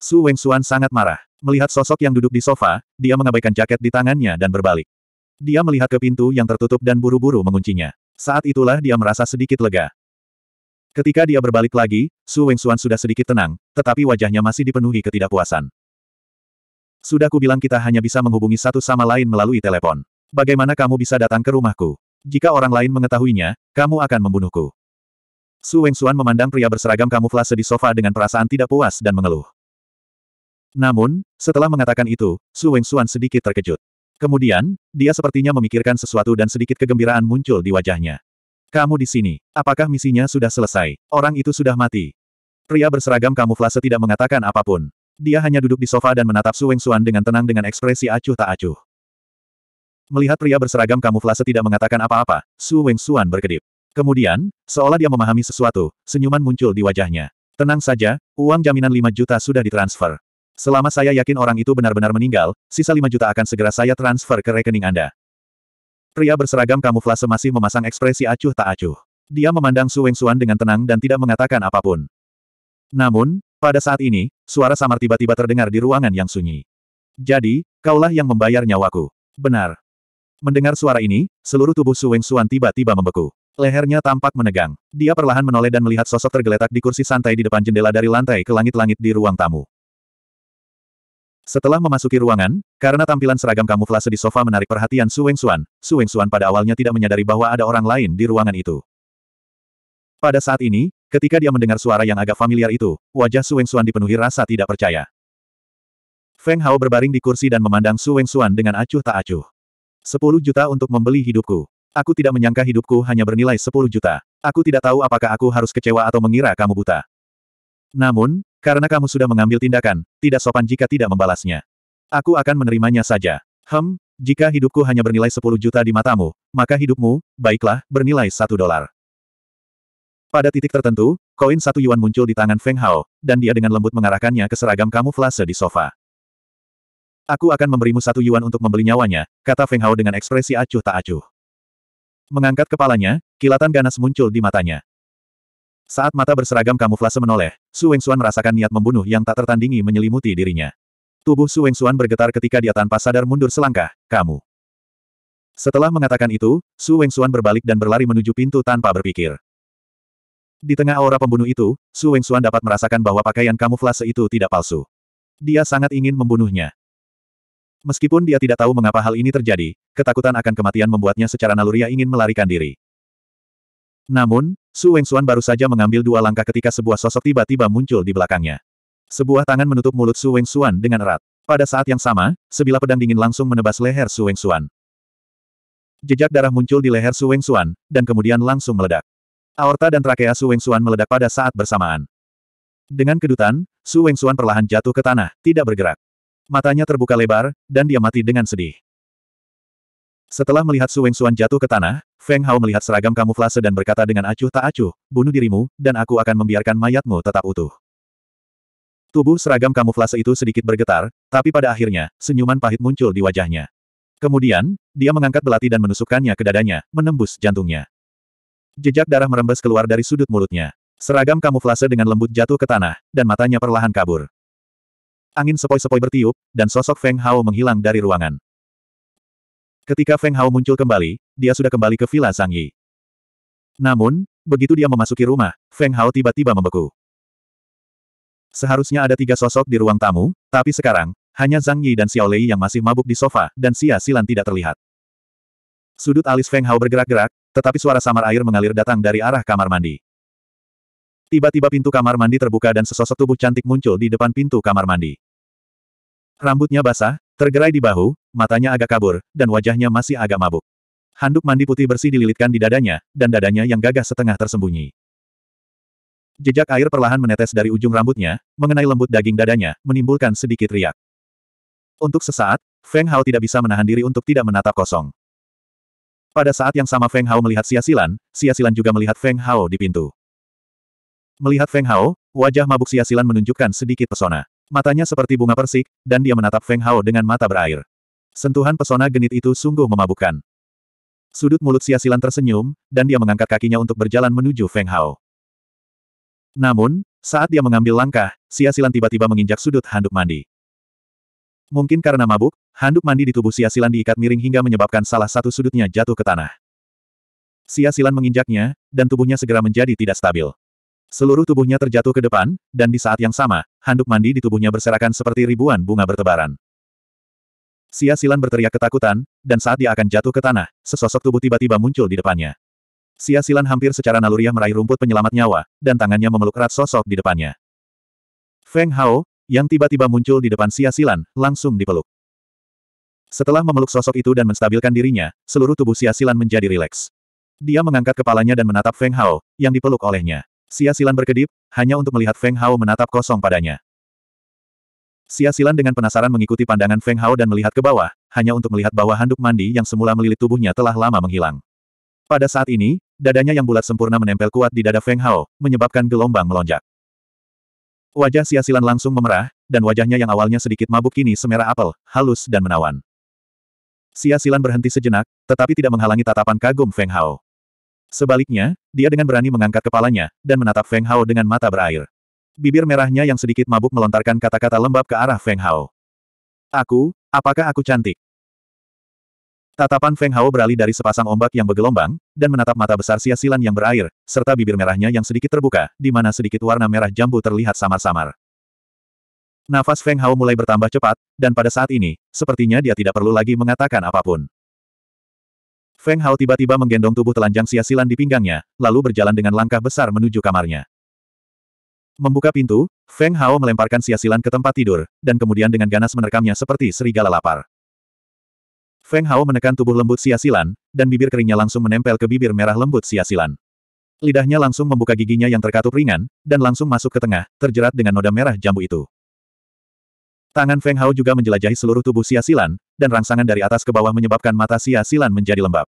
Su Weng Suan sangat marah. Melihat sosok yang duduk di sofa, dia mengabaikan jaket di tangannya dan berbalik. Dia melihat ke pintu yang tertutup dan buru-buru menguncinya. Saat itulah dia merasa sedikit lega. Ketika dia berbalik lagi, Su Weng Suan sudah sedikit tenang, tetapi wajahnya masih dipenuhi ketidakpuasan. Sudah kubilang kita hanya bisa menghubungi satu sama lain melalui telepon. Bagaimana kamu bisa datang ke rumahku? Jika orang lain mengetahuinya, kamu akan membunuhku. Su Weng Suan memandang pria berseragam kamuflase di sofa dengan perasaan tidak puas dan mengeluh. Namun, setelah mengatakan itu, Su Weng Suan sedikit terkejut. Kemudian, dia sepertinya memikirkan sesuatu dan sedikit kegembiraan muncul di wajahnya. Kamu di sini. Apakah misinya sudah selesai? Orang itu sudah mati. Pria berseragam kamuflase tidak mengatakan apapun. Dia hanya duduk di sofa dan menatap Su Weng Suan dengan tenang dengan ekspresi acuh tak acuh. Melihat pria berseragam kamuflase tidak mengatakan apa-apa, Su Weng Suan berkedip. Kemudian, seolah dia memahami sesuatu, senyuman muncul di wajahnya. Tenang saja, uang jaminan 5 juta sudah ditransfer. Selama saya yakin orang itu benar-benar meninggal, sisa 5 juta akan segera saya transfer ke rekening Anda. Pria berseragam kamuflase masih memasang ekspresi acuh tak acuh. Dia memandang Su Suan dengan tenang dan tidak mengatakan apapun. Namun, pada saat ini, suara samar tiba-tiba terdengar di ruangan yang sunyi. Jadi, kaulah yang membayar nyawaku. Benar. Mendengar suara ini, seluruh tubuh Su Suan tiba-tiba membeku. Lehernya tampak menegang. Dia perlahan menoleh dan melihat sosok tergeletak di kursi santai di depan jendela dari lantai ke langit-langit di ruang tamu. Setelah memasuki ruangan, karena tampilan seragam kamuflase di sofa menarik perhatian Su Wengsuan, Su Wengsuan pada awalnya tidak menyadari bahwa ada orang lain di ruangan itu. Pada saat ini, ketika dia mendengar suara yang agak familiar itu, wajah Su Wengsuan dipenuhi rasa tidak percaya. Feng Hao berbaring di kursi dan memandang Su Wengsuan dengan acuh tak acuh. Sepuluh juta untuk membeli hidupku. Aku tidak menyangka hidupku hanya bernilai sepuluh juta. Aku tidak tahu apakah aku harus kecewa atau mengira kamu buta. Namun, karena kamu sudah mengambil tindakan, tidak sopan jika tidak membalasnya. Aku akan menerimanya saja. Hem, jika hidupku hanya bernilai 10 juta di matamu, maka hidupmu, baiklah, bernilai 1 dolar. Pada titik tertentu, koin satu yuan muncul di tangan Feng Hao, dan dia dengan lembut mengarahkannya ke seragam kamuflase di sofa. Aku akan memberimu satu yuan untuk membeli nyawanya, kata Feng Hao dengan ekspresi acuh tak acuh. Mengangkat kepalanya, kilatan ganas muncul di matanya. Saat mata berseragam kamuflase menoleh, Su Suan merasakan niat membunuh yang tak tertandingi menyelimuti dirinya. Tubuh Su Suan bergetar ketika dia tanpa sadar mundur selangkah, kamu. Setelah mengatakan itu, Su Suan berbalik dan berlari menuju pintu tanpa berpikir. Di tengah aura pembunuh itu, Su Suan dapat merasakan bahwa pakaian kamuflase itu tidak palsu. Dia sangat ingin membunuhnya. Meskipun dia tidak tahu mengapa hal ini terjadi, ketakutan akan kematian membuatnya secara naluriah ingin melarikan diri. Namun, Su Wengsuan baru saja mengambil dua langkah ketika sebuah sosok tiba-tiba muncul di belakangnya. Sebuah tangan menutup mulut Su Wengsuan dengan erat. Pada saat yang sama, sebilah pedang dingin langsung menebas leher Su Wengsuan. Jejak darah muncul di leher Su Wengsuan, dan kemudian langsung meledak. Aorta dan trakea Su Wengsuan meledak pada saat bersamaan. Dengan kedutan, Su Wengsuan perlahan jatuh ke tanah, tidak bergerak. Matanya terbuka lebar, dan dia mati dengan sedih. Setelah melihat Su Wengsuan jatuh ke tanah, Feng Hao melihat seragam kamuflase dan berkata dengan acuh tak acuh, bunuh dirimu, dan aku akan membiarkan mayatmu tetap utuh. Tubuh seragam kamuflase itu sedikit bergetar, tapi pada akhirnya, senyuman pahit muncul di wajahnya. Kemudian, dia mengangkat belati dan menusukkannya ke dadanya, menembus jantungnya. Jejak darah merembes keluar dari sudut mulutnya. Seragam kamuflase dengan lembut jatuh ke tanah, dan matanya perlahan kabur. Angin sepoi-sepoi bertiup, dan sosok Feng Hao menghilang dari ruangan. Ketika Feng Hao muncul kembali, dia sudah kembali ke Villa Sang Yi. Namun, begitu dia memasuki rumah, Feng Hao tiba-tiba membeku. Seharusnya ada tiga sosok di ruang tamu, tapi sekarang, hanya Zhang Yi dan Xiao Lei yang masih mabuk di sofa, dan Xia Silan tidak terlihat. Sudut alis Feng Hao bergerak-gerak, tetapi suara samar air mengalir datang dari arah kamar mandi. Tiba-tiba pintu kamar mandi terbuka dan sesosok tubuh cantik muncul di depan pintu kamar mandi. Rambutnya basah, Tergerai di bahu, matanya agak kabur, dan wajahnya masih agak mabuk. Handuk mandi putih bersih dililitkan di dadanya, dan dadanya yang gagah setengah tersembunyi. Jejak air perlahan menetes dari ujung rambutnya, mengenai lembut daging dadanya, menimbulkan sedikit riak. Untuk sesaat, Feng Hao tidak bisa menahan diri untuk tidak menatap kosong. Pada saat yang sama Feng Hao melihat Siasilan, Siasilan juga melihat Feng Hao di pintu. Melihat Feng Hao, wajah mabuk Siasilan menunjukkan sedikit pesona. Matanya seperti bunga persik, dan dia menatap Feng Hao dengan mata berair. Sentuhan pesona genit itu sungguh memabukkan. Sudut mulut siasilan tersenyum, dan dia mengangkat kakinya untuk berjalan menuju Feng Hao. Namun, saat dia mengambil langkah, siasilan tiba-tiba menginjak sudut handuk mandi. Mungkin karena mabuk, handuk mandi di tubuh siasilan diikat miring hingga menyebabkan salah satu sudutnya jatuh ke tanah. Siasilan menginjaknya, dan tubuhnya segera menjadi tidak stabil. Seluruh tubuhnya terjatuh ke depan, dan di saat yang sama, handuk mandi di tubuhnya berserakan seperti ribuan bunga bertebaran. Sia Silan berteriak ketakutan, dan saat dia akan jatuh ke tanah, sesosok tubuh tiba-tiba muncul di depannya. Sia Silan hampir secara naluriah meraih rumput penyelamat nyawa, dan tangannya memeluk erat sosok di depannya. Feng Hao, yang tiba-tiba muncul di depan Sia Silan, langsung dipeluk. Setelah memeluk sosok itu dan menstabilkan dirinya, seluruh tubuh Sia Silan menjadi rileks. Dia mengangkat kepalanya dan menatap Feng Hao, yang dipeluk olehnya. Sia Silan berkedip, hanya untuk melihat Feng Hao menatap kosong padanya. Sia Silan dengan penasaran mengikuti pandangan Feng Hao dan melihat ke bawah, hanya untuk melihat bahwa handuk mandi yang semula melilit tubuhnya telah lama menghilang. Pada saat ini, dadanya yang bulat sempurna menempel kuat di dada Feng Hao, menyebabkan gelombang melonjak. Wajah Sia Silan langsung memerah, dan wajahnya yang awalnya sedikit mabuk kini semerah apel, halus dan menawan. Sia Silan berhenti sejenak, tetapi tidak menghalangi tatapan kagum Feng Hao. Sebaliknya, dia dengan berani mengangkat kepalanya, dan menatap Feng Hao dengan mata berair. Bibir merahnya yang sedikit mabuk melontarkan kata-kata lembab ke arah Feng Hao. Aku, apakah aku cantik? Tatapan Feng Hao beralih dari sepasang ombak yang bergelombang, dan menatap mata besar sia-silan yang berair, serta bibir merahnya yang sedikit terbuka, di mana sedikit warna merah jambu terlihat samar-samar. Nafas Feng Hao mulai bertambah cepat, dan pada saat ini, sepertinya dia tidak perlu lagi mengatakan apapun. Feng Hao tiba-tiba menggendong tubuh telanjang sia-silan di pinggangnya, lalu berjalan dengan langkah besar menuju kamarnya. Membuka pintu, Feng Hao melemparkan sia-silan ke tempat tidur, dan kemudian dengan ganas menerkamnya seperti serigala lapar. Feng Hao menekan tubuh lembut sia-silan, dan bibir keringnya langsung menempel ke bibir merah lembut sia-silan. Lidahnya langsung membuka giginya yang terkatup ringan, dan langsung masuk ke tengah, terjerat dengan noda merah jambu itu. Tangan Feng Hao juga menjelajahi seluruh tubuh Xia Silan, dan rangsangan dari atas ke bawah menyebabkan mata Xia Silan menjadi lembab.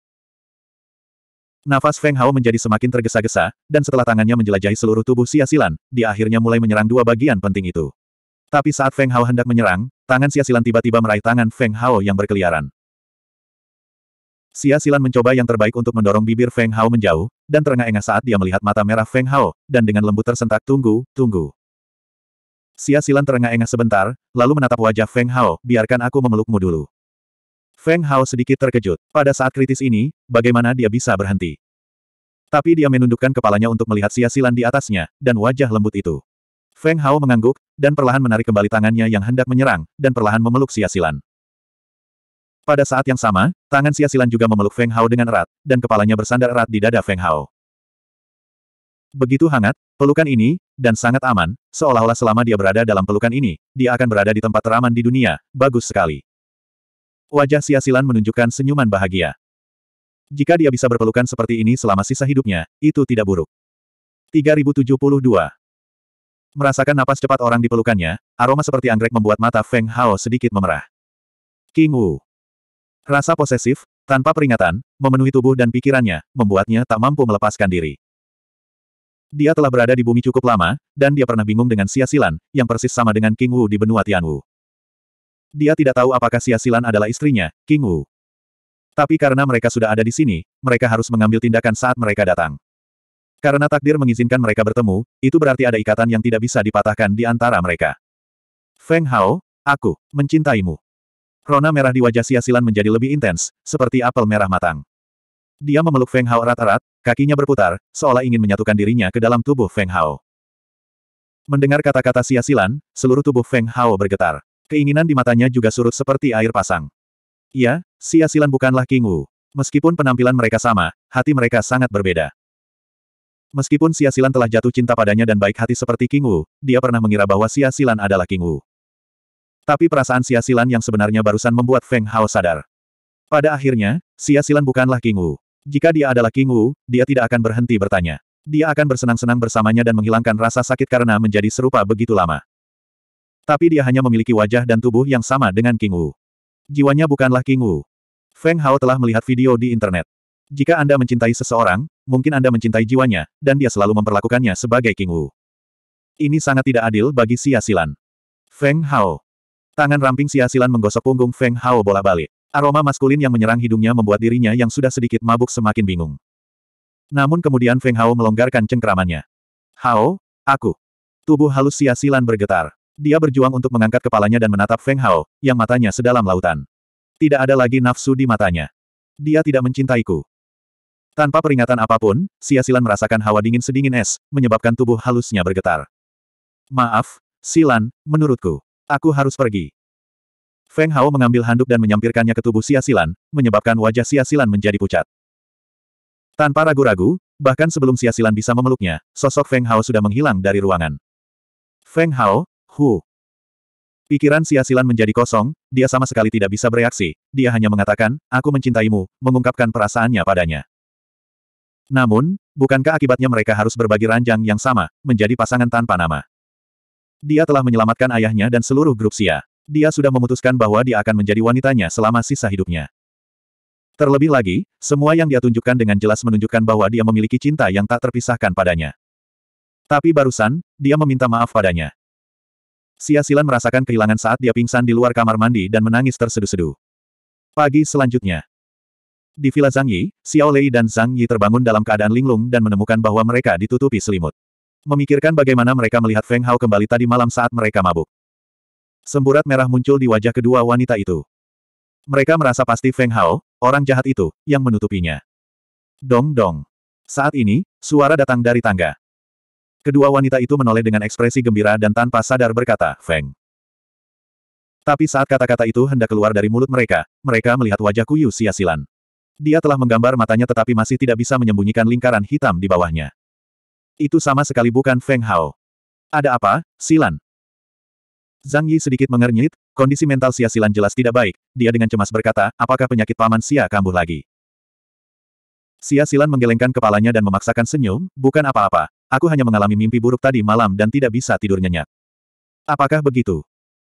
Nafas Feng Hao menjadi semakin tergesa-gesa, dan setelah tangannya menjelajahi seluruh tubuh Xia Silan, dia akhirnya mulai menyerang dua bagian penting itu. Tapi saat Feng Hao hendak menyerang, tangan Xia Silan tiba-tiba meraih tangan Feng Hao yang berkeliaran. Xia Silan mencoba yang terbaik untuk mendorong bibir Feng Hao menjauh, dan terengah-engah saat dia melihat mata merah Feng Hao, dan dengan lembut tersentak tunggu, tunggu. Xia Silan terengah-engah sebentar, lalu menatap wajah Feng Hao, biarkan aku memelukmu dulu. Feng Hao sedikit terkejut. Pada saat kritis ini, bagaimana dia bisa berhenti? Tapi dia menundukkan kepalanya untuk melihat Xia Silan di atasnya, dan wajah lembut itu. Feng Hao mengangguk, dan perlahan menarik kembali tangannya yang hendak menyerang, dan perlahan memeluk Xia Silan. Pada saat yang sama, tangan Xia Silan juga memeluk Feng Hao dengan erat, dan kepalanya bersandar erat di dada Feng Hao. Begitu hangat, pelukan ini, dan sangat aman, seolah-olah selama dia berada dalam pelukan ini, dia akan berada di tempat teraman di dunia, bagus sekali. Wajah Siasilan menunjukkan senyuman bahagia. Jika dia bisa berpelukan seperti ini selama sisa hidupnya, itu tidak buruk. 3072 Merasakan napas cepat orang di pelukannya, aroma seperti anggrek membuat mata Feng Hao sedikit memerah. King Wu. Rasa posesif, tanpa peringatan, memenuhi tubuh dan pikirannya, membuatnya tak mampu melepaskan diri. Dia telah berada di bumi cukup lama, dan dia pernah bingung dengan Siasilan, yang persis sama dengan King Wu di benua Tianwu. Dia tidak tahu apakah Siasilan adalah istrinya, King Wu. Tapi karena mereka sudah ada di sini, mereka harus mengambil tindakan saat mereka datang. Karena takdir mengizinkan mereka bertemu, itu berarti ada ikatan yang tidak bisa dipatahkan di antara mereka. Feng Hao, aku mencintaimu. Rona merah di wajah Siasilan menjadi lebih intens, seperti apel merah matang. Dia memeluk Feng Hao erat-erat, kakinya berputar, seolah ingin menyatukan dirinya ke dalam tubuh Feng Hao. Mendengar kata-kata sia-silan, seluruh tubuh Feng Hao bergetar. Keinginan di matanya juga surut seperti air pasang. Ya, sia-silan bukanlah King Wu. Meskipun penampilan mereka sama, hati mereka sangat berbeda. Meskipun sia-silan telah jatuh cinta padanya dan baik hati seperti King Wu, dia pernah mengira bahwa sia-silan adalah King Wu. Tapi perasaan sia-silan yang sebenarnya barusan membuat Feng Hao sadar. Pada akhirnya, sia-silan bukanlah King Wu. Jika dia adalah King Wu, dia tidak akan berhenti bertanya. Dia akan bersenang-senang bersamanya dan menghilangkan rasa sakit karena menjadi serupa begitu lama. Tapi dia hanya memiliki wajah dan tubuh yang sama dengan King Wu. Jiwanya bukanlah King Wu. Feng Hao telah melihat video di internet. Jika Anda mencintai seseorang, mungkin Anda mencintai jiwanya, dan dia selalu memperlakukannya sebagai King Wu. Ini sangat tidak adil bagi Sia Silan. Feng Hao. Tangan ramping Sia Silan menggosok punggung Feng Hao bola balik. Aroma maskulin yang menyerang hidungnya membuat dirinya yang sudah sedikit mabuk semakin bingung. Namun kemudian Feng Hao melonggarkan cengkeramannya. Hao, aku. Tubuh halus Sia Silan bergetar. Dia berjuang untuk mengangkat kepalanya dan menatap Feng Hao, yang matanya sedalam lautan. Tidak ada lagi nafsu di matanya. Dia tidak mencintaiku. Tanpa peringatan apapun, Sia Silan merasakan hawa dingin sedingin es, menyebabkan tubuh halusnya bergetar. Maaf, Silan, menurutku. Aku harus pergi. Feng Hao mengambil handuk dan menyampirkannya ke tubuh Silan, menyebabkan wajah Silan menjadi pucat. Tanpa ragu-ragu, bahkan sebelum Silan bisa memeluknya, sosok Feng Hao sudah menghilang dari ruangan. Feng Hao, hu. Pikiran Silan menjadi kosong, dia sama sekali tidak bisa bereaksi, dia hanya mengatakan, aku mencintaimu, mengungkapkan perasaannya padanya. Namun, bukankah akibatnya mereka harus berbagi ranjang yang sama, menjadi pasangan tanpa nama? Dia telah menyelamatkan ayahnya dan seluruh grup Sia. Dia sudah memutuskan bahwa dia akan menjadi wanitanya selama sisa hidupnya. Terlebih lagi, semua yang dia tunjukkan dengan jelas menunjukkan bahwa dia memiliki cinta yang tak terpisahkan padanya. Tapi barusan, dia meminta maaf padanya. Sia Silan merasakan kehilangan saat dia pingsan di luar kamar mandi dan menangis tersedu-sedu. Pagi selanjutnya. Di Villa Zhang Yi, Xiao Lei dan Zhang Yi terbangun dalam keadaan linglung dan menemukan bahwa mereka ditutupi selimut. Memikirkan bagaimana mereka melihat Feng Hao kembali tadi malam saat mereka mabuk. Semburat merah muncul di wajah kedua wanita itu. Mereka merasa pasti Feng Hao, orang jahat itu, yang menutupinya. Dong-dong. Saat ini, suara datang dari tangga. Kedua wanita itu menoleh dengan ekspresi gembira dan tanpa sadar berkata, Feng. Tapi saat kata-kata itu hendak keluar dari mulut mereka, mereka melihat wajah Kuyu Siasilan. Dia telah menggambar matanya tetapi masih tidak bisa menyembunyikan lingkaran hitam di bawahnya. Itu sama sekali bukan Feng Hao. Ada apa, Silan? Zhang Yi sedikit mengernyit, kondisi mental Xia Silan jelas tidak baik, dia dengan cemas berkata, apakah penyakit paman Xia kambuh lagi? Xia Silan menggelengkan kepalanya dan memaksakan senyum, bukan apa-apa, aku hanya mengalami mimpi buruk tadi malam dan tidak bisa tidur nyenyak. Apakah begitu?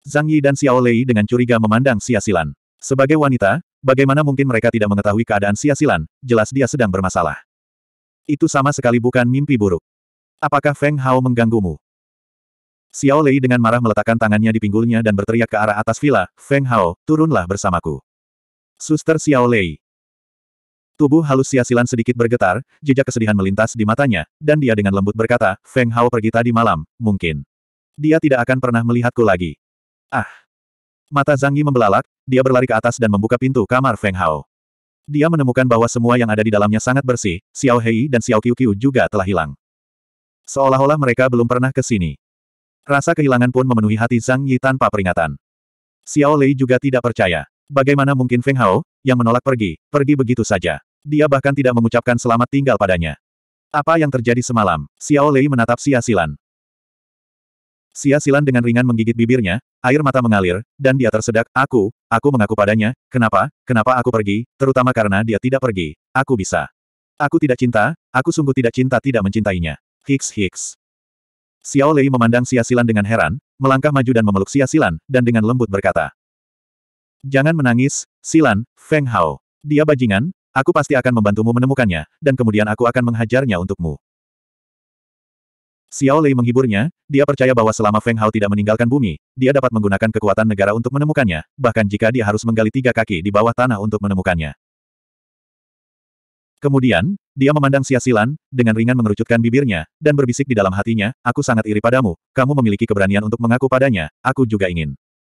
Zhang Yi dan Xiao Lei dengan curiga memandang Xia Silan. Sebagai wanita, bagaimana mungkin mereka tidak mengetahui keadaan Xia Silan, jelas dia sedang bermasalah. Itu sama sekali bukan mimpi buruk. Apakah Feng Hao mengganggumu? Xiao Lei dengan marah meletakkan tangannya di pinggulnya dan berteriak ke arah atas villa, Feng Hao, turunlah bersamaku. Suster Xiao Lei. Tubuh halus Siasilan sedikit bergetar, jejak kesedihan melintas di matanya, dan dia dengan lembut berkata, Feng Hao pergi tadi malam, mungkin. Dia tidak akan pernah melihatku lagi. Ah. Mata Zhang Yi membelalak, dia berlari ke atas dan membuka pintu kamar Feng Hao. Dia menemukan bahwa semua yang ada di dalamnya sangat bersih, Xiao Hei dan Xiao Qiu Qiu juga telah hilang. Seolah-olah mereka belum pernah ke sini. Rasa kehilangan pun memenuhi hati Zhang Yi tanpa peringatan. Xiao Lei juga tidak percaya. Bagaimana mungkin Feng Hao, yang menolak pergi, pergi begitu saja. Dia bahkan tidak mengucapkan selamat tinggal padanya. Apa yang terjadi semalam? Xiao Lei menatap Xia Silan. Xia Silan dengan ringan menggigit bibirnya, air mata mengalir, dan dia tersedak, aku, aku mengaku padanya, kenapa, kenapa aku pergi, terutama karena dia tidak pergi, aku bisa. Aku tidak cinta, aku sungguh tidak cinta tidak mencintainya. Hiks hiks. Xiao Lei memandang Silan dengan heran, melangkah maju dan memeluk Silan, dan dengan lembut berkata. Jangan menangis, Silan, Feng Hao. Dia bajingan, aku pasti akan membantumu menemukannya, dan kemudian aku akan menghajarnya untukmu. Xiao Lei menghiburnya, dia percaya bahwa selama Feng Hao tidak meninggalkan bumi, dia dapat menggunakan kekuatan negara untuk menemukannya, bahkan jika dia harus menggali tiga kaki di bawah tanah untuk menemukannya. Kemudian, dia memandang Siasilan, dengan ringan mengerucutkan bibirnya, dan berbisik di dalam hatinya, aku sangat iri padamu, kamu memiliki keberanian untuk mengaku padanya, aku juga ingin.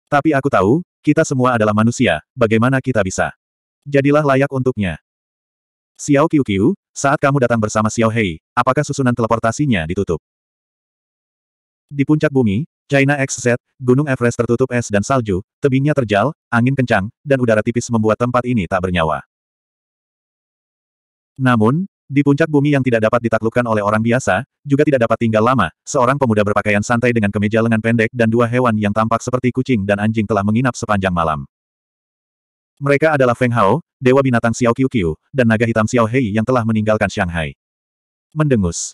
Tapi aku tahu, kita semua adalah manusia, bagaimana kita bisa? Jadilah layak untuknya. Xiao Qiu saat kamu datang bersama Xiao Hei, apakah susunan teleportasinya ditutup? Di puncak bumi, China XZ, Gunung Everest tertutup es dan salju, tebingnya terjal, angin kencang, dan udara tipis membuat tempat ini tak bernyawa. Namun, di puncak bumi yang tidak dapat ditaklukkan oleh orang biasa, juga tidak dapat tinggal lama, seorang pemuda berpakaian santai dengan kemeja lengan pendek dan dua hewan yang tampak seperti kucing dan anjing telah menginap sepanjang malam. Mereka adalah Feng Hao, Dewa Binatang Xiao Qiu Qiu, dan Naga Hitam Xiao Hei yang telah meninggalkan Shanghai. Mendengus.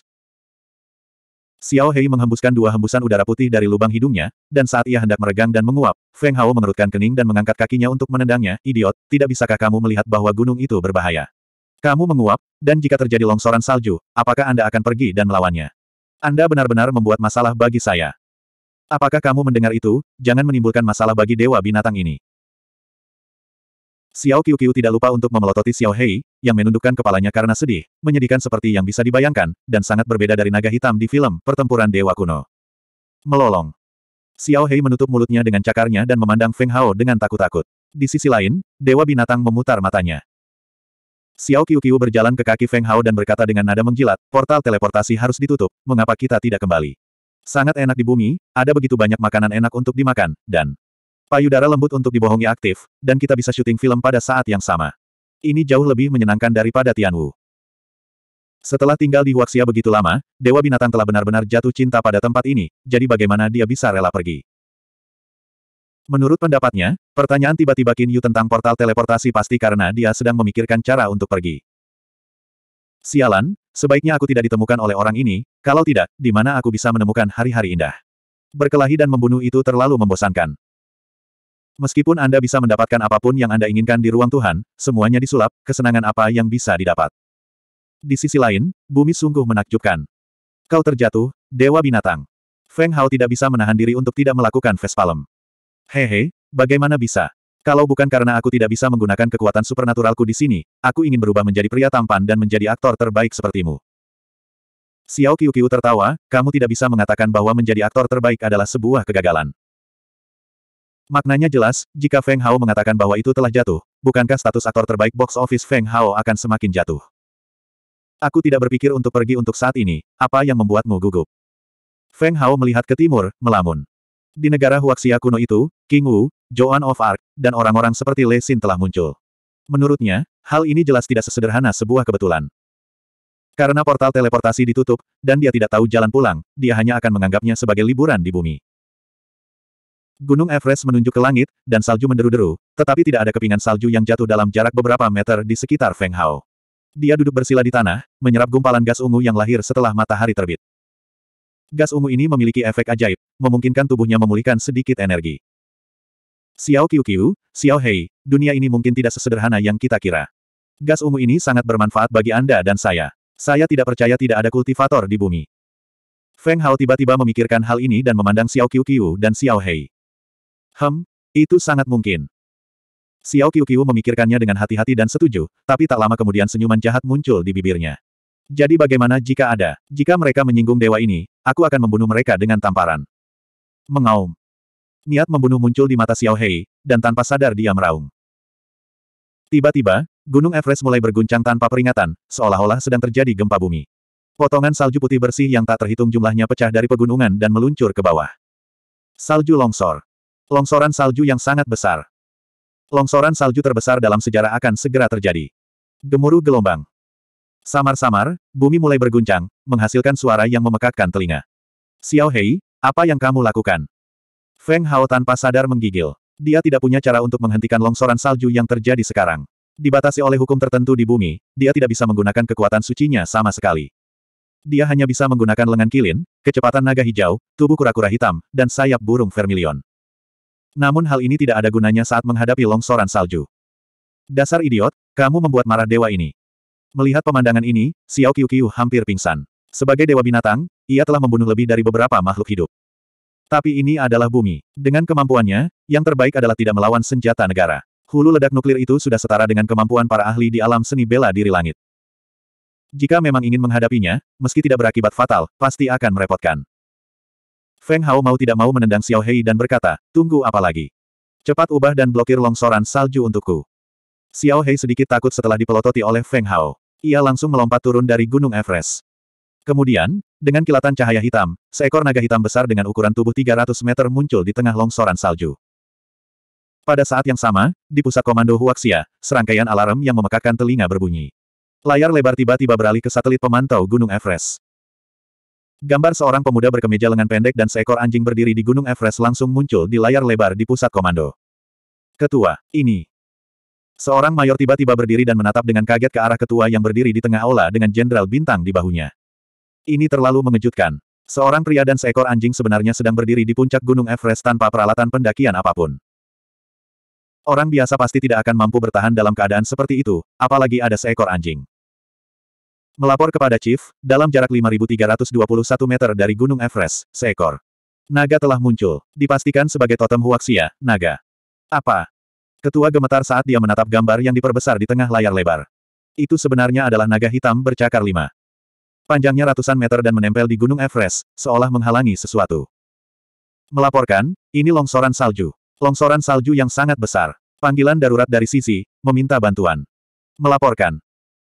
Xiao Hei menghembuskan dua hembusan udara putih dari lubang hidungnya, dan saat ia hendak meregang dan menguap, Feng Hao mengerutkan kening dan mengangkat kakinya untuk menendangnya, idiot, tidak bisakah kamu melihat bahwa gunung itu berbahaya? Kamu menguap, dan jika terjadi longsoran salju, apakah Anda akan pergi dan melawannya? Anda benar-benar membuat masalah bagi saya. Apakah kamu mendengar itu? Jangan menimbulkan masalah bagi dewa binatang ini. Xiao Qiu Qiu tidak lupa untuk memelototi Xiao Hei, yang menundukkan kepalanya karena sedih, menyedihkan seperti yang bisa dibayangkan, dan sangat berbeda dari naga hitam di film Pertempuran Dewa Kuno. Melolong. Xiao Hei menutup mulutnya dengan cakarnya dan memandang Feng Hao dengan takut-takut. Di sisi lain, Dewa Binatang memutar matanya. Xiao Qiuqiu berjalan ke kaki Feng Hao dan berkata dengan nada menjilat, portal teleportasi harus ditutup, mengapa kita tidak kembali? Sangat enak di bumi, ada begitu banyak makanan enak untuk dimakan, dan payudara lembut untuk dibohongi aktif, dan kita bisa syuting film pada saat yang sama. Ini jauh lebih menyenangkan daripada Tianwu. Setelah tinggal di Huaxia begitu lama, Dewa Binatang telah benar-benar jatuh cinta pada tempat ini, jadi bagaimana dia bisa rela pergi? Menurut pendapatnya, pertanyaan tiba-tiba Qin Yu tentang portal teleportasi pasti karena dia sedang memikirkan cara untuk pergi. Sialan, sebaiknya aku tidak ditemukan oleh orang ini, kalau tidak, di mana aku bisa menemukan hari-hari indah. Berkelahi dan membunuh itu terlalu membosankan. Meskipun Anda bisa mendapatkan apapun yang Anda inginkan di ruang Tuhan, semuanya disulap, kesenangan apa yang bisa didapat. Di sisi lain, bumi sungguh menakjubkan. Kau terjatuh, dewa binatang. Feng Hao tidak bisa menahan diri untuk tidak melakukan Vespalem. Hehe, bagaimana bisa? Kalau bukan karena aku tidak bisa menggunakan kekuatan supernaturalku di sini, aku ingin berubah menjadi pria tampan dan menjadi aktor terbaik sepertimu. Xiao Qiuqiu tertawa, kamu tidak bisa mengatakan bahwa menjadi aktor terbaik adalah sebuah kegagalan. Maknanya jelas, jika Feng Hao mengatakan bahwa itu telah jatuh, bukankah status aktor terbaik box office Feng Hao akan semakin jatuh? Aku tidak berpikir untuk pergi untuk saat ini, apa yang membuatmu gugup? Feng Hao melihat ke timur, melamun. Di negara Huaxia kuno itu, King Wu, Joan of Arc, dan orang-orang seperti Lesin Xin telah muncul. Menurutnya, hal ini jelas tidak sesederhana sebuah kebetulan. Karena portal teleportasi ditutup, dan dia tidak tahu jalan pulang, dia hanya akan menganggapnya sebagai liburan di bumi. Gunung Everest menunjuk ke langit, dan salju menderu-deru, tetapi tidak ada kepingan salju yang jatuh dalam jarak beberapa meter di sekitar Feng Hao. Dia duduk bersila di tanah, menyerap gumpalan gas ungu yang lahir setelah matahari terbit. Gas ungu ini memiliki efek ajaib, memungkinkan tubuhnya memulihkan sedikit energi. Xiao Qiu Xiao Hei, dunia ini mungkin tidak sesederhana yang kita kira. Gas ungu ini sangat bermanfaat bagi Anda dan saya. Saya tidak percaya tidak ada kultivator di bumi. Feng Hao tiba-tiba memikirkan hal ini dan memandang Xiao Qiu Qiu dan Xiao Hei. Hem, itu sangat mungkin. Xiao Qiu Qiu memikirkannya dengan hati-hati dan setuju, tapi tak lama kemudian senyuman jahat muncul di bibirnya. Jadi bagaimana jika ada? Jika mereka menyinggung dewa ini, aku akan membunuh mereka dengan tamparan mengaum. Niat membunuh muncul di mata Xiao Hei, dan tanpa sadar dia meraung. Tiba-tiba, Gunung Everest mulai berguncang tanpa peringatan, seolah-olah sedang terjadi gempa bumi. Potongan salju putih bersih yang tak terhitung jumlahnya pecah dari pegunungan dan meluncur ke bawah. Salju longsor. Longsoran salju yang sangat besar. Longsoran salju terbesar dalam sejarah akan segera terjadi. Gemuruh gelombang. Samar-samar, bumi mulai berguncang, menghasilkan suara yang memekakkan telinga. Xiao Hei, apa yang kamu lakukan? Feng Hao tanpa sadar menggigil. Dia tidak punya cara untuk menghentikan longsoran salju yang terjadi sekarang. Dibatasi oleh hukum tertentu di bumi, dia tidak bisa menggunakan kekuatan sucinya sama sekali. Dia hanya bisa menggunakan lengan kilin, kecepatan naga hijau, tubuh kura-kura hitam, dan sayap burung vermilion. Namun hal ini tidak ada gunanya saat menghadapi longsoran salju. Dasar idiot, kamu membuat marah dewa ini. Melihat pemandangan ini, Xiao Qiu Qiu hampir pingsan. Sebagai dewa binatang, ia telah membunuh lebih dari beberapa makhluk hidup. Tapi ini adalah bumi. Dengan kemampuannya, yang terbaik adalah tidak melawan senjata negara. Hulu ledak nuklir itu sudah setara dengan kemampuan para ahli di alam seni bela diri langit. Jika memang ingin menghadapinya, meski tidak berakibat fatal, pasti akan merepotkan. Feng Hao mau tidak mau menendang Xiao Hei dan berkata, tunggu apa lagi? Cepat ubah dan blokir longsoran salju untukku. Xiao Hei sedikit takut setelah dipelototi oleh Feng Hao. Ia langsung melompat turun dari Gunung Everest. Kemudian, dengan kilatan cahaya hitam, seekor naga hitam besar dengan ukuran tubuh 300 meter muncul di tengah longsoran salju. Pada saat yang sama, di pusat komando Huaxia, serangkaian alarm yang memekakan telinga berbunyi. Layar lebar tiba-tiba beralih ke satelit pemantau Gunung Everest. Gambar seorang pemuda berkemeja lengan pendek dan seekor anjing berdiri di Gunung Everest langsung muncul di layar lebar di pusat komando. Ketua, ini. Seorang mayor tiba-tiba berdiri dan menatap dengan kaget ke arah ketua yang berdiri di tengah aula dengan jenderal bintang di bahunya. Ini terlalu mengejutkan. Seorang pria dan seekor anjing sebenarnya sedang berdiri di puncak Gunung Everest tanpa peralatan pendakian apapun. Orang biasa pasti tidak akan mampu bertahan dalam keadaan seperti itu, apalagi ada seekor anjing. Melapor kepada Chief, dalam jarak 5321 meter dari Gunung Everest, seekor naga telah muncul, dipastikan sebagai totem Huaxia, naga. Apa? Ketua gemetar saat dia menatap gambar yang diperbesar di tengah layar lebar. Itu sebenarnya adalah naga hitam bercakar lima panjangnya ratusan meter dan menempel di Gunung Everest, seolah menghalangi sesuatu. Melaporkan, ini longsoran salju. Longsoran salju yang sangat besar. Panggilan darurat dari sisi, meminta bantuan. Melaporkan.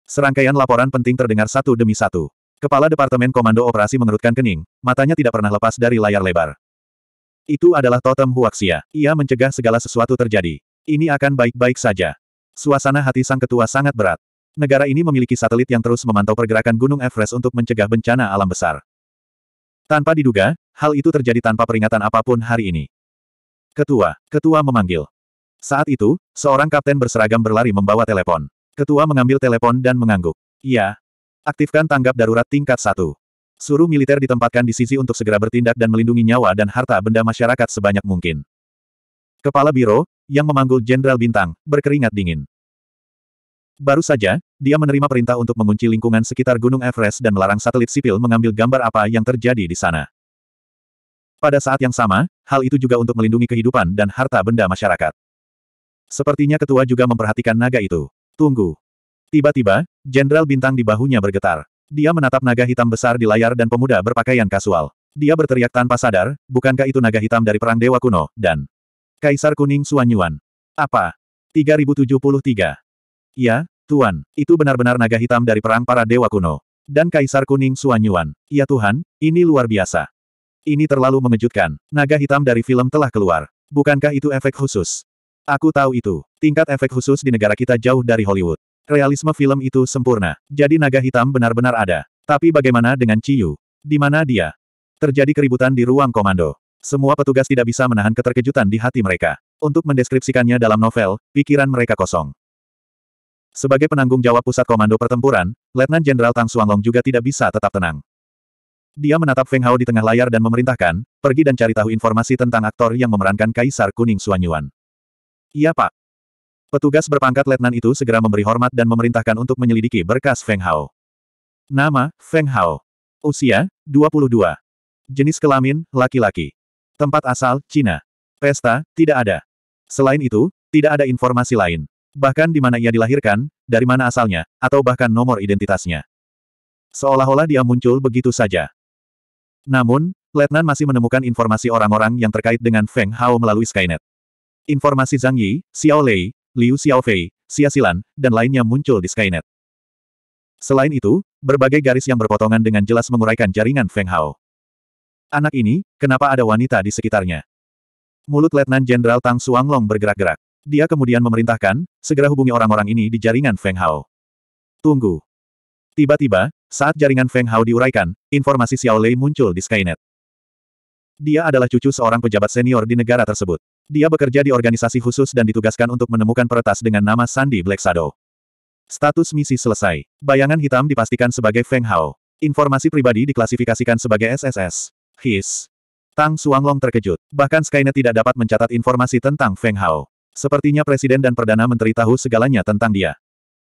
Serangkaian laporan penting terdengar satu demi satu. Kepala Departemen Komando Operasi mengerutkan kening, matanya tidak pernah lepas dari layar lebar. Itu adalah totem Huaxia. Ia mencegah segala sesuatu terjadi. Ini akan baik-baik saja. Suasana hati sang ketua sangat berat. Negara ini memiliki satelit yang terus memantau pergerakan Gunung Everest untuk mencegah bencana alam besar. Tanpa diduga, hal itu terjadi tanpa peringatan apapun hari ini. Ketua, ketua memanggil. Saat itu, seorang kapten berseragam berlari membawa telepon. Ketua mengambil telepon dan mengangguk. Iya. Aktifkan tanggap darurat tingkat satu. Suruh militer ditempatkan di sisi untuk segera bertindak dan melindungi nyawa dan harta benda masyarakat sebanyak mungkin. Kepala Biro, yang memanggul Jenderal Bintang, berkeringat dingin. Baru saja, dia menerima perintah untuk mengunci lingkungan sekitar Gunung Everest dan melarang satelit sipil mengambil gambar apa yang terjadi di sana. Pada saat yang sama, hal itu juga untuk melindungi kehidupan dan harta benda masyarakat. Sepertinya ketua juga memperhatikan naga itu. Tunggu. Tiba-tiba, jenderal bintang di bahunya bergetar. Dia menatap naga hitam besar di layar dan pemuda berpakaian kasual. Dia berteriak tanpa sadar, bukankah itu naga hitam dari Perang Dewa Kuno, dan Kaisar Kuning Suanyuan. Apa? 3073. Ya, Tuan, itu benar-benar naga hitam dari perang para dewa kuno. Dan Kaisar Kuning Suanyuan. Ya Tuhan, ini luar biasa. Ini terlalu mengejutkan. Naga hitam dari film telah keluar. Bukankah itu efek khusus? Aku tahu itu. Tingkat efek khusus di negara kita jauh dari Hollywood. Realisme film itu sempurna. Jadi naga hitam benar-benar ada. Tapi bagaimana dengan Ciyu? Di mana dia? Terjadi keributan di ruang komando. Semua petugas tidak bisa menahan keterkejutan di hati mereka. Untuk mendeskripsikannya dalam novel, pikiran mereka kosong. Sebagai penanggung jawab pusat komando pertempuran, Letnan Jenderal Tang Suanglong juga tidak bisa tetap tenang. Dia menatap Feng Hao di tengah layar dan memerintahkan, pergi dan cari tahu informasi tentang aktor yang memerankan Kaisar Kuning Suanyuan. Iya pak. Petugas berpangkat letnan itu segera memberi hormat dan memerintahkan untuk menyelidiki berkas Feng Hao. Nama, Feng Hao. Usia, 22. Jenis kelamin, laki-laki. Tempat asal, Cina. Pesta, tidak ada. Selain itu, tidak ada informasi lain bahkan di mana ia dilahirkan, dari mana asalnya, atau bahkan nomor identitasnya. Seolah-olah dia muncul begitu saja. Namun, Letnan masih menemukan informasi orang-orang yang terkait dengan Feng Hao melalui Skynet. Informasi Zhang Yi, Xiao Lei, Liu Xiaofei, Xia Silan, dan lainnya muncul di Skynet. Selain itu, berbagai garis yang berpotongan dengan jelas menguraikan jaringan Feng Hao. Anak ini, kenapa ada wanita di sekitarnya? Mulut Letnan Jenderal Tang Suanglong bergerak-gerak. Dia kemudian memerintahkan, segera hubungi orang-orang ini di jaringan Feng Hao. Tunggu. Tiba-tiba, saat jaringan Feng Hao diuraikan, informasi Xiao Lei muncul di Skynet. Dia adalah cucu seorang pejabat senior di negara tersebut. Dia bekerja di organisasi khusus dan ditugaskan untuk menemukan peretas dengan nama Sandi Black Shadow. Status misi selesai. Bayangan hitam dipastikan sebagai Feng Hao. Informasi pribadi diklasifikasikan sebagai SSS. His. Tang Suanglong terkejut. Bahkan Skynet tidak dapat mencatat informasi tentang Feng Hao. Sepertinya Presiden dan Perdana Menteri tahu segalanya tentang dia.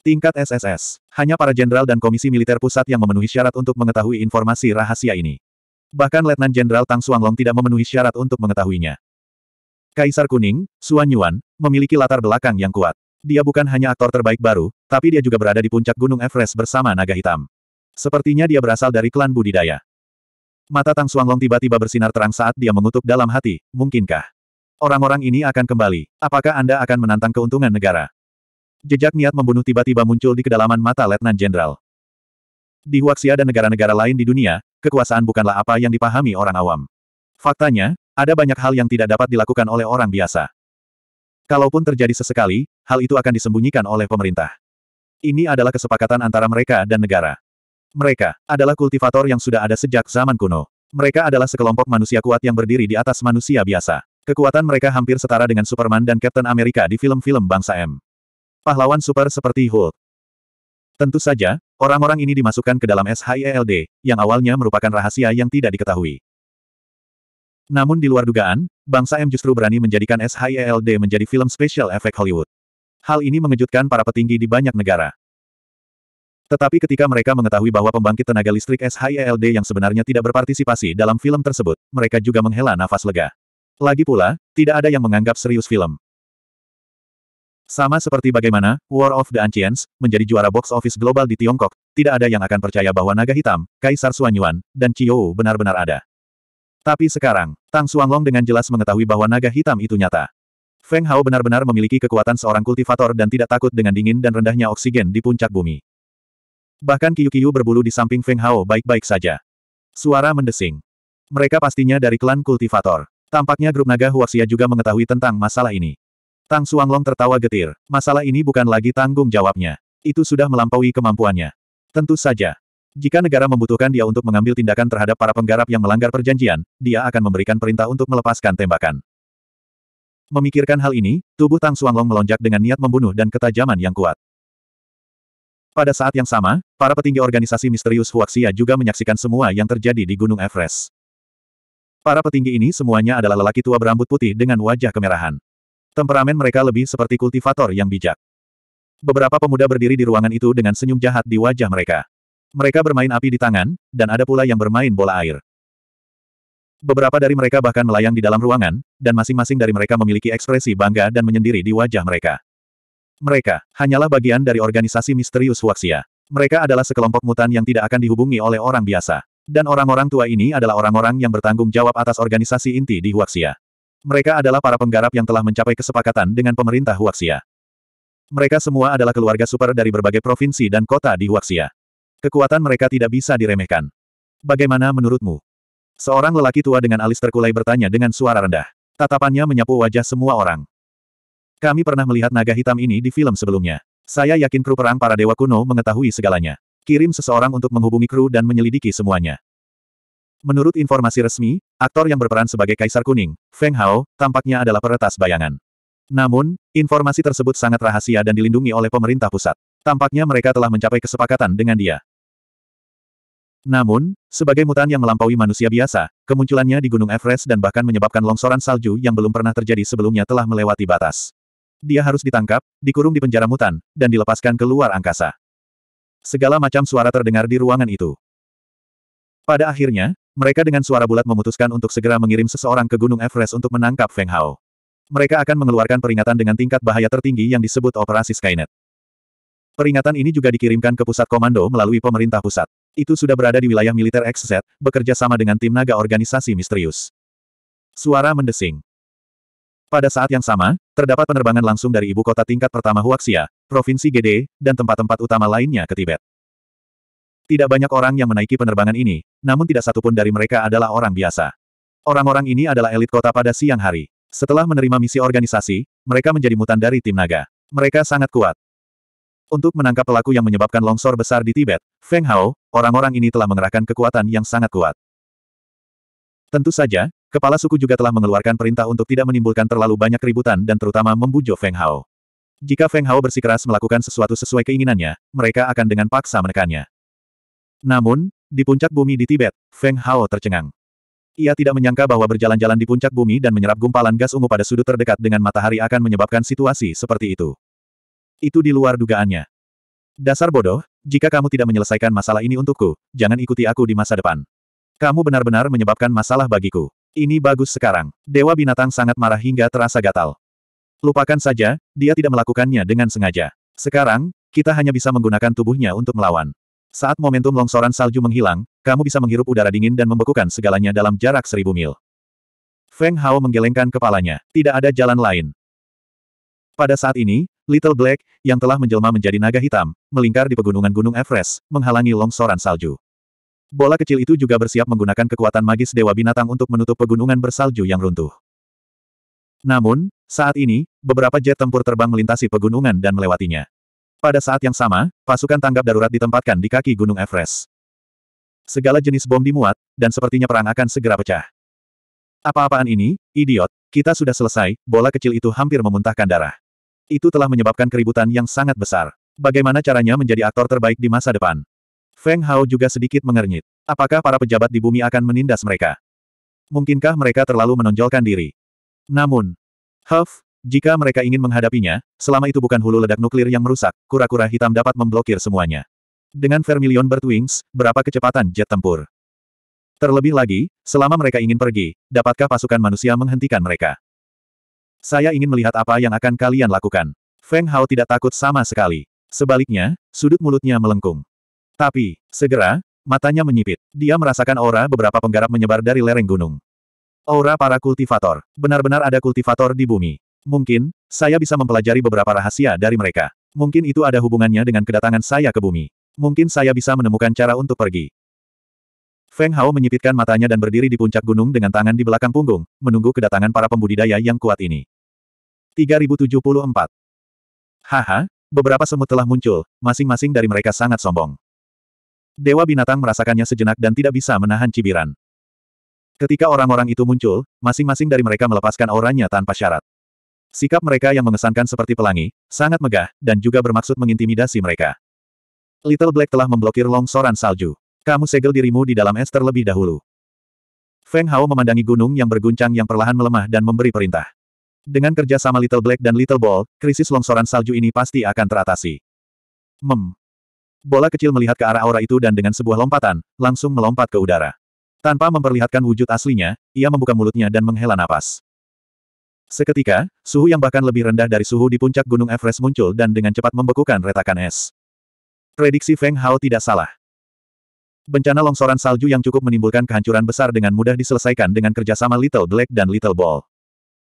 Tingkat SSS. Hanya para jenderal dan komisi militer pusat yang memenuhi syarat untuk mengetahui informasi rahasia ini. Bahkan Letnan Jenderal Tang Suanglong tidak memenuhi syarat untuk mengetahuinya. Kaisar Kuning, Suanyuan, Yuan, memiliki latar belakang yang kuat. Dia bukan hanya aktor terbaik baru, tapi dia juga berada di puncak Gunung Everest bersama naga hitam. Sepertinya dia berasal dari klan budidaya. Mata Tang Suanglong tiba-tiba bersinar terang saat dia mengutuk dalam hati, mungkinkah? Orang-orang ini akan kembali. Apakah Anda akan menantang keuntungan negara? Jejak niat membunuh tiba-tiba muncul di kedalaman mata Letnan Jenderal. Di Huaxia dan negara-negara lain di dunia, kekuasaan bukanlah apa yang dipahami orang awam. Faktanya, ada banyak hal yang tidak dapat dilakukan oleh orang biasa. Kalaupun terjadi sesekali, hal itu akan disembunyikan oleh pemerintah. Ini adalah kesepakatan antara mereka dan negara. Mereka adalah kultivator yang sudah ada sejak zaman kuno. Mereka adalah sekelompok manusia kuat yang berdiri di atas manusia biasa. Kekuatan mereka hampir setara dengan Superman dan Captain America di film-film bangsa M. Pahlawan super seperti Hulk. Tentu saja, orang-orang ini dimasukkan ke dalam SHIELD, yang awalnya merupakan rahasia yang tidak diketahui. Namun di luar dugaan, bangsa M justru berani menjadikan SHIELD menjadi film special efek Hollywood. Hal ini mengejutkan para petinggi di banyak negara. Tetapi ketika mereka mengetahui bahwa pembangkit tenaga listrik SHIELD yang sebenarnya tidak berpartisipasi dalam film tersebut, mereka juga menghela nafas lega. Lagi pula, tidak ada yang menganggap serius film. Sama seperti bagaimana War of the Ancients menjadi juara box office global di Tiongkok, tidak ada yang akan percaya bahwa Naga Hitam, Kaisar Suanyuan, dan Chiyo benar-benar ada. Tapi sekarang, Tang Suanglong dengan jelas mengetahui bahwa Naga Hitam itu nyata. Feng Hao benar-benar memiliki kekuatan seorang kultivator dan tidak takut dengan dingin dan rendahnya oksigen di puncak bumi. Bahkan kiyu-kiyu berbulu di samping Feng Hao baik-baik saja. Suara mendesing. Mereka pastinya dari klan kultivator. Tampaknya grup naga Huaxia juga mengetahui tentang masalah ini. Tang Suanglong tertawa getir. Masalah ini bukan lagi tanggung jawabnya. Itu sudah melampaui kemampuannya. Tentu saja. Jika negara membutuhkan dia untuk mengambil tindakan terhadap para penggarap yang melanggar perjanjian, dia akan memberikan perintah untuk melepaskan tembakan. Memikirkan hal ini, tubuh Tang Suanglong melonjak dengan niat membunuh dan ketajaman yang kuat. Pada saat yang sama, para petinggi organisasi misterius Huaxia juga menyaksikan semua yang terjadi di Gunung Everest. Para petinggi ini semuanya adalah lelaki tua berambut putih dengan wajah kemerahan. Temperamen mereka lebih seperti kultivator yang bijak. Beberapa pemuda berdiri di ruangan itu dengan senyum jahat di wajah mereka. Mereka bermain api di tangan, dan ada pula yang bermain bola air. Beberapa dari mereka bahkan melayang di dalam ruangan, dan masing-masing dari mereka memiliki ekspresi bangga dan menyendiri di wajah mereka. Mereka hanyalah bagian dari organisasi misterius Huaxia. Mereka adalah sekelompok mutan yang tidak akan dihubungi oleh orang biasa. Dan orang-orang tua ini adalah orang-orang yang bertanggung jawab atas organisasi inti di Huaxia. Mereka adalah para penggarap yang telah mencapai kesepakatan dengan pemerintah Huaxia. Mereka semua adalah keluarga super dari berbagai provinsi dan kota di Huaxia. Kekuatan mereka tidak bisa diremehkan. Bagaimana menurutmu? Seorang lelaki tua dengan alis terkulai bertanya dengan suara rendah. Tatapannya menyapu wajah semua orang. Kami pernah melihat naga hitam ini di film sebelumnya. Saya yakin kru perang para dewa kuno mengetahui segalanya. Kirim seseorang untuk menghubungi kru dan menyelidiki semuanya. Menurut informasi resmi, aktor yang berperan sebagai Kaisar Kuning, Feng Hao, tampaknya adalah peretas bayangan. Namun, informasi tersebut sangat rahasia dan dilindungi oleh pemerintah pusat. Tampaknya mereka telah mencapai kesepakatan dengan dia. Namun, sebagai mutan yang melampaui manusia biasa, kemunculannya di Gunung Everest dan bahkan menyebabkan longsoran salju yang belum pernah terjadi sebelumnya telah melewati batas. Dia harus ditangkap, dikurung di penjara mutan, dan dilepaskan ke luar angkasa. Segala macam suara terdengar di ruangan itu. Pada akhirnya, mereka dengan suara bulat memutuskan untuk segera mengirim seseorang ke Gunung Everest untuk menangkap Feng Hao. Mereka akan mengeluarkan peringatan dengan tingkat bahaya tertinggi yang disebut operasi Skynet. Peringatan ini juga dikirimkan ke pusat komando melalui pemerintah pusat. Itu sudah berada di wilayah militer XZ, bekerja sama dengan tim naga organisasi misterius. Suara mendesing. Pada saat yang sama, terdapat penerbangan langsung dari ibu kota tingkat pertama Huaxia, Provinsi Gede, dan tempat-tempat utama lainnya ke Tibet. Tidak banyak orang yang menaiki penerbangan ini, namun tidak satupun dari mereka adalah orang biasa. Orang-orang ini adalah elit kota pada siang hari. Setelah menerima misi organisasi, mereka menjadi mutan dari tim naga. Mereka sangat kuat. Untuk menangkap pelaku yang menyebabkan longsor besar di Tibet, Feng Hao, orang-orang ini telah mengerahkan kekuatan yang sangat kuat. Tentu saja, kepala suku juga telah mengeluarkan perintah untuk tidak menimbulkan terlalu banyak keributan dan terutama membujuk Feng Hao. Jika Feng Hao bersikeras melakukan sesuatu sesuai keinginannya, mereka akan dengan paksa menekannya. Namun, di puncak bumi di Tibet, Feng Hao tercengang. Ia tidak menyangka bahwa berjalan-jalan di puncak bumi dan menyerap gumpalan gas ungu pada sudut terdekat dengan matahari akan menyebabkan situasi seperti itu. Itu di luar dugaannya. Dasar bodoh, jika kamu tidak menyelesaikan masalah ini untukku, jangan ikuti aku di masa depan. Kamu benar-benar menyebabkan masalah bagiku. Ini bagus sekarang. Dewa binatang sangat marah hingga terasa gatal. Lupakan saja, dia tidak melakukannya dengan sengaja. Sekarang, kita hanya bisa menggunakan tubuhnya untuk melawan. Saat momentum longsoran salju menghilang, kamu bisa menghirup udara dingin dan membekukan segalanya dalam jarak seribu mil. Feng Hao menggelengkan kepalanya. Tidak ada jalan lain. Pada saat ini, Little Black, yang telah menjelma menjadi naga hitam, melingkar di pegunungan Gunung Everest, menghalangi longsoran salju. Bola kecil itu juga bersiap menggunakan kekuatan magis Dewa Binatang untuk menutup pegunungan bersalju yang runtuh. Namun, saat ini, beberapa jet tempur terbang melintasi pegunungan dan melewatinya. Pada saat yang sama, pasukan tanggap darurat ditempatkan di kaki Gunung Everest. Segala jenis bom dimuat, dan sepertinya perang akan segera pecah. Apa-apaan ini, idiot, kita sudah selesai, bola kecil itu hampir memuntahkan darah. Itu telah menyebabkan keributan yang sangat besar. Bagaimana caranya menjadi aktor terbaik di masa depan? Feng Hao juga sedikit mengernyit. Apakah para pejabat di bumi akan menindas mereka? Mungkinkah mereka terlalu menonjolkan diri? Namun, Huff, jika mereka ingin menghadapinya, selama itu bukan hulu ledak nuklir yang merusak, kura-kura hitam dapat memblokir semuanya. Dengan Vermilion Birdwings, berapa kecepatan jet tempur? Terlebih lagi, selama mereka ingin pergi, dapatkah pasukan manusia menghentikan mereka? Saya ingin melihat apa yang akan kalian lakukan. Feng Hao tidak takut sama sekali. Sebaliknya, sudut mulutnya melengkung. Tapi, segera, matanya menyipit. Dia merasakan aura beberapa penggarap menyebar dari lereng gunung. Aura para kultivator. Benar-benar ada kultivator di bumi. Mungkin, saya bisa mempelajari beberapa rahasia dari mereka. Mungkin itu ada hubungannya dengan kedatangan saya ke bumi. Mungkin saya bisa menemukan cara untuk pergi. Feng Hao menyipitkan matanya dan berdiri di puncak gunung dengan tangan di belakang punggung, menunggu kedatangan para pembudidaya yang kuat ini. 3074 Haha, beberapa semut telah muncul, masing-masing dari mereka sangat sombong. Dewa binatang merasakannya sejenak dan tidak bisa menahan cibiran. Ketika orang-orang itu muncul, masing-masing dari mereka melepaskan auranya tanpa syarat. Sikap mereka yang mengesankan seperti pelangi, sangat megah, dan juga bermaksud mengintimidasi mereka. Little Black telah memblokir longsoran salju. Kamu segel dirimu di dalam es terlebih dahulu. Feng Hao memandangi gunung yang berguncang yang perlahan melemah dan memberi perintah. Dengan kerja sama Little Black dan Little Ball, krisis longsoran salju ini pasti akan teratasi. Mem. Bola kecil melihat ke arah aura itu dan dengan sebuah lompatan, langsung melompat ke udara. Tanpa memperlihatkan wujud aslinya, ia membuka mulutnya dan menghela napas. Seketika, suhu yang bahkan lebih rendah dari suhu di puncak Gunung Everest muncul dan dengan cepat membekukan retakan es. Prediksi Feng Hao tidak salah. Bencana longsoran salju yang cukup menimbulkan kehancuran besar dengan mudah diselesaikan dengan kerjasama Little Black dan Little Ball.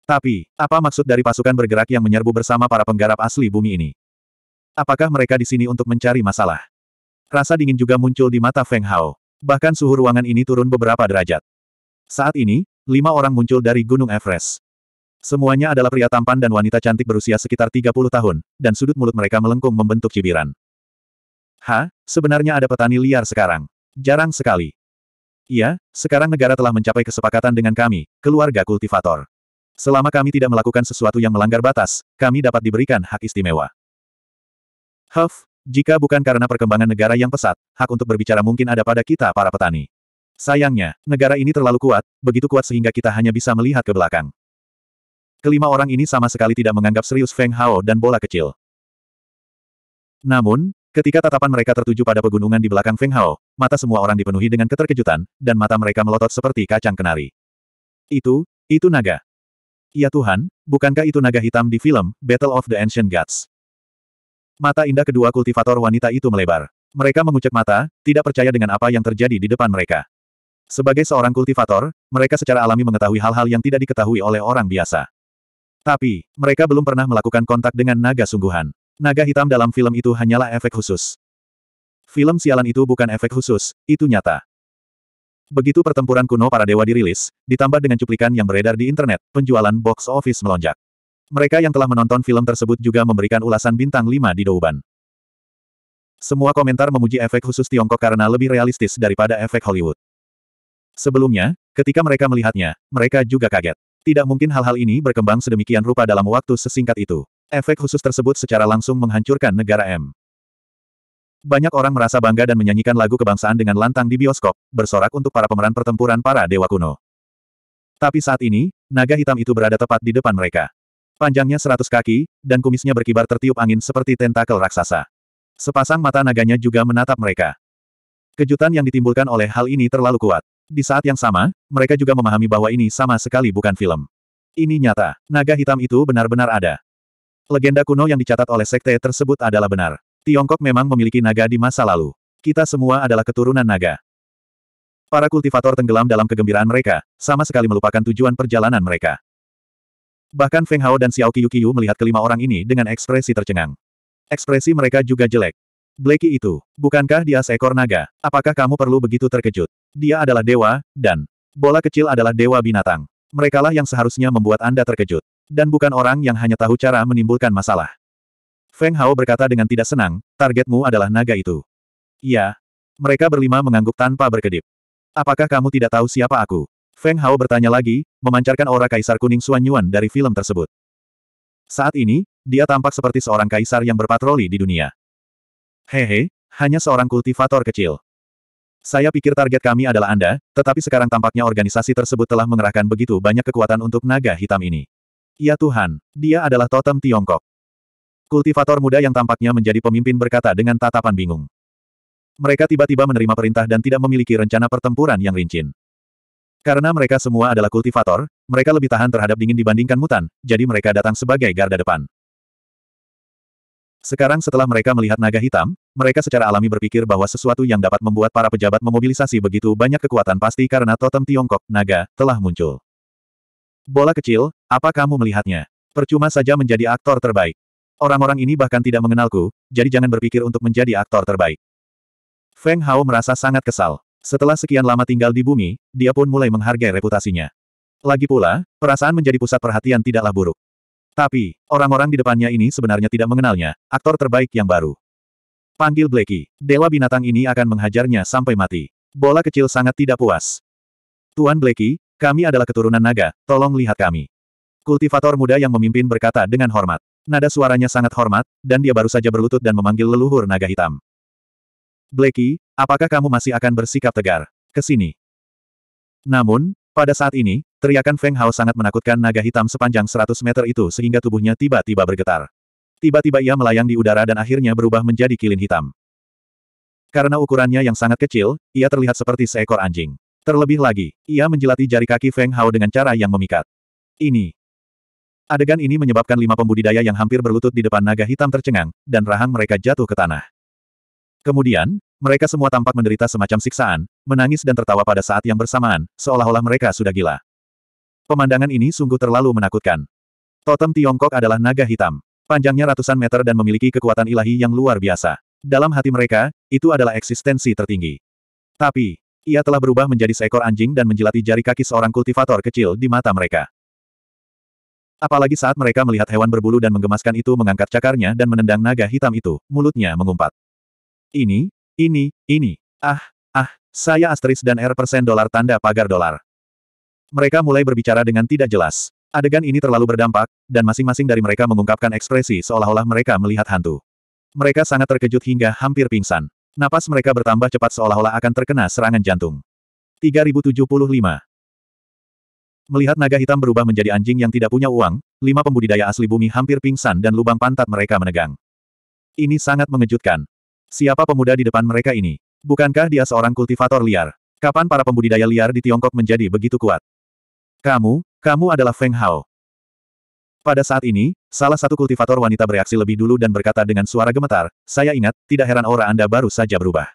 Tapi, apa maksud dari pasukan bergerak yang menyerbu bersama para penggarap asli bumi ini? Apakah mereka di sini untuk mencari masalah? Rasa dingin juga muncul di mata Feng Hao. Bahkan suhu ruangan ini turun beberapa derajat. Saat ini, lima orang muncul dari Gunung Everest. Semuanya adalah pria tampan dan wanita cantik berusia sekitar 30 tahun, dan sudut mulut mereka melengkung membentuk cibiran. Ha, sebenarnya ada petani liar sekarang. Jarang sekali. Iya, sekarang negara telah mencapai kesepakatan dengan kami, keluarga kultivator. Selama kami tidak melakukan sesuatu yang melanggar batas, kami dapat diberikan hak istimewa. Huff, jika bukan karena perkembangan negara yang pesat, hak untuk berbicara mungkin ada pada kita para petani. Sayangnya, negara ini terlalu kuat, begitu kuat sehingga kita hanya bisa melihat ke belakang. Kelima orang ini sama sekali tidak menganggap serius Feng Hao dan bola kecil. Namun, ketika tatapan mereka tertuju pada pegunungan di belakang Feng Hao, mata semua orang dipenuhi dengan keterkejutan, dan mata mereka melotot seperti kacang kenari. Itu, itu naga. Ya Tuhan, bukankah itu naga hitam di film, Battle of the Ancient Gods? Mata indah kedua kultivator wanita itu melebar. Mereka mengucek mata, tidak percaya dengan apa yang terjadi di depan mereka. Sebagai seorang kultivator, mereka secara alami mengetahui hal-hal yang tidak diketahui oleh orang biasa. Tapi, mereka belum pernah melakukan kontak dengan naga sungguhan. Naga hitam dalam film itu hanyalah efek khusus. Film sialan itu bukan efek khusus, itu nyata. Begitu pertempuran kuno para dewa dirilis, ditambah dengan cuplikan yang beredar di internet, penjualan box office melonjak. Mereka yang telah menonton film tersebut juga memberikan ulasan bintang 5 di Douban. Semua komentar memuji efek khusus Tiongkok karena lebih realistis daripada efek Hollywood. Sebelumnya, ketika mereka melihatnya, mereka juga kaget. Tidak mungkin hal-hal ini berkembang sedemikian rupa dalam waktu sesingkat itu. Efek khusus tersebut secara langsung menghancurkan negara M. Banyak orang merasa bangga dan menyanyikan lagu kebangsaan dengan lantang di bioskop, bersorak untuk para pemeran pertempuran para dewa kuno. Tapi saat ini, naga hitam itu berada tepat di depan mereka. Panjangnya seratus kaki, dan kumisnya berkibar tertiup angin seperti tentakel raksasa. Sepasang mata naganya juga menatap mereka. Kejutan yang ditimbulkan oleh hal ini terlalu kuat. Di saat yang sama, mereka juga memahami bahwa ini sama sekali bukan film. Ini nyata, naga hitam itu benar-benar ada. Legenda kuno yang dicatat oleh sekte tersebut adalah benar. Tiongkok memang memiliki naga di masa lalu. Kita semua adalah keturunan naga. Para kultivator tenggelam dalam kegembiraan mereka, sama sekali melupakan tujuan perjalanan mereka. Bahkan Feng Hao dan Xiao Qiyu melihat kelima orang ini dengan ekspresi tercengang. Ekspresi mereka juga jelek. Blacky itu, bukankah dia seekor naga? Apakah kamu perlu begitu terkejut? Dia adalah dewa, dan bola kecil adalah dewa binatang. Merekalah yang seharusnya membuat Anda terkejut. Dan bukan orang yang hanya tahu cara menimbulkan masalah. Feng Hao berkata dengan tidak senang, targetmu adalah naga itu. Iya. Mereka berlima mengangguk tanpa berkedip. Apakah kamu tidak tahu siapa aku? Feng Hao bertanya lagi, memancarkan aura Kaisar Kuning Xuan Yuan dari film tersebut. Saat ini, dia tampak seperti seorang kaisar yang berpatroli di dunia. Hehe, hanya seorang kultivator kecil. Saya pikir target kami adalah Anda, tetapi sekarang tampaknya organisasi tersebut telah mengerahkan begitu banyak kekuatan untuk naga hitam ini. Ya Tuhan, dia adalah totem Tiongkok. Kultivator muda yang tampaknya menjadi pemimpin berkata dengan tatapan bingung. Mereka tiba-tiba menerima perintah dan tidak memiliki rencana pertempuran yang rincin. Karena mereka semua adalah kultivator, mereka lebih tahan terhadap dingin dibandingkan mutan, jadi mereka datang sebagai garda depan. Sekarang setelah mereka melihat naga hitam, mereka secara alami berpikir bahwa sesuatu yang dapat membuat para pejabat memobilisasi begitu banyak kekuatan pasti karena totem Tiongkok, naga, telah muncul. Bola kecil, apa kamu melihatnya? Percuma saja menjadi aktor terbaik. Orang-orang ini bahkan tidak mengenalku, jadi jangan berpikir untuk menjadi aktor terbaik. Feng Hao merasa sangat kesal. Setelah sekian lama tinggal di bumi, dia pun mulai menghargai reputasinya. Lagi pula, perasaan menjadi pusat perhatian tidaklah buruk. Tapi, orang-orang di depannya ini sebenarnya tidak mengenalnya, aktor terbaik yang baru. Panggil Blakey. dewa binatang ini akan menghajarnya sampai mati. Bola kecil sangat tidak puas. Tuan Blakey, kami adalah keturunan naga, tolong lihat kami. Kultivator muda yang memimpin berkata dengan hormat. Nada suaranya sangat hormat, dan dia baru saja berlutut dan memanggil leluhur naga hitam. Blakey. Apakah kamu masih akan bersikap tegar? Kesini. Namun, pada saat ini, teriakan Feng Hao sangat menakutkan naga hitam sepanjang 100 meter itu sehingga tubuhnya tiba-tiba bergetar. Tiba-tiba ia melayang di udara dan akhirnya berubah menjadi kilin hitam. Karena ukurannya yang sangat kecil, ia terlihat seperti seekor anjing. Terlebih lagi, ia menjelati jari kaki Feng Hao dengan cara yang memikat. Ini. Adegan ini menyebabkan lima pembudidaya yang hampir berlutut di depan naga hitam tercengang, dan rahang mereka jatuh ke tanah. Kemudian, mereka semua tampak menderita semacam siksaan, menangis dan tertawa pada saat yang bersamaan, seolah-olah mereka sudah gila. Pemandangan ini sungguh terlalu menakutkan. Totem Tiongkok adalah naga hitam. Panjangnya ratusan meter dan memiliki kekuatan ilahi yang luar biasa. Dalam hati mereka, itu adalah eksistensi tertinggi. Tapi, ia telah berubah menjadi seekor anjing dan menjilati jari kaki seorang kultivator kecil di mata mereka. Apalagi saat mereka melihat hewan berbulu dan menggemaskan itu mengangkat cakarnya dan menendang naga hitam itu, mulutnya mengumpat. Ini, ini, ini. Ah, ah, saya asteris dan R persen dolar tanda pagar dolar. Mereka mulai berbicara dengan tidak jelas. Adegan ini terlalu berdampak, dan masing-masing dari mereka mengungkapkan ekspresi seolah-olah mereka melihat hantu. Mereka sangat terkejut hingga hampir pingsan. Napas mereka bertambah cepat seolah-olah akan terkena serangan jantung. 3075 Melihat naga hitam berubah menjadi anjing yang tidak punya uang, lima pembudidaya asli bumi hampir pingsan dan lubang pantat mereka menegang. Ini sangat mengejutkan. Siapa pemuda di depan mereka ini? Bukankah dia seorang kultivator liar? Kapan para pembudidaya liar di Tiongkok menjadi begitu kuat? Kamu, kamu adalah Feng Hao. Pada saat ini, salah satu kultivator wanita bereaksi lebih dulu dan berkata dengan suara gemetar, saya ingat, tidak heran aura Anda baru saja berubah.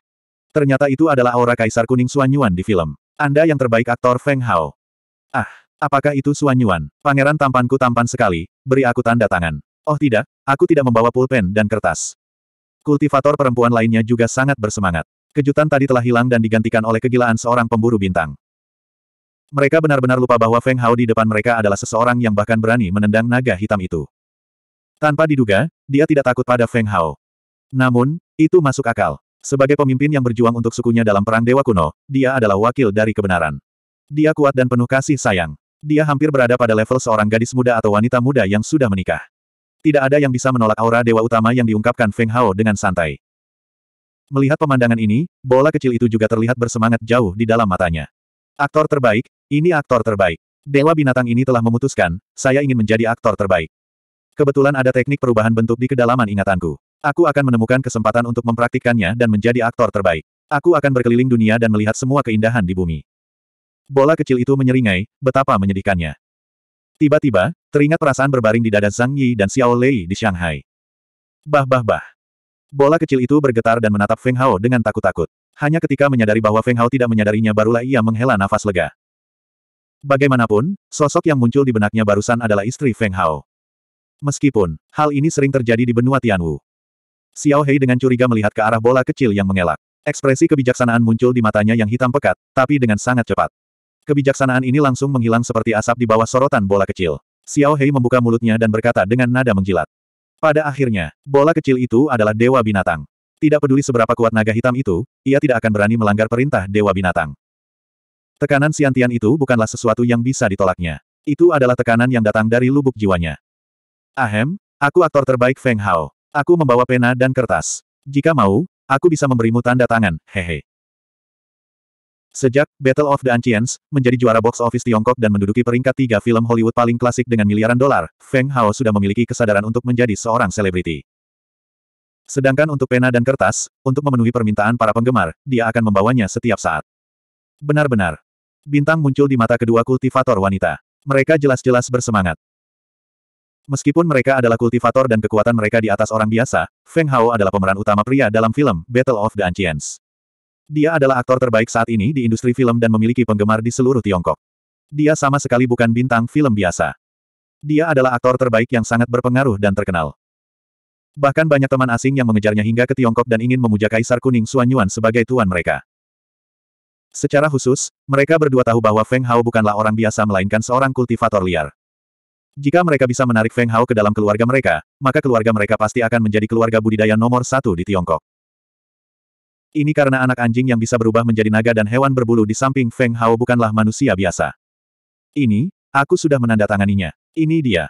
Ternyata itu adalah aura Kaisar Kuning Xuan Yuan di film. Anda yang terbaik aktor Feng Hao. Ah, apakah itu Xuan Yuan? Pangeran tampanku tampan sekali, beri aku tanda tangan. Oh tidak, aku tidak membawa pulpen dan kertas. Kultivator perempuan lainnya juga sangat bersemangat. Kejutan tadi telah hilang dan digantikan oleh kegilaan seorang pemburu bintang. Mereka benar-benar lupa bahwa Feng Hao di depan mereka adalah seseorang yang bahkan berani menendang naga hitam itu. Tanpa diduga, dia tidak takut pada Feng Hao. Namun, itu masuk akal. Sebagai pemimpin yang berjuang untuk sukunya dalam Perang Dewa Kuno, dia adalah wakil dari kebenaran. Dia kuat dan penuh kasih sayang. Dia hampir berada pada level seorang gadis muda atau wanita muda yang sudah menikah. Tidak ada yang bisa menolak aura dewa utama yang diungkapkan Feng Hao dengan santai. Melihat pemandangan ini, bola kecil itu juga terlihat bersemangat jauh di dalam matanya. Aktor terbaik, ini aktor terbaik. Dewa binatang ini telah memutuskan, saya ingin menjadi aktor terbaik. Kebetulan ada teknik perubahan bentuk di kedalaman ingatanku. Aku akan menemukan kesempatan untuk mempraktikkannya dan menjadi aktor terbaik. Aku akan berkeliling dunia dan melihat semua keindahan di bumi. Bola kecil itu menyeringai, betapa menyedihkannya. Tiba-tiba, Teringat perasaan berbaring di dada Zhang Yi dan Xiao Lei di Shanghai. Bah bah bah. Bola kecil itu bergetar dan menatap Feng Hao dengan takut-takut. Hanya ketika menyadari bahwa Feng Hao tidak menyadarinya barulah ia menghela nafas lega. Bagaimanapun, sosok yang muncul di benaknya barusan adalah istri Feng Hao. Meskipun, hal ini sering terjadi di benua Tianwu. Xiao Hei dengan curiga melihat ke arah bola kecil yang mengelak. Ekspresi kebijaksanaan muncul di matanya yang hitam pekat, tapi dengan sangat cepat. Kebijaksanaan ini langsung menghilang seperti asap di bawah sorotan bola kecil. Xiao Hei membuka mulutnya dan berkata dengan nada menjilat. Pada akhirnya, bola kecil itu adalah dewa binatang. Tidak peduli seberapa kuat naga hitam itu, ia tidak akan berani melanggar perintah dewa binatang. Tekanan siantian itu bukanlah sesuatu yang bisa ditolaknya. Itu adalah tekanan yang datang dari lubuk jiwanya. Ahem, aku aktor terbaik Feng Hao. Aku membawa pena dan kertas. Jika mau, aku bisa memberimu tanda tangan, hehe. Sejak Battle of the Ancients menjadi juara box office Tiongkok dan menduduki peringkat tiga film Hollywood paling klasik dengan miliaran dolar, Feng Hao sudah memiliki kesadaran untuk menjadi seorang selebriti. Sedangkan untuk pena dan kertas, untuk memenuhi permintaan para penggemar, dia akan membawanya setiap saat. Benar-benar. Bintang muncul di mata kedua kultivator wanita. Mereka jelas-jelas bersemangat. Meskipun mereka adalah kultivator dan kekuatan mereka di atas orang biasa, Feng Hao adalah pemeran utama pria dalam film Battle of the Ancients. Dia adalah aktor terbaik saat ini di industri film dan memiliki penggemar di seluruh Tiongkok. Dia sama sekali bukan bintang film biasa. Dia adalah aktor terbaik yang sangat berpengaruh dan terkenal. Bahkan banyak teman asing yang mengejarnya hingga ke Tiongkok dan ingin memuja Kaisar Kuning Suanyuan sebagai tuan mereka. Secara khusus, mereka berdua tahu bahwa Feng Hao bukanlah orang biasa melainkan seorang kultivator liar. Jika mereka bisa menarik Feng Hao ke dalam keluarga mereka, maka keluarga mereka pasti akan menjadi keluarga budidaya nomor satu di Tiongkok. Ini karena anak anjing yang bisa berubah menjadi naga dan hewan berbulu di samping Feng Hao bukanlah manusia biasa. Ini, aku sudah menandatanganinya. Ini dia.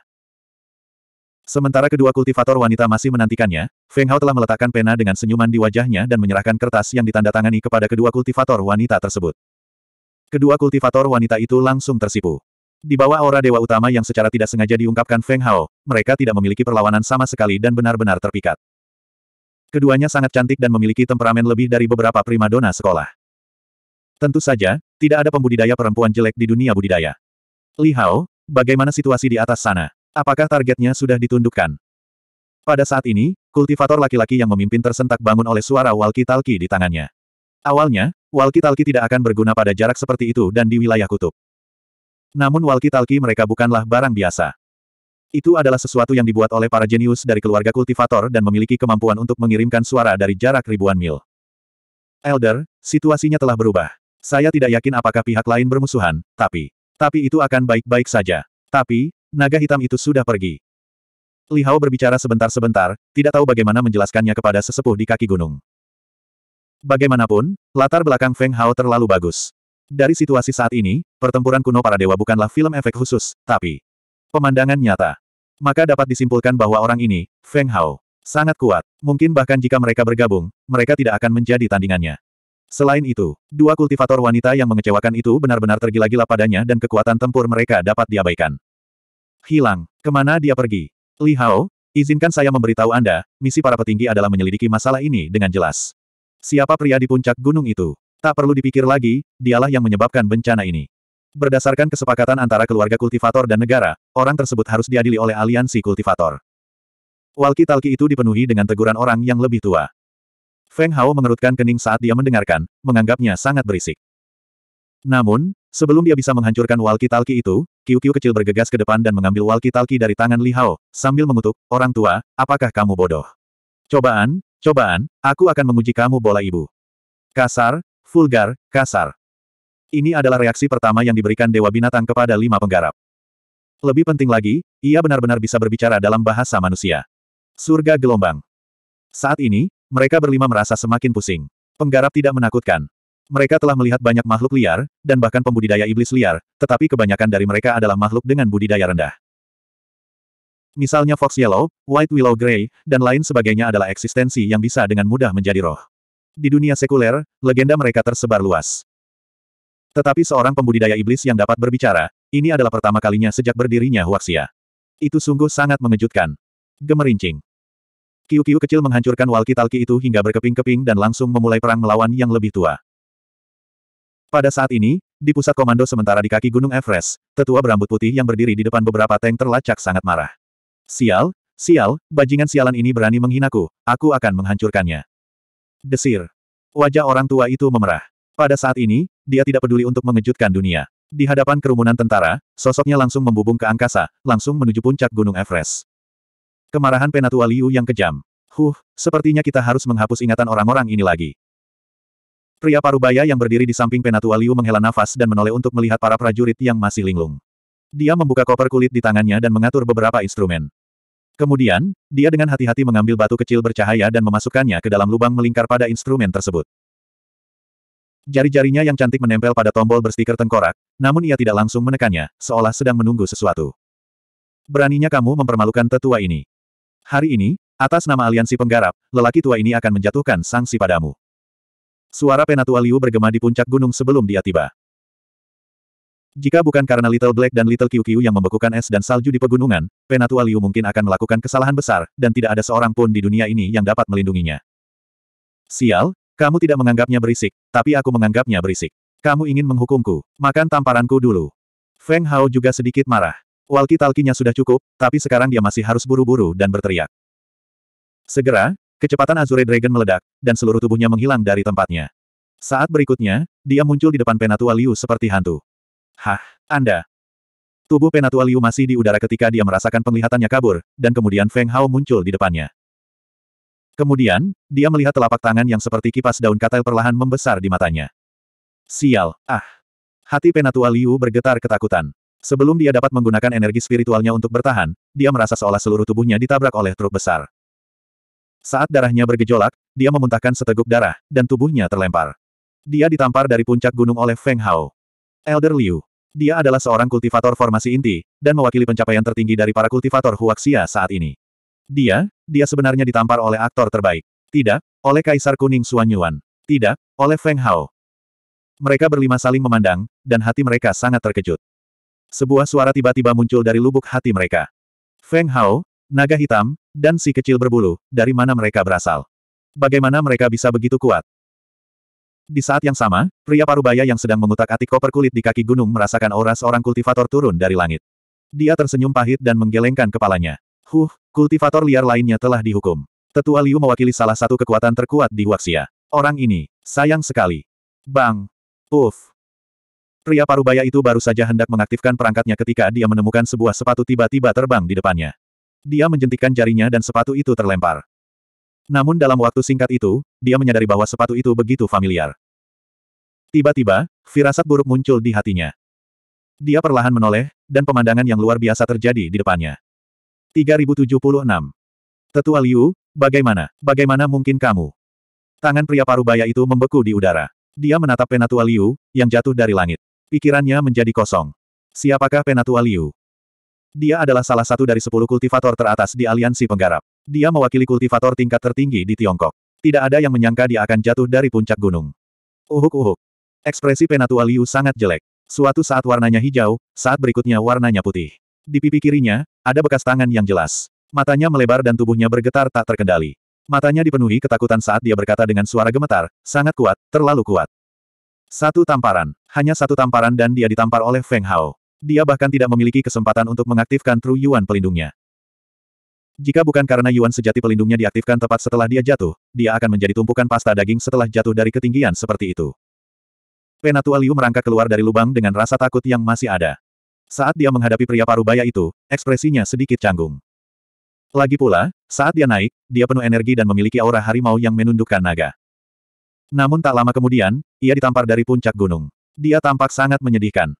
Sementara kedua kultivator wanita masih menantikannya, Feng Hao telah meletakkan pena dengan senyuman di wajahnya dan menyerahkan kertas yang ditandatangani kepada kedua kultivator wanita tersebut. Kedua kultivator wanita itu langsung tersipu. Di bawah aura dewa utama yang secara tidak sengaja diungkapkan Feng Hao, mereka tidak memiliki perlawanan sama sekali dan benar-benar terpikat. Keduanya sangat cantik dan memiliki temperamen lebih dari beberapa primadona sekolah. Tentu saja, tidak ada pembudidaya perempuan jelek di dunia budidaya. Li Hao, bagaimana situasi di atas sana? Apakah targetnya sudah ditundukkan? Pada saat ini, kultivator laki-laki yang memimpin tersentak bangun oleh suara walkie talki di tangannya. Awalnya, walkie talki tidak akan berguna pada jarak seperti itu dan di wilayah kutub. Namun walkie talki mereka bukanlah barang biasa. Itu adalah sesuatu yang dibuat oleh para jenius dari keluarga kultivator dan memiliki kemampuan untuk mengirimkan suara dari jarak ribuan mil. Elder, situasinya telah berubah. Saya tidak yakin apakah pihak lain bermusuhan, tapi... Tapi itu akan baik-baik saja. Tapi, naga hitam itu sudah pergi. Li Hao berbicara sebentar-sebentar, tidak tahu bagaimana menjelaskannya kepada sesepuh di kaki gunung. Bagaimanapun, latar belakang Feng Hao terlalu bagus. Dari situasi saat ini, pertempuran kuno para dewa bukanlah film efek khusus, tapi Pemandangan nyata. Maka dapat disimpulkan bahwa orang ini, Feng Hao, sangat kuat. Mungkin bahkan jika mereka bergabung, mereka tidak akan menjadi tandingannya. Selain itu, dua kultivator wanita yang mengecewakan itu benar-benar tergila-gila padanya dan kekuatan tempur mereka dapat diabaikan. Hilang. Kemana dia pergi? Li Hao, izinkan saya memberitahu Anda, misi para petinggi adalah menyelidiki masalah ini dengan jelas. Siapa pria di puncak gunung itu? Tak perlu dipikir lagi, dialah yang menyebabkan bencana ini. Berdasarkan kesepakatan antara keluarga kultivator dan negara, orang tersebut harus diadili oleh aliansi kultivator. Walki-talki itu dipenuhi dengan teguran orang yang lebih tua. Feng Hao mengerutkan kening saat dia mendengarkan, menganggapnya sangat berisik. Namun, sebelum dia bisa menghancurkan walki-talki itu, Qiu Qiu kecil bergegas ke depan dan mengambil walki-talki dari tangan Li Hao, sambil mengutuk, Orang tua, apakah kamu bodoh? Cobaan, cobaan, aku akan menguji kamu bola ibu. Kasar, vulgar, kasar. Ini adalah reaksi pertama yang diberikan Dewa Binatang kepada lima penggarap. Lebih penting lagi, ia benar-benar bisa berbicara dalam bahasa manusia. Surga gelombang. Saat ini, mereka berlima merasa semakin pusing. Penggarap tidak menakutkan. Mereka telah melihat banyak makhluk liar, dan bahkan pembudidaya iblis liar, tetapi kebanyakan dari mereka adalah makhluk dengan budidaya rendah. Misalnya Fox Yellow, White Willow Grey, dan lain sebagainya adalah eksistensi yang bisa dengan mudah menjadi roh. Di dunia sekuler, legenda mereka tersebar luas. Tetapi seorang pembudidaya iblis yang dapat berbicara, ini adalah pertama kalinya sejak berdirinya Huaxia. Itu sungguh sangat mengejutkan. Gemerincing. Kiu-kiu kecil menghancurkan walki-talki itu hingga berkeping-keping dan langsung memulai perang melawan yang lebih tua. Pada saat ini, di pusat komando sementara di kaki Gunung Everest, tetua berambut putih yang berdiri di depan beberapa tank terlacak sangat marah. Sial, sial, bajingan sialan ini berani menghinaku, aku akan menghancurkannya. Desir. Wajah orang tua itu memerah. Pada saat ini, dia tidak peduli untuk mengejutkan dunia. Di hadapan kerumunan tentara, sosoknya langsung membubung ke angkasa, langsung menuju puncak Gunung Everest. Kemarahan Penatua Liu yang kejam. Huh, sepertinya kita harus menghapus ingatan orang-orang ini lagi. Pria parubaya yang berdiri di samping Penatua Liu menghela nafas dan menoleh untuk melihat para prajurit yang masih linglung. Dia membuka koper kulit di tangannya dan mengatur beberapa instrumen. Kemudian, dia dengan hati-hati mengambil batu kecil bercahaya dan memasukkannya ke dalam lubang melingkar pada instrumen tersebut. Jari-jarinya yang cantik menempel pada tombol berstiker tengkorak, namun ia tidak langsung menekannya, seolah sedang menunggu sesuatu. Beraninya kamu mempermalukan tetua ini. Hari ini, atas nama aliansi penggarap, lelaki tua ini akan menjatuhkan sanksi padamu. Suara penatua Liu bergema di puncak gunung sebelum dia tiba. Jika bukan karena Little Black dan Little QQ yang membekukan es dan salju di pegunungan, Penatua Liu mungkin akan melakukan kesalahan besar, dan tidak ada seorang pun di dunia ini yang dapat melindunginya. Sial, kamu tidak menganggapnya berisik, tapi aku menganggapnya berisik. Kamu ingin menghukumku, makan tamparanku dulu. Feng Hao juga sedikit marah. Walki-talkinya sudah cukup, tapi sekarang dia masih harus buru-buru dan berteriak. Segera, kecepatan Azure Dragon meledak, dan seluruh tubuhnya menghilang dari tempatnya. Saat berikutnya, dia muncul di depan Penatua Liu seperti hantu. Hah, Anda, Tubuh Penatua Liu masih di udara ketika dia merasakan penglihatannya kabur, dan kemudian Feng Hao muncul di depannya. Kemudian, dia melihat telapak tangan yang seperti kipas daun katel perlahan membesar di matanya. Sial, ah. Hati penatua Liu bergetar ketakutan. Sebelum dia dapat menggunakan energi spiritualnya untuk bertahan, dia merasa seolah seluruh tubuhnya ditabrak oleh truk besar. Saat darahnya bergejolak, dia memuntahkan seteguk darah, dan tubuhnya terlempar. Dia ditampar dari puncak gunung oleh Feng Hao. Elder Liu. Dia adalah seorang kultivator formasi inti, dan mewakili pencapaian tertinggi dari para kultivator Huaxia saat ini. Dia, dia sebenarnya ditampar oleh aktor terbaik. Tidak, oleh Kaisar Kuning Suanyuan, Yuan. Tidak, oleh Feng Hao. Mereka berlima saling memandang, dan hati mereka sangat terkejut. Sebuah suara tiba-tiba muncul dari lubuk hati mereka. Feng Hao, naga hitam, dan si kecil berbulu, dari mana mereka berasal. Bagaimana mereka bisa begitu kuat? Di saat yang sama, pria parubaya yang sedang mengutak-atik koper kulit di kaki gunung merasakan aura seorang kultivator turun dari langit. Dia tersenyum pahit dan menggelengkan kepalanya. Huh, Kultivator liar lainnya telah dihukum. Tetua Liu mewakili salah satu kekuatan terkuat di Huaxia. Orang ini, sayang sekali. Bang! Puff! Pria parubaya itu baru saja hendak mengaktifkan perangkatnya ketika dia menemukan sebuah sepatu tiba-tiba terbang di depannya. Dia menjentikkan jarinya dan sepatu itu terlempar. Namun dalam waktu singkat itu, dia menyadari bahwa sepatu itu begitu familiar. Tiba-tiba, firasat buruk muncul di hatinya. Dia perlahan menoleh, dan pemandangan yang luar biasa terjadi di depannya. 3076. Tetua Liu, bagaimana, bagaimana mungkin kamu? Tangan pria parubaya itu membeku di udara. Dia menatap Penatua Liu, yang jatuh dari langit. Pikirannya menjadi kosong. Siapakah Penatua Liu? Dia adalah salah satu dari sepuluh kultivator teratas di Aliansi Penggarap. Dia mewakili kultivator tingkat tertinggi di Tiongkok. Tidak ada yang menyangka dia akan jatuh dari puncak gunung. Uhuk-uhuk. Ekspresi Penatua Liu sangat jelek. Suatu saat warnanya hijau, saat berikutnya warnanya putih. Di pipi kirinya, ada bekas tangan yang jelas. Matanya melebar dan tubuhnya bergetar tak terkendali. Matanya dipenuhi ketakutan saat dia berkata dengan suara gemetar, sangat kuat, terlalu kuat. Satu tamparan, hanya satu tamparan dan dia ditampar oleh Feng Hao. Dia bahkan tidak memiliki kesempatan untuk mengaktifkan True Yuan pelindungnya. Jika bukan karena Yuan sejati pelindungnya diaktifkan tepat setelah dia jatuh, dia akan menjadi tumpukan pasta daging setelah jatuh dari ketinggian seperti itu. Penatua Liu merangkak keluar dari lubang dengan rasa takut yang masih ada. Saat dia menghadapi pria parubaya itu, ekspresinya sedikit canggung. Lagi pula, saat dia naik, dia penuh energi dan memiliki aura harimau yang menundukkan naga. Namun tak lama kemudian, ia ditampar dari puncak gunung. Dia tampak sangat menyedihkan.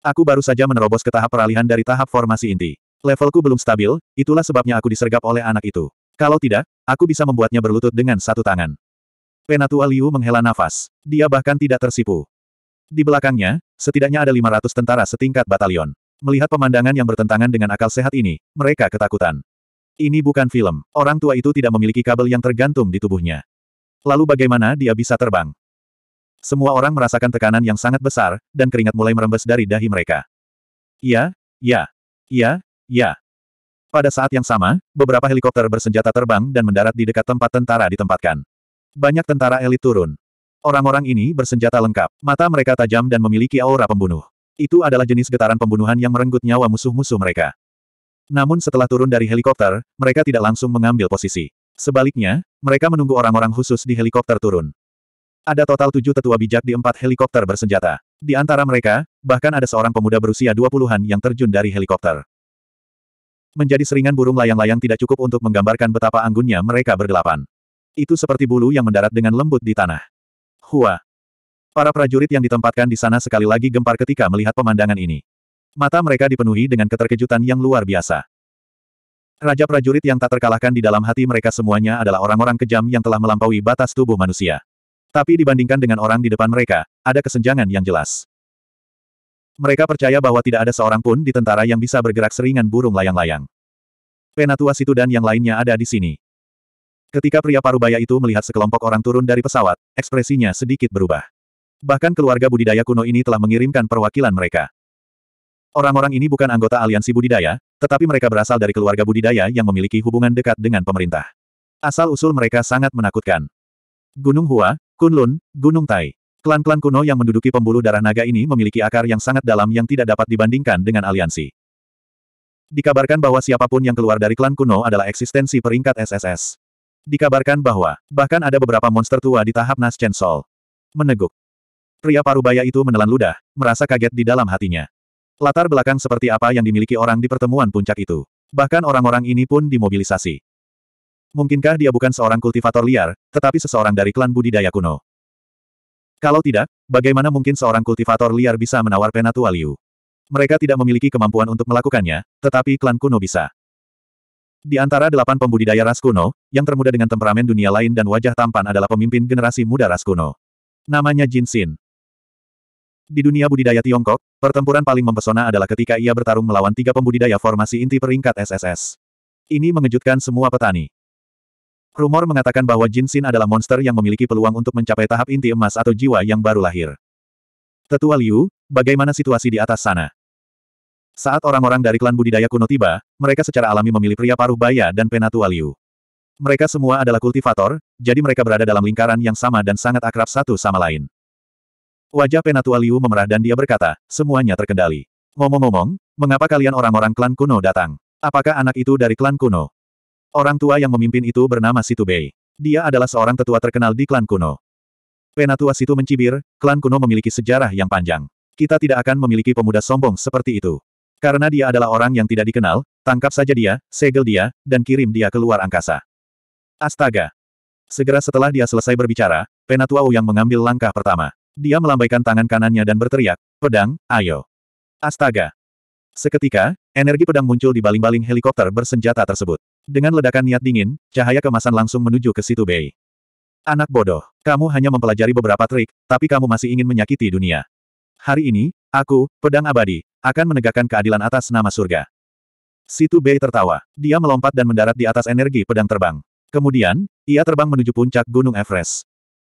Aku baru saja menerobos ke tahap peralihan dari tahap formasi inti. Levelku belum stabil, itulah sebabnya aku disergap oleh anak itu. Kalau tidak, aku bisa membuatnya berlutut dengan satu tangan. Penatua Liu menghela nafas. Dia bahkan tidak tersipu. Di belakangnya, Setidaknya ada 500 tentara setingkat batalion. Melihat pemandangan yang bertentangan dengan akal sehat ini, mereka ketakutan. Ini bukan film. Orang tua itu tidak memiliki kabel yang tergantung di tubuhnya. Lalu bagaimana dia bisa terbang? Semua orang merasakan tekanan yang sangat besar, dan keringat mulai merembes dari dahi mereka. Ya, ya, ya, ya. Pada saat yang sama, beberapa helikopter bersenjata terbang dan mendarat di dekat tempat tentara ditempatkan. Banyak tentara elit turun. Orang-orang ini bersenjata lengkap, mata mereka tajam dan memiliki aura pembunuh. Itu adalah jenis getaran pembunuhan yang merenggut nyawa musuh-musuh mereka. Namun setelah turun dari helikopter, mereka tidak langsung mengambil posisi. Sebaliknya, mereka menunggu orang-orang khusus di helikopter turun. Ada total tujuh tetua bijak di empat helikopter bersenjata. Di antara mereka, bahkan ada seorang pemuda berusia 20-an yang terjun dari helikopter. Menjadi seringan burung layang-layang tidak cukup untuk menggambarkan betapa anggunnya mereka berdelapan. Itu seperti bulu yang mendarat dengan lembut di tanah. Hua. Para prajurit yang ditempatkan di sana sekali lagi gempar ketika melihat pemandangan ini. Mata mereka dipenuhi dengan keterkejutan yang luar biasa. Raja prajurit yang tak terkalahkan di dalam hati mereka semuanya adalah orang-orang kejam yang telah melampaui batas tubuh manusia. Tapi dibandingkan dengan orang di depan mereka, ada kesenjangan yang jelas. Mereka percaya bahwa tidak ada seorang pun di tentara yang bisa bergerak seringan burung layang-layang. Penatua situ dan yang lainnya ada di sini. Ketika pria parubaya itu melihat sekelompok orang turun dari pesawat, ekspresinya sedikit berubah. Bahkan keluarga budidaya kuno ini telah mengirimkan perwakilan mereka. Orang-orang ini bukan anggota aliansi budidaya, tetapi mereka berasal dari keluarga budidaya yang memiliki hubungan dekat dengan pemerintah. Asal-usul mereka sangat menakutkan. Gunung Hua, Kunlun, Gunung Tai. Klan-klan kuno yang menduduki pembuluh darah naga ini memiliki akar yang sangat dalam yang tidak dapat dibandingkan dengan aliansi. Dikabarkan bahwa siapapun yang keluar dari klan kuno adalah eksistensi peringkat SSS. Dikabarkan bahwa, bahkan ada beberapa monster tua di tahap Nas Sol. Meneguk. Pria parubaya itu menelan ludah, merasa kaget di dalam hatinya. Latar belakang seperti apa yang dimiliki orang di pertemuan puncak itu. Bahkan orang-orang ini pun dimobilisasi. Mungkinkah dia bukan seorang kultivator liar, tetapi seseorang dari klan budidaya kuno? Kalau tidak, bagaimana mungkin seorang kultivator liar bisa menawar penatua Liu? Mereka tidak memiliki kemampuan untuk melakukannya, tetapi klan kuno bisa. Di antara delapan pembudidaya ras kuno, yang termuda dengan temperamen dunia lain dan wajah tampan adalah pemimpin generasi muda ras kuno. Namanya Jin Xin. Di dunia budidaya Tiongkok, pertempuran paling mempesona adalah ketika ia bertarung melawan tiga pembudidaya formasi inti peringkat SSS. Ini mengejutkan semua petani. Rumor mengatakan bahwa Jin Xin adalah monster yang memiliki peluang untuk mencapai tahap inti emas atau jiwa yang baru lahir. Tetua Liu, bagaimana situasi di atas sana? Saat orang-orang dari klan budidaya kuno tiba, mereka secara alami memilih pria paruh baya dan penatua Liu. Mereka semua adalah kultivator, jadi mereka berada dalam lingkaran yang sama dan sangat akrab satu sama lain. Wajah penatua Liu memerah dan dia berkata, semuanya terkendali. Ngomong-ngomong, mengapa kalian orang-orang klan kuno datang? Apakah anak itu dari klan kuno? Orang tua yang memimpin itu bernama Situ Bei. Dia adalah seorang tetua terkenal di klan kuno. Penatua Situ mencibir, klan kuno memiliki sejarah yang panjang. Kita tidak akan memiliki pemuda sombong seperti itu. Karena dia adalah orang yang tidak dikenal, tangkap saja dia, segel dia, dan kirim dia ke luar angkasa. Astaga! Segera setelah dia selesai berbicara, Penatua yang mengambil langkah pertama. Dia melambaikan tangan kanannya dan berteriak, pedang, ayo! Astaga! Seketika, energi pedang muncul di baling-baling helikopter bersenjata tersebut. Dengan ledakan niat dingin, cahaya kemasan langsung menuju ke situ Bei. Anak bodoh, kamu hanya mempelajari beberapa trik, tapi kamu masih ingin menyakiti dunia. Hari ini, Aku, pedang abadi, akan menegakkan keadilan atas nama surga. Situ Bei tertawa. Dia melompat dan mendarat di atas energi pedang terbang. Kemudian, ia terbang menuju puncak Gunung Everest.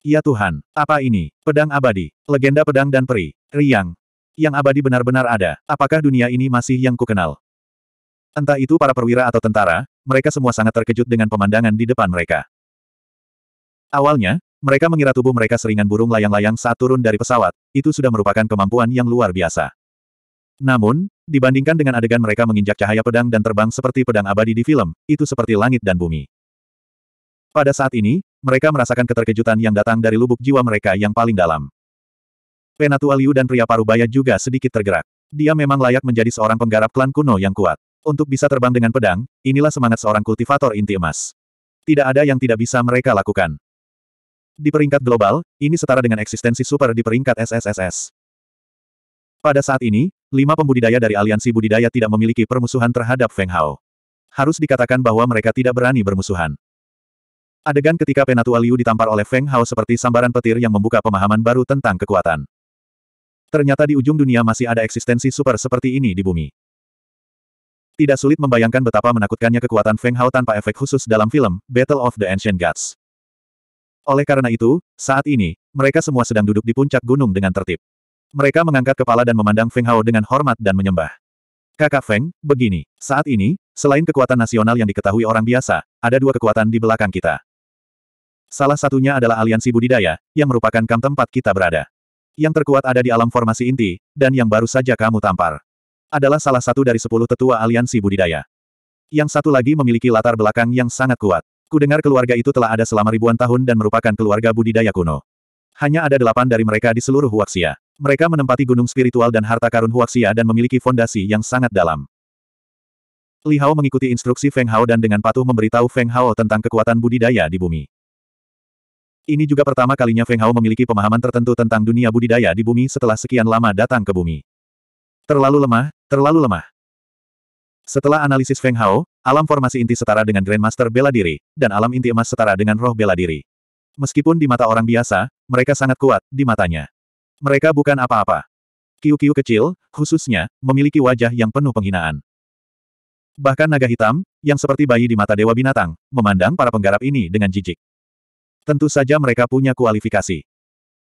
Ya Tuhan, apa ini? Pedang abadi, legenda pedang dan peri, riang. Yang abadi benar-benar ada, apakah dunia ini masih yang kukenal? Entah itu para perwira atau tentara, mereka semua sangat terkejut dengan pemandangan di depan mereka. Awalnya, mereka mengira tubuh mereka seringan burung layang-layang saat turun dari pesawat, itu sudah merupakan kemampuan yang luar biasa. Namun, dibandingkan dengan adegan mereka menginjak cahaya pedang dan terbang seperti pedang abadi di film, itu seperti langit dan bumi. Pada saat ini, mereka merasakan keterkejutan yang datang dari lubuk jiwa mereka yang paling dalam. Penatua Liu dan pria parubaya juga sedikit tergerak. Dia memang layak menjadi seorang penggarap klan kuno yang kuat. Untuk bisa terbang dengan pedang, inilah semangat seorang kultivator inti emas. Tidak ada yang tidak bisa mereka lakukan. Di peringkat global, ini setara dengan eksistensi super di peringkat SSSS. Pada saat ini, lima pembudidaya dari aliansi budidaya tidak memiliki permusuhan terhadap Feng Hao. Harus dikatakan bahwa mereka tidak berani bermusuhan. Adegan ketika Penatua Liu ditampar oleh Feng Hao seperti sambaran petir yang membuka pemahaman baru tentang kekuatan. Ternyata di ujung dunia masih ada eksistensi super seperti ini di bumi. Tidak sulit membayangkan betapa menakutkannya kekuatan Feng Hao tanpa efek khusus dalam film Battle of the Ancient Gods. Oleh karena itu, saat ini, mereka semua sedang duduk di puncak gunung dengan tertib. Mereka mengangkat kepala dan memandang Feng Hao dengan hormat dan menyembah. Kakak Feng, begini, saat ini, selain kekuatan nasional yang diketahui orang biasa, ada dua kekuatan di belakang kita. Salah satunya adalah aliansi budidaya, yang merupakan kam tempat kita berada. Yang terkuat ada di alam formasi inti, dan yang baru saja kamu tampar. Adalah salah satu dari sepuluh tetua aliansi budidaya. Yang satu lagi memiliki latar belakang yang sangat kuat. Kudengar keluarga itu telah ada selama ribuan tahun dan merupakan keluarga budidaya kuno. Hanya ada delapan dari mereka di seluruh Huaxia. Mereka menempati gunung spiritual dan harta karun Huaxia dan memiliki fondasi yang sangat dalam. Li Hao mengikuti instruksi Feng Hao dan dengan patuh memberitahu Feng Hao tentang kekuatan budidaya di bumi. Ini juga pertama kalinya Feng Hao memiliki pemahaman tertentu tentang dunia budidaya di bumi setelah sekian lama datang ke bumi. Terlalu lemah, terlalu lemah. Setelah analisis Feng Hao, alam formasi inti setara dengan Grandmaster bela diri, dan alam inti emas setara dengan roh bela diri. Meskipun di mata orang biasa, mereka sangat kuat, di matanya. Mereka bukan apa-apa. Kiu-kiu kecil, khususnya, memiliki wajah yang penuh penghinaan. Bahkan naga hitam, yang seperti bayi di mata dewa binatang, memandang para penggarap ini dengan jijik. Tentu saja mereka punya kualifikasi.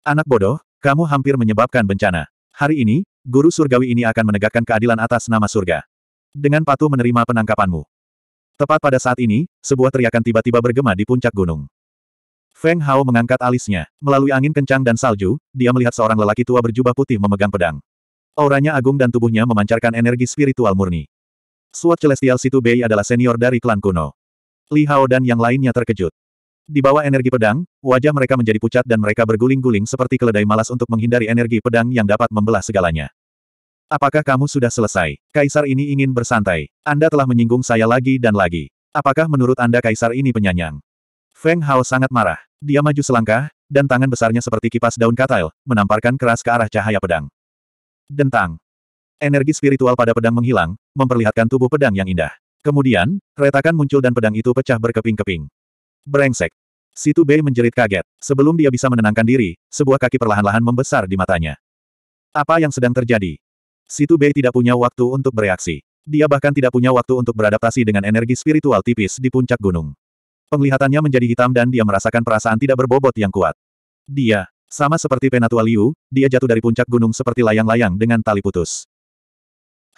Anak bodoh, kamu hampir menyebabkan bencana. Hari ini, guru surgawi ini akan menegakkan keadilan atas nama surga. Dengan patuh menerima penangkapanmu. Tepat pada saat ini, sebuah teriakan tiba-tiba bergema di puncak gunung. Feng Hao mengangkat alisnya. Melalui angin kencang dan salju, dia melihat seorang lelaki tua berjubah putih memegang pedang. Auranya agung dan tubuhnya memancarkan energi spiritual murni. Suat Celestial Situ Bei adalah senior dari klan kuno. Li Hao dan yang lainnya terkejut. Di bawah energi pedang, wajah mereka menjadi pucat dan mereka berguling-guling seperti keledai malas untuk menghindari energi pedang yang dapat membelah segalanya. Apakah kamu sudah selesai? Kaisar ini ingin bersantai. Anda telah menyinggung saya lagi dan lagi. Apakah menurut Anda kaisar ini penyanyang? Feng Hao sangat marah. Dia maju selangkah, dan tangan besarnya seperti kipas daun katail, menamparkan keras ke arah cahaya pedang. Dentang. Energi spiritual pada pedang menghilang, memperlihatkan tubuh pedang yang indah. Kemudian, retakan muncul dan pedang itu pecah berkeping-keping. Brengsek. Situ Bei menjerit kaget. Sebelum dia bisa menenangkan diri, sebuah kaki perlahan-lahan membesar di matanya. Apa yang sedang terjadi? Situ Bei tidak punya waktu untuk bereaksi. Dia bahkan tidak punya waktu untuk beradaptasi dengan energi spiritual tipis di puncak gunung. Penglihatannya menjadi hitam dan dia merasakan perasaan tidak berbobot yang kuat. Dia, sama seperti Penatua Liu, dia jatuh dari puncak gunung seperti layang-layang dengan tali putus.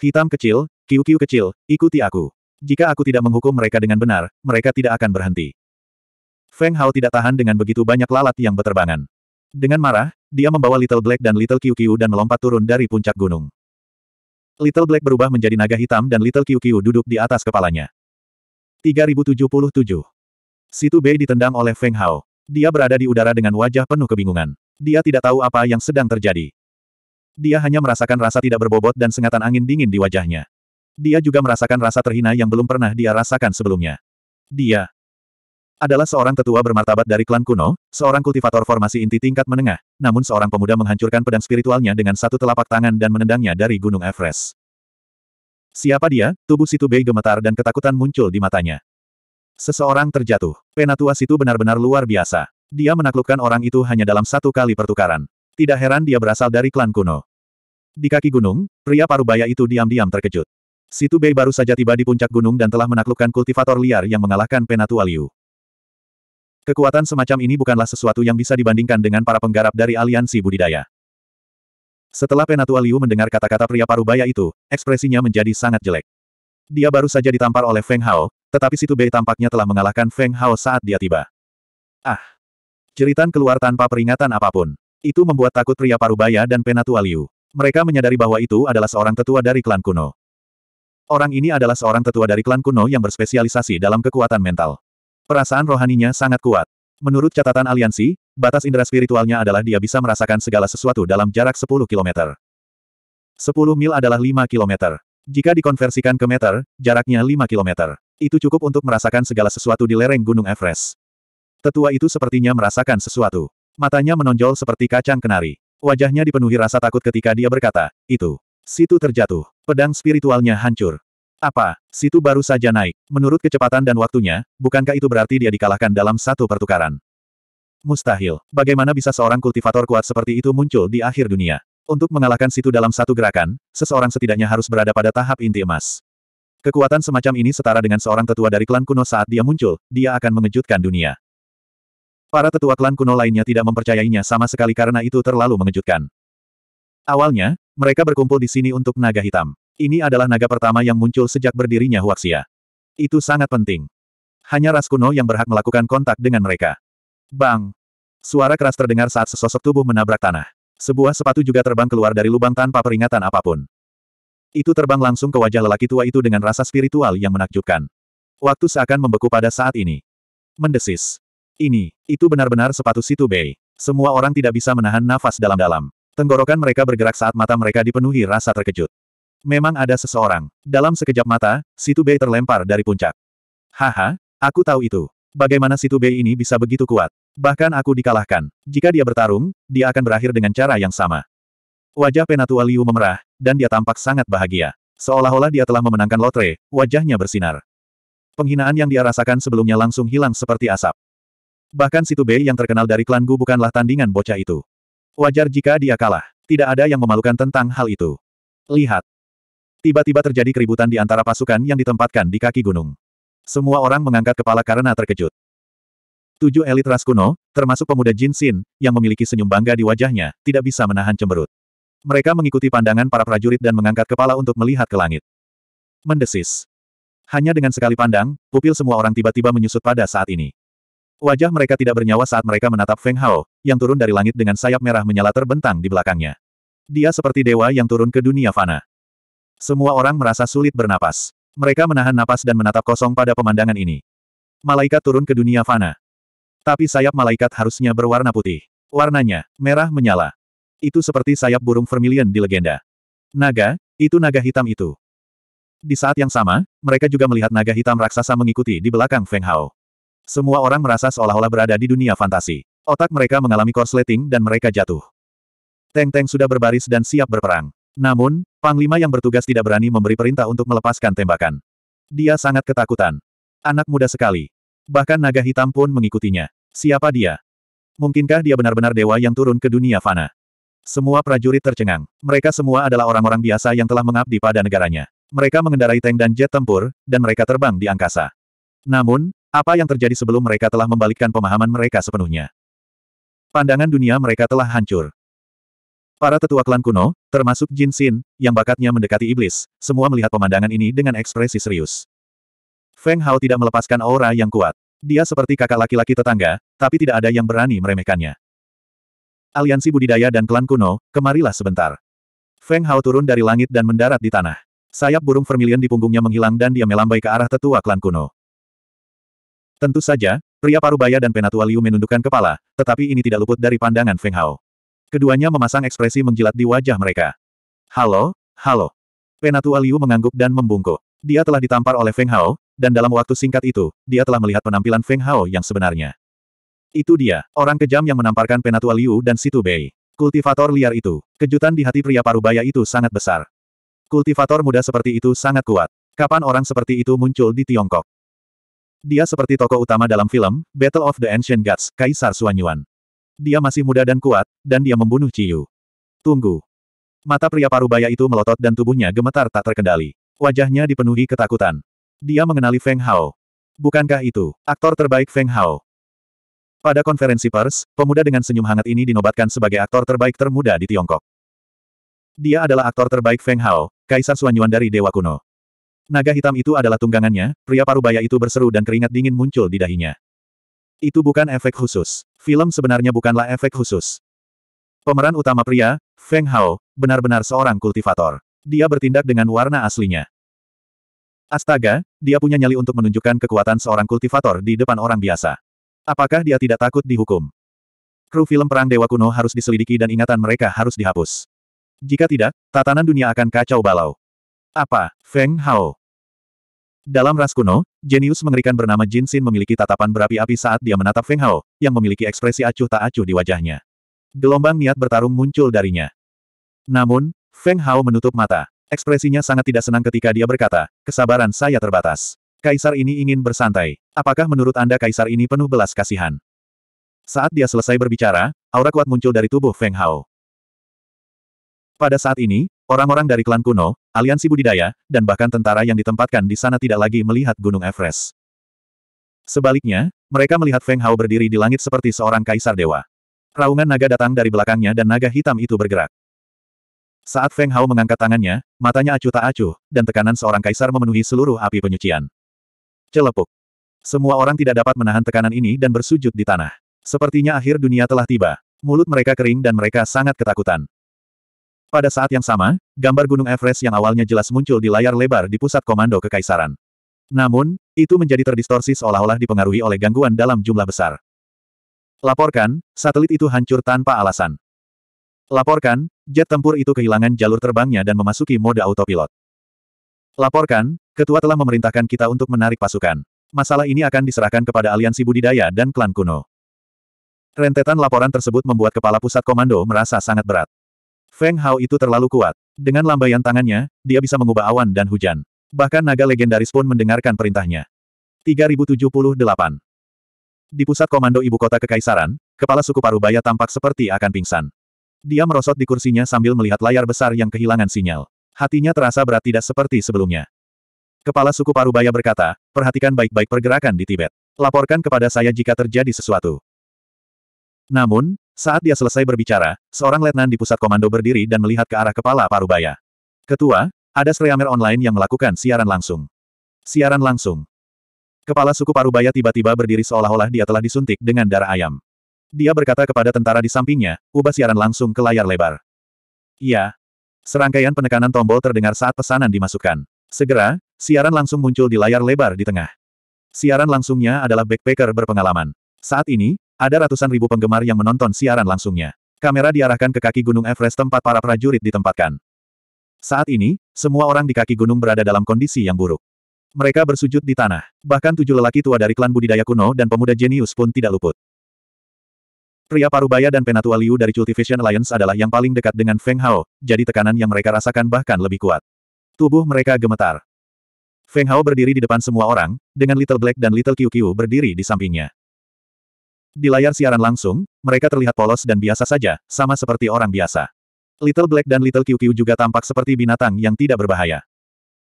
Hitam kecil, kiu-kiu kecil, ikuti aku. Jika aku tidak menghukum mereka dengan benar, mereka tidak akan berhenti. Feng Hao tidak tahan dengan begitu banyak lalat yang berterbangan. Dengan marah, dia membawa Little Black dan Little Kiu Kiu dan melompat turun dari puncak gunung. Little Black berubah menjadi naga hitam dan Little QQ duduk di atas kepalanya. 3077 Situ Bei ditendang oleh Feng Hao. Dia berada di udara dengan wajah penuh kebingungan. Dia tidak tahu apa yang sedang terjadi. Dia hanya merasakan rasa tidak berbobot dan sengatan angin dingin di wajahnya. Dia juga merasakan rasa terhina yang belum pernah dia rasakan sebelumnya. Dia adalah seorang tetua bermartabat dari klan kuno, seorang kultivator formasi inti tingkat menengah, namun seorang pemuda menghancurkan pedang spiritualnya dengan satu telapak tangan dan menendangnya dari Gunung Everest. Siapa dia? Tubuh Situ Bei gemetar dan ketakutan muncul di matanya. Seseorang terjatuh. Penatua Situ benar-benar luar biasa. Dia menaklukkan orang itu hanya dalam satu kali pertukaran. Tidak heran dia berasal dari klan kuno. Di kaki gunung, pria parubaya itu diam-diam terkejut. Situ Bei baru saja tiba di puncak gunung dan telah menaklukkan kultivator liar yang mengalahkan Penatua Liu. Kekuatan semacam ini bukanlah sesuatu yang bisa dibandingkan dengan para penggarap dari aliansi budidaya. Setelah Penatua Liu mendengar kata-kata pria parubaya itu, ekspresinya menjadi sangat jelek. Dia baru saja ditampar oleh Feng Hao, tetapi Situ Bei tampaknya telah mengalahkan Feng Hao saat dia tiba. Ah! Jeritan keluar tanpa peringatan apapun. Itu membuat takut pria parubaya dan Penatua Liu. Mereka menyadari bahwa itu adalah seorang tetua dari klan kuno. Orang ini adalah seorang tetua dari klan kuno yang berspesialisasi dalam kekuatan mental. Perasaan rohaninya sangat kuat. Menurut catatan aliansi, batas indera spiritualnya adalah dia bisa merasakan segala sesuatu dalam jarak 10 km. 10 mil adalah 5 km. Jika dikonversikan ke meter, jaraknya 5 km. Itu cukup untuk merasakan segala sesuatu di lereng Gunung Everest. Tetua itu sepertinya merasakan sesuatu. Matanya menonjol seperti kacang kenari. Wajahnya dipenuhi rasa takut ketika dia berkata, itu. Situ terjatuh. Pedang spiritualnya hancur. Apa? Situ baru saja naik. Menurut kecepatan dan waktunya, bukankah itu berarti dia dikalahkan dalam satu pertukaran? Mustahil. Bagaimana bisa seorang kultivator kuat seperti itu muncul di akhir dunia? Untuk mengalahkan situ dalam satu gerakan, seseorang setidaknya harus berada pada tahap inti emas. Kekuatan semacam ini setara dengan seorang tetua dari klan kuno saat dia muncul, dia akan mengejutkan dunia. Para tetua klan kuno lainnya tidak mempercayainya sama sekali karena itu terlalu mengejutkan. Awalnya, mereka berkumpul di sini untuk naga hitam. Ini adalah naga pertama yang muncul sejak berdirinya Huaxia. Itu sangat penting. Hanya ras kuno yang berhak melakukan kontak dengan mereka. Bang! Suara keras terdengar saat sesosok tubuh menabrak tanah. Sebuah sepatu juga terbang keluar dari lubang tanpa peringatan apapun. Itu terbang langsung ke wajah lelaki tua itu dengan rasa spiritual yang menakjubkan. Waktu seakan membeku pada saat ini. Mendesis. Ini, itu benar-benar sepatu situ Bei. Semua orang tidak bisa menahan nafas dalam-dalam. Tenggorokan mereka bergerak saat mata mereka dipenuhi rasa terkejut. Memang ada seseorang. Dalam sekejap mata, Situ Bei terlempar dari puncak. Haha, aku tahu itu. Bagaimana Situ Bei ini bisa begitu kuat? Bahkan aku dikalahkan. Jika dia bertarung, dia akan berakhir dengan cara yang sama. Wajah Penatua Liu memerah, dan dia tampak sangat bahagia. Seolah-olah dia telah memenangkan lotre, wajahnya bersinar. Penghinaan yang dia rasakan sebelumnya langsung hilang seperti asap. Bahkan Situ Bei yang terkenal dari klan Gu bukanlah tandingan bocah itu. Wajar jika dia kalah. Tidak ada yang memalukan tentang hal itu. Lihat, Tiba-tiba terjadi keributan di antara pasukan yang ditempatkan di kaki gunung. Semua orang mengangkat kepala karena terkejut. Tujuh elit ras kuno, termasuk pemuda Jin Xin, yang memiliki senyum bangga di wajahnya, tidak bisa menahan cemberut. Mereka mengikuti pandangan para prajurit dan mengangkat kepala untuk melihat ke langit. Mendesis. Hanya dengan sekali pandang, pupil semua orang tiba-tiba menyusut pada saat ini. Wajah mereka tidak bernyawa saat mereka menatap Feng Hao, yang turun dari langit dengan sayap merah menyala terbentang di belakangnya. Dia seperti dewa yang turun ke dunia fana. Semua orang merasa sulit bernapas. Mereka menahan napas dan menatap kosong pada pemandangan ini. Malaikat turun ke dunia fana. Tapi sayap malaikat harusnya berwarna putih. Warnanya, merah menyala. Itu seperti sayap burung vermilion di legenda. Naga, itu naga hitam itu. Di saat yang sama, mereka juga melihat naga hitam raksasa mengikuti di belakang Feng Hao. Semua orang merasa seolah-olah berada di dunia fantasi. Otak mereka mengalami korsleting dan mereka jatuh. Teng-teng sudah berbaris dan siap berperang. Namun, Panglima yang bertugas tidak berani memberi perintah untuk melepaskan tembakan. Dia sangat ketakutan. Anak muda sekali. Bahkan naga hitam pun mengikutinya. Siapa dia? Mungkinkah dia benar-benar dewa yang turun ke dunia fana? Semua prajurit tercengang. Mereka semua adalah orang-orang biasa yang telah mengabdi pada negaranya. Mereka mengendarai tank dan jet tempur, dan mereka terbang di angkasa. Namun, apa yang terjadi sebelum mereka telah membalikkan pemahaman mereka sepenuhnya? Pandangan dunia mereka telah hancur. Para tetua klan kuno, termasuk Jin Xin, yang bakatnya mendekati iblis, semua melihat pemandangan ini dengan ekspresi serius. Feng Hao tidak melepaskan aura yang kuat. Dia seperti kakak laki-laki tetangga, tapi tidak ada yang berani meremehkannya. Aliansi budidaya dan klan kuno, kemarilah sebentar. Feng Hao turun dari langit dan mendarat di tanah. Sayap burung vermilion di punggungnya menghilang dan dia melambai ke arah tetua klan kuno. Tentu saja, pria parubaya dan penatua Liu menundukkan kepala, tetapi ini tidak luput dari pandangan Feng Hao. Keduanya memasang ekspresi menjilat di wajah mereka. Halo, halo. Penatua Liu mengangguk dan membungkuk. Dia telah ditampar oleh Feng Hao, dan dalam waktu singkat itu, dia telah melihat penampilan Feng Hao yang sebenarnya. Itu dia, orang kejam yang menamparkan Penatua Liu dan Situ Bei. Kultivator liar itu, kejutan di hati pria parubaya itu sangat besar. Kultivator muda seperti itu sangat kuat. Kapan orang seperti itu muncul di Tiongkok? Dia seperti tokoh utama dalam film, Battle of the Ancient Gods, Kaisar Suanyuan. Dia masih muda dan kuat, dan dia membunuh Ciyu. Tunggu. Mata pria parubaya itu melotot dan tubuhnya gemetar tak terkendali. Wajahnya dipenuhi ketakutan. Dia mengenali Feng Hao. Bukankah itu, aktor terbaik Feng Hao? Pada konferensi pers, pemuda dengan senyum hangat ini dinobatkan sebagai aktor terbaik termuda di Tiongkok. Dia adalah aktor terbaik Feng Hao, Kaisar Suanyuan dari Dewa Kuno. Naga hitam itu adalah tunggangannya, pria parubaya itu berseru dan keringat dingin muncul di dahinya. Itu bukan efek khusus. Film sebenarnya bukanlah efek khusus. Pemeran utama pria, Feng Hao, benar-benar seorang kultivator. Dia bertindak dengan warna aslinya. Astaga, dia punya nyali untuk menunjukkan kekuatan seorang kultivator di depan orang biasa. Apakah dia tidak takut dihukum? Kru film Perang Dewa Kuno harus diselidiki dan ingatan mereka harus dihapus. Jika tidak, tatanan dunia akan kacau balau. Apa, Feng Hao? Dalam ras kuno, Jenius mengerikan bernama Jin Xin memiliki tatapan berapi-api saat dia menatap Feng Hao, yang memiliki ekspresi acuh tak acuh di wajahnya. Gelombang niat bertarung muncul darinya. Namun, Feng Hao menutup mata. Ekspresinya sangat tidak senang ketika dia berkata, kesabaran saya terbatas. Kaisar ini ingin bersantai. Apakah menurut Anda kaisar ini penuh belas kasihan? Saat dia selesai berbicara, aura kuat muncul dari tubuh Feng Hao. Pada saat ini, orang-orang dari klan kuno, aliansi budidaya, dan bahkan tentara yang ditempatkan di sana tidak lagi melihat Gunung Everest. Sebaliknya, mereka melihat Feng Hao berdiri di langit seperti seorang kaisar dewa. Raungan naga datang dari belakangnya dan naga hitam itu bergerak. Saat Feng Hao mengangkat tangannya, matanya acuh tak acuh, dan tekanan seorang kaisar memenuhi seluruh api penyucian. Celepuk. Semua orang tidak dapat menahan tekanan ini dan bersujud di tanah. Sepertinya akhir dunia telah tiba. Mulut mereka kering dan mereka sangat ketakutan. Pada saat yang sama, gambar Gunung Everest yang awalnya jelas muncul di layar lebar di pusat komando kekaisaran. Namun, itu menjadi terdistorsi seolah-olah dipengaruhi oleh gangguan dalam jumlah besar. Laporkan, satelit itu hancur tanpa alasan. Laporkan, jet tempur itu kehilangan jalur terbangnya dan memasuki mode autopilot. Laporkan, ketua telah memerintahkan kita untuk menarik pasukan. Masalah ini akan diserahkan kepada aliansi budidaya dan klan kuno. Rentetan laporan tersebut membuat kepala pusat komando merasa sangat berat. Feng Hao itu terlalu kuat. Dengan lambaian tangannya, dia bisa mengubah awan dan hujan. Bahkan naga legendaris pun mendengarkan perintahnya. 3078 Di pusat komando ibu kota kekaisaran, kepala suku Parubaya tampak seperti akan pingsan. Dia merosot di kursinya sambil melihat layar besar yang kehilangan sinyal. Hatinya terasa berat tidak seperti sebelumnya. Kepala suku Parubaya berkata, perhatikan baik-baik pergerakan di Tibet. Laporkan kepada saya jika terjadi sesuatu. Namun, saat dia selesai berbicara, seorang letnan di pusat komando berdiri dan melihat ke arah kepala Parubaya. Ketua, ada streamer online yang melakukan siaran langsung. Siaran langsung. Kepala suku Parubaya tiba-tiba berdiri seolah-olah dia telah disuntik dengan darah ayam. Dia berkata kepada tentara di sampingnya, ubah siaran langsung ke layar lebar. Iya. Serangkaian penekanan tombol terdengar saat pesanan dimasukkan. Segera, siaran langsung muncul di layar lebar di tengah. Siaran langsungnya adalah backpacker berpengalaman. Saat ini, ada ratusan ribu penggemar yang menonton siaran langsungnya. Kamera diarahkan ke kaki Gunung Everest tempat para prajurit ditempatkan. Saat ini, semua orang di kaki gunung berada dalam kondisi yang buruk. Mereka bersujud di tanah. Bahkan tujuh lelaki tua dari klan budidaya kuno dan pemuda jenius pun tidak luput. Pria Parubaya dan Penatua Liu dari Cultivation Alliance adalah yang paling dekat dengan Feng Hao, jadi tekanan yang mereka rasakan bahkan lebih kuat. Tubuh mereka gemetar. Feng Hao berdiri di depan semua orang, dengan Little Black dan Little QQ berdiri di sampingnya. Di layar siaran langsung, mereka terlihat polos dan biasa saja, sama seperti orang biasa. Little Black dan Little QQ juga tampak seperti binatang yang tidak berbahaya.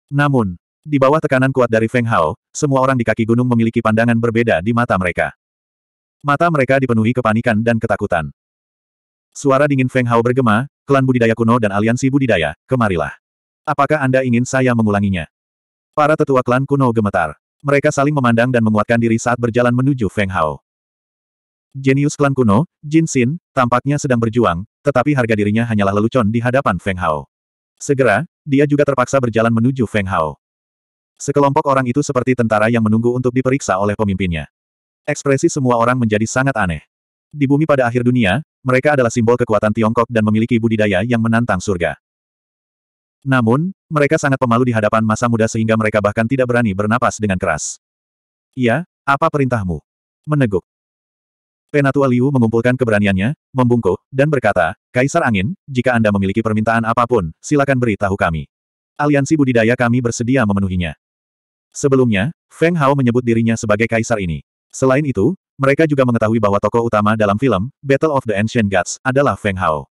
Namun, di bawah tekanan kuat dari Feng Hao, semua orang di kaki gunung memiliki pandangan berbeda di mata mereka. Mata mereka dipenuhi kepanikan dan ketakutan. Suara dingin Feng Hao bergema, klan budidaya kuno dan aliansi budidaya, kemarilah. Apakah Anda ingin saya mengulanginya? Para tetua klan kuno gemetar. Mereka saling memandang dan menguatkan diri saat berjalan menuju Feng Hao. Jenius klan kuno, Jin Xin, tampaknya sedang berjuang, tetapi harga dirinya hanyalah lelucon di hadapan Feng Hao. Segera, dia juga terpaksa berjalan menuju Feng Hao. Sekelompok orang itu seperti tentara yang menunggu untuk diperiksa oleh pemimpinnya. Ekspresi semua orang menjadi sangat aneh. Di bumi pada akhir dunia, mereka adalah simbol kekuatan Tiongkok dan memiliki budidaya yang menantang surga. Namun, mereka sangat pemalu di hadapan masa muda sehingga mereka bahkan tidak berani bernapas dengan keras. Iya, apa perintahmu? Meneguk. Renatua Liu mengumpulkan keberaniannya, membungkuk, dan berkata, Kaisar Angin, jika Anda memiliki permintaan apapun, silakan beritahu kami. Aliansi budidaya kami bersedia memenuhinya. Sebelumnya, Feng Hao menyebut dirinya sebagai kaisar ini. Selain itu, mereka juga mengetahui bahwa tokoh utama dalam film, Battle of the Ancient Gods, adalah Feng Hao.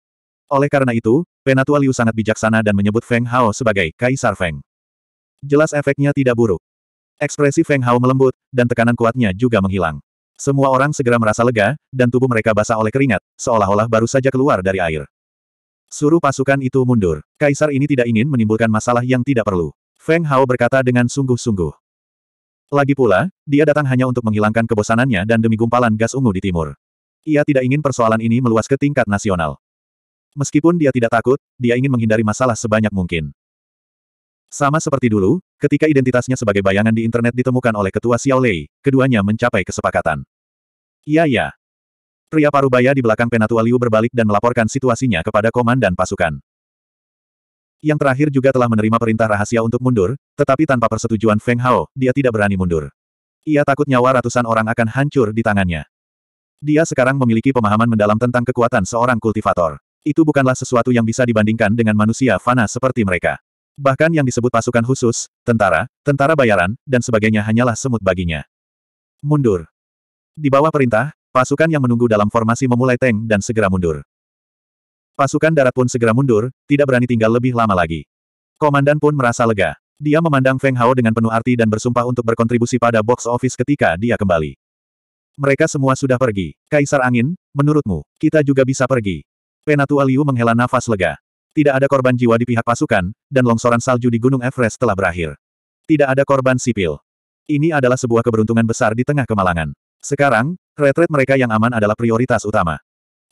Oleh karena itu, Penatua Liu sangat bijaksana dan menyebut Feng Hao sebagai Kaisar Feng. Jelas efeknya tidak buruk. Ekspresi Feng Hao melembut, dan tekanan kuatnya juga menghilang. Semua orang segera merasa lega, dan tubuh mereka basah oleh keringat, seolah-olah baru saja keluar dari air. Suruh pasukan itu mundur. Kaisar ini tidak ingin menimbulkan masalah yang tidak perlu. Feng Hao berkata dengan sungguh-sungguh. Lagi pula, dia datang hanya untuk menghilangkan kebosanannya dan demi gumpalan gas ungu di timur. Ia tidak ingin persoalan ini meluas ke tingkat nasional. Meskipun dia tidak takut, dia ingin menghindari masalah sebanyak mungkin. Sama seperti dulu, ketika identitasnya sebagai bayangan di internet ditemukan oleh ketua Xiao Lei, keduanya mencapai kesepakatan. Iya ya. Pria parubaya di belakang Penatua Liu berbalik dan melaporkan situasinya kepada komandan pasukan. Yang terakhir juga telah menerima perintah rahasia untuk mundur, tetapi tanpa persetujuan Feng Hao, dia tidak berani mundur. Ia takut nyawa ratusan orang akan hancur di tangannya. Dia sekarang memiliki pemahaman mendalam tentang kekuatan seorang kultivator. Itu bukanlah sesuatu yang bisa dibandingkan dengan manusia fana seperti mereka. Bahkan yang disebut pasukan khusus, tentara, tentara bayaran, dan sebagainya hanyalah semut baginya. Mundur. Di bawah perintah, pasukan yang menunggu dalam formasi memulai tank dan segera mundur. Pasukan darat pun segera mundur, tidak berani tinggal lebih lama lagi. Komandan pun merasa lega. Dia memandang Feng Hao dengan penuh arti dan bersumpah untuk berkontribusi pada box office ketika dia kembali. Mereka semua sudah pergi. Kaisar Angin, menurutmu, kita juga bisa pergi. Penatua Liu menghela nafas lega. Tidak ada korban jiwa di pihak pasukan, dan longsoran salju di Gunung Everest telah berakhir. Tidak ada korban sipil. Ini adalah sebuah keberuntungan besar di tengah kemalangan. Sekarang, retret mereka yang aman adalah prioritas utama.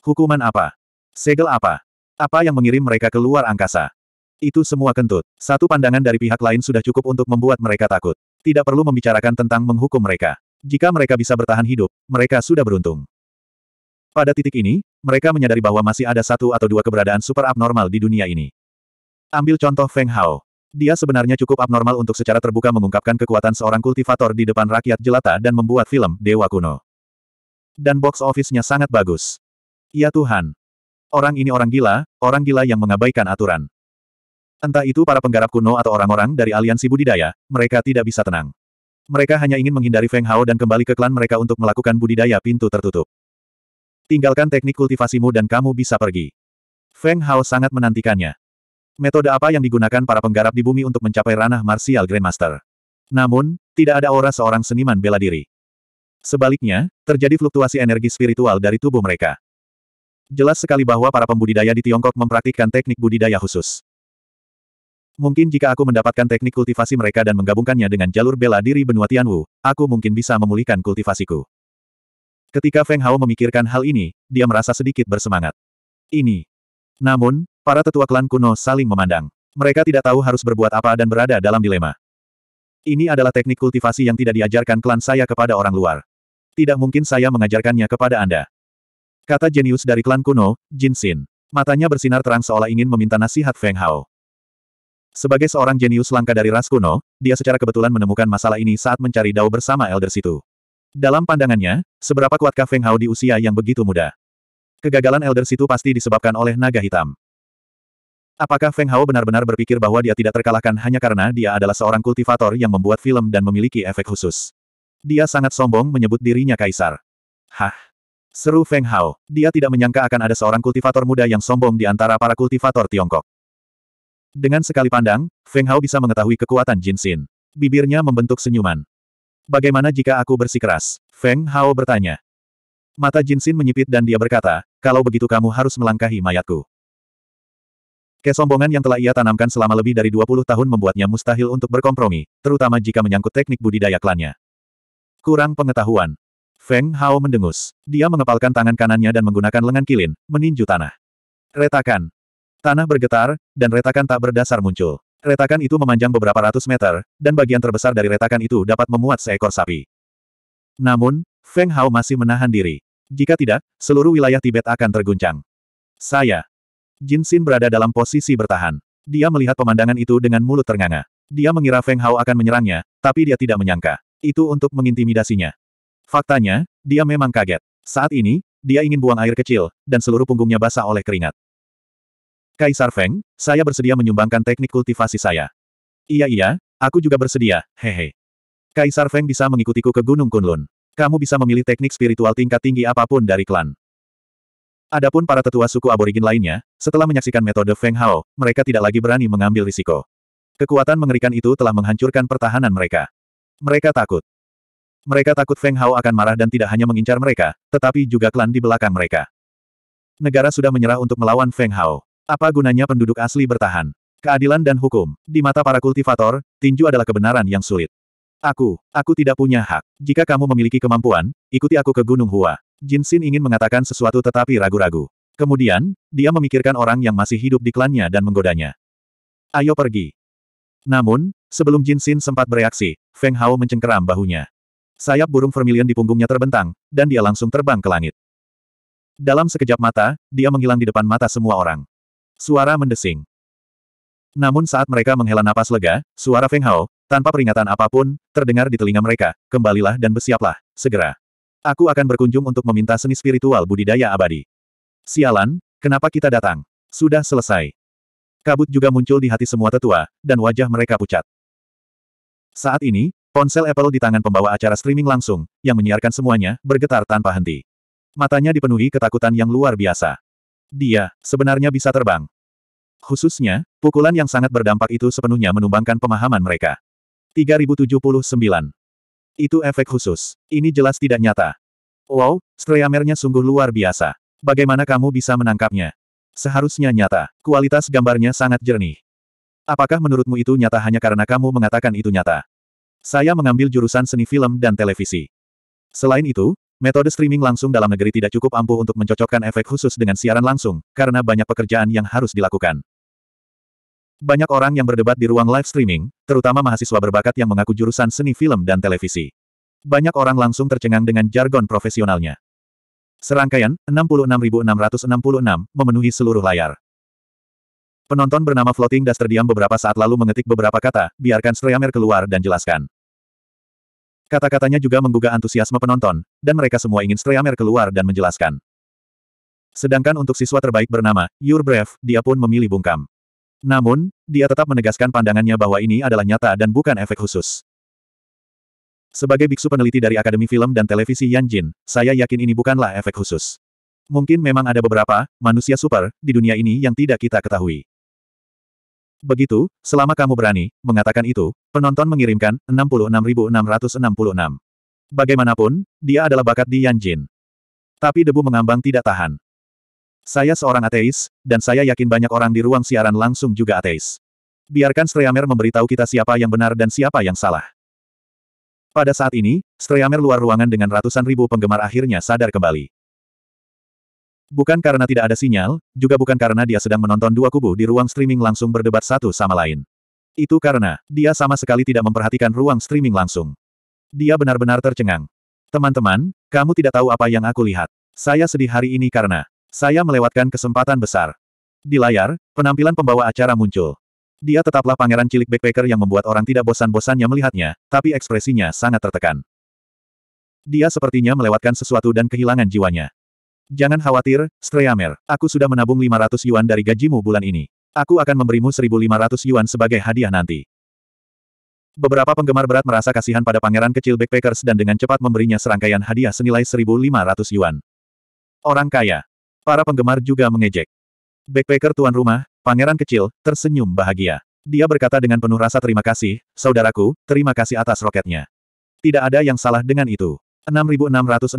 Hukuman apa? Segel apa? Apa yang mengirim mereka keluar angkasa? Itu semua kentut. Satu pandangan dari pihak lain sudah cukup untuk membuat mereka takut. Tidak perlu membicarakan tentang menghukum mereka. Jika mereka bisa bertahan hidup, mereka sudah beruntung. Pada titik ini, mereka menyadari bahwa masih ada satu atau dua keberadaan super abnormal di dunia ini. Ambil contoh Feng Hao. Dia sebenarnya cukup abnormal untuk secara terbuka mengungkapkan kekuatan seorang kultivator di depan rakyat jelata dan membuat film Dewa Kuno. Dan box office-nya sangat bagus. Ya Tuhan. Orang ini orang gila, orang gila yang mengabaikan aturan. Entah itu para penggarap kuno atau orang-orang dari aliansi budidaya, mereka tidak bisa tenang. Mereka hanya ingin menghindari Feng Hao dan kembali ke klan mereka untuk melakukan budidaya pintu tertutup. Tinggalkan teknik kultivasimu dan kamu bisa pergi. Feng Hao sangat menantikannya. Metode apa yang digunakan para penggarap di bumi untuk mencapai ranah martial Grandmaster? Namun, tidak ada aura seorang seniman bela diri. Sebaliknya, terjadi fluktuasi energi spiritual dari tubuh mereka. Jelas sekali bahwa para pembudidaya di Tiongkok mempraktikkan teknik budidaya khusus. Mungkin jika aku mendapatkan teknik kultivasi mereka dan menggabungkannya dengan jalur bela diri benua Tianwu, aku mungkin bisa memulihkan kultivasiku. Ketika Feng Hao memikirkan hal ini, dia merasa sedikit bersemangat. Ini. Namun, para tetua klan kuno saling memandang. Mereka tidak tahu harus berbuat apa dan berada dalam dilema. Ini adalah teknik kultivasi yang tidak diajarkan klan saya kepada orang luar. Tidak mungkin saya mengajarkannya kepada Anda. Kata jenius dari klan kuno, Jin Xin. Matanya bersinar terang seolah ingin meminta nasihat Feng Hao. Sebagai seorang jenius langka dari ras kuno, dia secara kebetulan menemukan masalah ini saat mencari Dao bersama Elder Situ. Dalam pandangannya, seberapa kuatkah Feng Hao di usia yang begitu muda? Kegagalan Elder Situ pasti disebabkan oleh naga hitam. Apakah Feng Hao benar-benar berpikir bahwa dia tidak terkalahkan hanya karena dia adalah seorang kultivator yang membuat film dan memiliki efek khusus? Dia sangat sombong menyebut dirinya kaisar. Hah? Seru Feng Hao. Dia tidak menyangka akan ada seorang kultivator muda yang sombong di antara para kultivator Tiongkok. Dengan sekali pandang, Feng Hao bisa mengetahui kekuatan Jin Xin. Bibirnya membentuk senyuman. Bagaimana jika aku bersikeras? Feng Hao bertanya. Mata Jinsin menyipit dan dia berkata, kalau begitu kamu harus melangkahi mayatku. Kesombongan yang telah ia tanamkan selama lebih dari 20 tahun membuatnya mustahil untuk berkompromi, terutama jika menyangkut teknik budidaya klannya. Kurang pengetahuan. Feng Hao mendengus. Dia mengepalkan tangan kanannya dan menggunakan lengan kilin, meninju tanah. Retakan. Tanah bergetar, dan retakan tak berdasar muncul. Retakan itu memanjang beberapa ratus meter, dan bagian terbesar dari retakan itu dapat memuat seekor sapi. Namun, Feng Hao masih menahan diri. Jika tidak, seluruh wilayah Tibet akan terguncang. Saya. Jin Xin berada dalam posisi bertahan. Dia melihat pemandangan itu dengan mulut ternganga. Dia mengira Feng Hao akan menyerangnya, tapi dia tidak menyangka. Itu untuk mengintimidasinya. Faktanya, dia memang kaget. Saat ini, dia ingin buang air kecil, dan seluruh punggungnya basah oleh keringat. Kaisar Feng, saya bersedia menyumbangkan teknik kultivasi saya. Iya iya, aku juga bersedia, hehe. Kaisar Feng bisa mengikutiku ke Gunung Kunlun. Kamu bisa memilih teknik spiritual tingkat tinggi apapun dari klan. Adapun para tetua suku aborigin lainnya, setelah menyaksikan metode Feng Hao, mereka tidak lagi berani mengambil risiko. Kekuatan mengerikan itu telah menghancurkan pertahanan mereka. Mereka takut. Mereka takut Feng Hao akan marah dan tidak hanya mengincar mereka, tetapi juga klan di belakang mereka. Negara sudah menyerah untuk melawan Feng Hao. Apa gunanya penduduk asli bertahan? Keadilan dan hukum. Di mata para kultivator, tinju adalah kebenaran yang sulit. Aku, aku tidak punya hak. Jika kamu memiliki kemampuan, ikuti aku ke Gunung Hua. Jin Xin ingin mengatakan sesuatu tetapi ragu-ragu. Kemudian, dia memikirkan orang yang masih hidup di klannya dan menggodanya. Ayo pergi. Namun, sebelum Jin Xin sempat bereaksi, Feng Hao mencengkeram bahunya. Sayap burung vermilion di punggungnya terbentang, dan dia langsung terbang ke langit. Dalam sekejap mata, dia menghilang di depan mata semua orang. Suara mendesing. Namun saat mereka menghela napas lega, suara Feng Hao, tanpa peringatan apapun, terdengar di telinga mereka, kembalilah dan bersiaplah, segera. Aku akan berkunjung untuk meminta seni spiritual budidaya abadi. Sialan, kenapa kita datang? Sudah selesai. Kabut juga muncul di hati semua tetua, dan wajah mereka pucat. Saat ini, ponsel Apple di tangan pembawa acara streaming langsung, yang menyiarkan semuanya, bergetar tanpa henti. Matanya dipenuhi ketakutan yang luar biasa. Dia, sebenarnya bisa terbang. Khususnya, pukulan yang sangat berdampak itu sepenuhnya menumbangkan pemahaman mereka. 3079. Itu efek khusus. Ini jelas tidak nyata. Wow, streamernya sungguh luar biasa. Bagaimana kamu bisa menangkapnya? Seharusnya nyata. Kualitas gambarnya sangat jernih. Apakah menurutmu itu nyata hanya karena kamu mengatakan itu nyata? Saya mengambil jurusan seni film dan televisi. Selain itu, Metode streaming langsung dalam negeri tidak cukup ampuh untuk mencocokkan efek khusus dengan siaran langsung, karena banyak pekerjaan yang harus dilakukan. Banyak orang yang berdebat di ruang live streaming, terutama mahasiswa berbakat yang mengaku jurusan seni film dan televisi. Banyak orang langsung tercengang dengan jargon profesionalnya. Serangkaian, 66.666, memenuhi seluruh layar. Penonton bernama Floating Das terdiam beberapa saat lalu mengetik beberapa kata, biarkan Streamer keluar dan jelaskan. Kata-katanya juga menggugah antusiasme penonton, dan mereka semua ingin Streamer keluar dan menjelaskan. Sedangkan untuk siswa terbaik bernama, Your Brave, dia pun memilih bungkam. Namun, dia tetap menegaskan pandangannya bahwa ini adalah nyata dan bukan efek khusus. Sebagai biksu peneliti dari Akademi Film dan Televisi Yan Jin, saya yakin ini bukanlah efek khusus. Mungkin memang ada beberapa manusia super di dunia ini yang tidak kita ketahui. Begitu, selama kamu berani, mengatakan itu, penonton mengirimkan 66.666. Bagaimanapun, dia adalah bakat di Yanjin. Tapi debu mengambang tidak tahan. Saya seorang ateis, dan saya yakin banyak orang di ruang siaran langsung juga ateis. Biarkan Streamer memberitahu kita siapa yang benar dan siapa yang salah. Pada saat ini, Streamer luar ruangan dengan ratusan ribu penggemar akhirnya sadar kembali. Bukan karena tidak ada sinyal, juga bukan karena dia sedang menonton dua kubu di ruang streaming langsung berdebat satu sama lain. Itu karena, dia sama sekali tidak memperhatikan ruang streaming langsung. Dia benar-benar tercengang. Teman-teman, kamu tidak tahu apa yang aku lihat. Saya sedih hari ini karena, saya melewatkan kesempatan besar. Di layar, penampilan pembawa acara muncul. Dia tetaplah pangeran cilik backpacker yang membuat orang tidak bosan-bosannya melihatnya, tapi ekspresinya sangat tertekan. Dia sepertinya melewatkan sesuatu dan kehilangan jiwanya. Jangan khawatir, Streamer. Aku sudah menabung 500 yuan dari gajimu bulan ini. Aku akan memberimu 1.500 yuan sebagai hadiah nanti. Beberapa penggemar berat merasa kasihan pada pangeran kecil backpackers dan dengan cepat memberinya serangkaian hadiah senilai 1.500 yuan. Orang kaya. Para penggemar juga mengejek. Backpacker tuan rumah, pangeran kecil, tersenyum bahagia. Dia berkata dengan penuh rasa terima kasih, saudaraku, terima kasih atas roketnya. Tidak ada yang salah dengan itu. 6666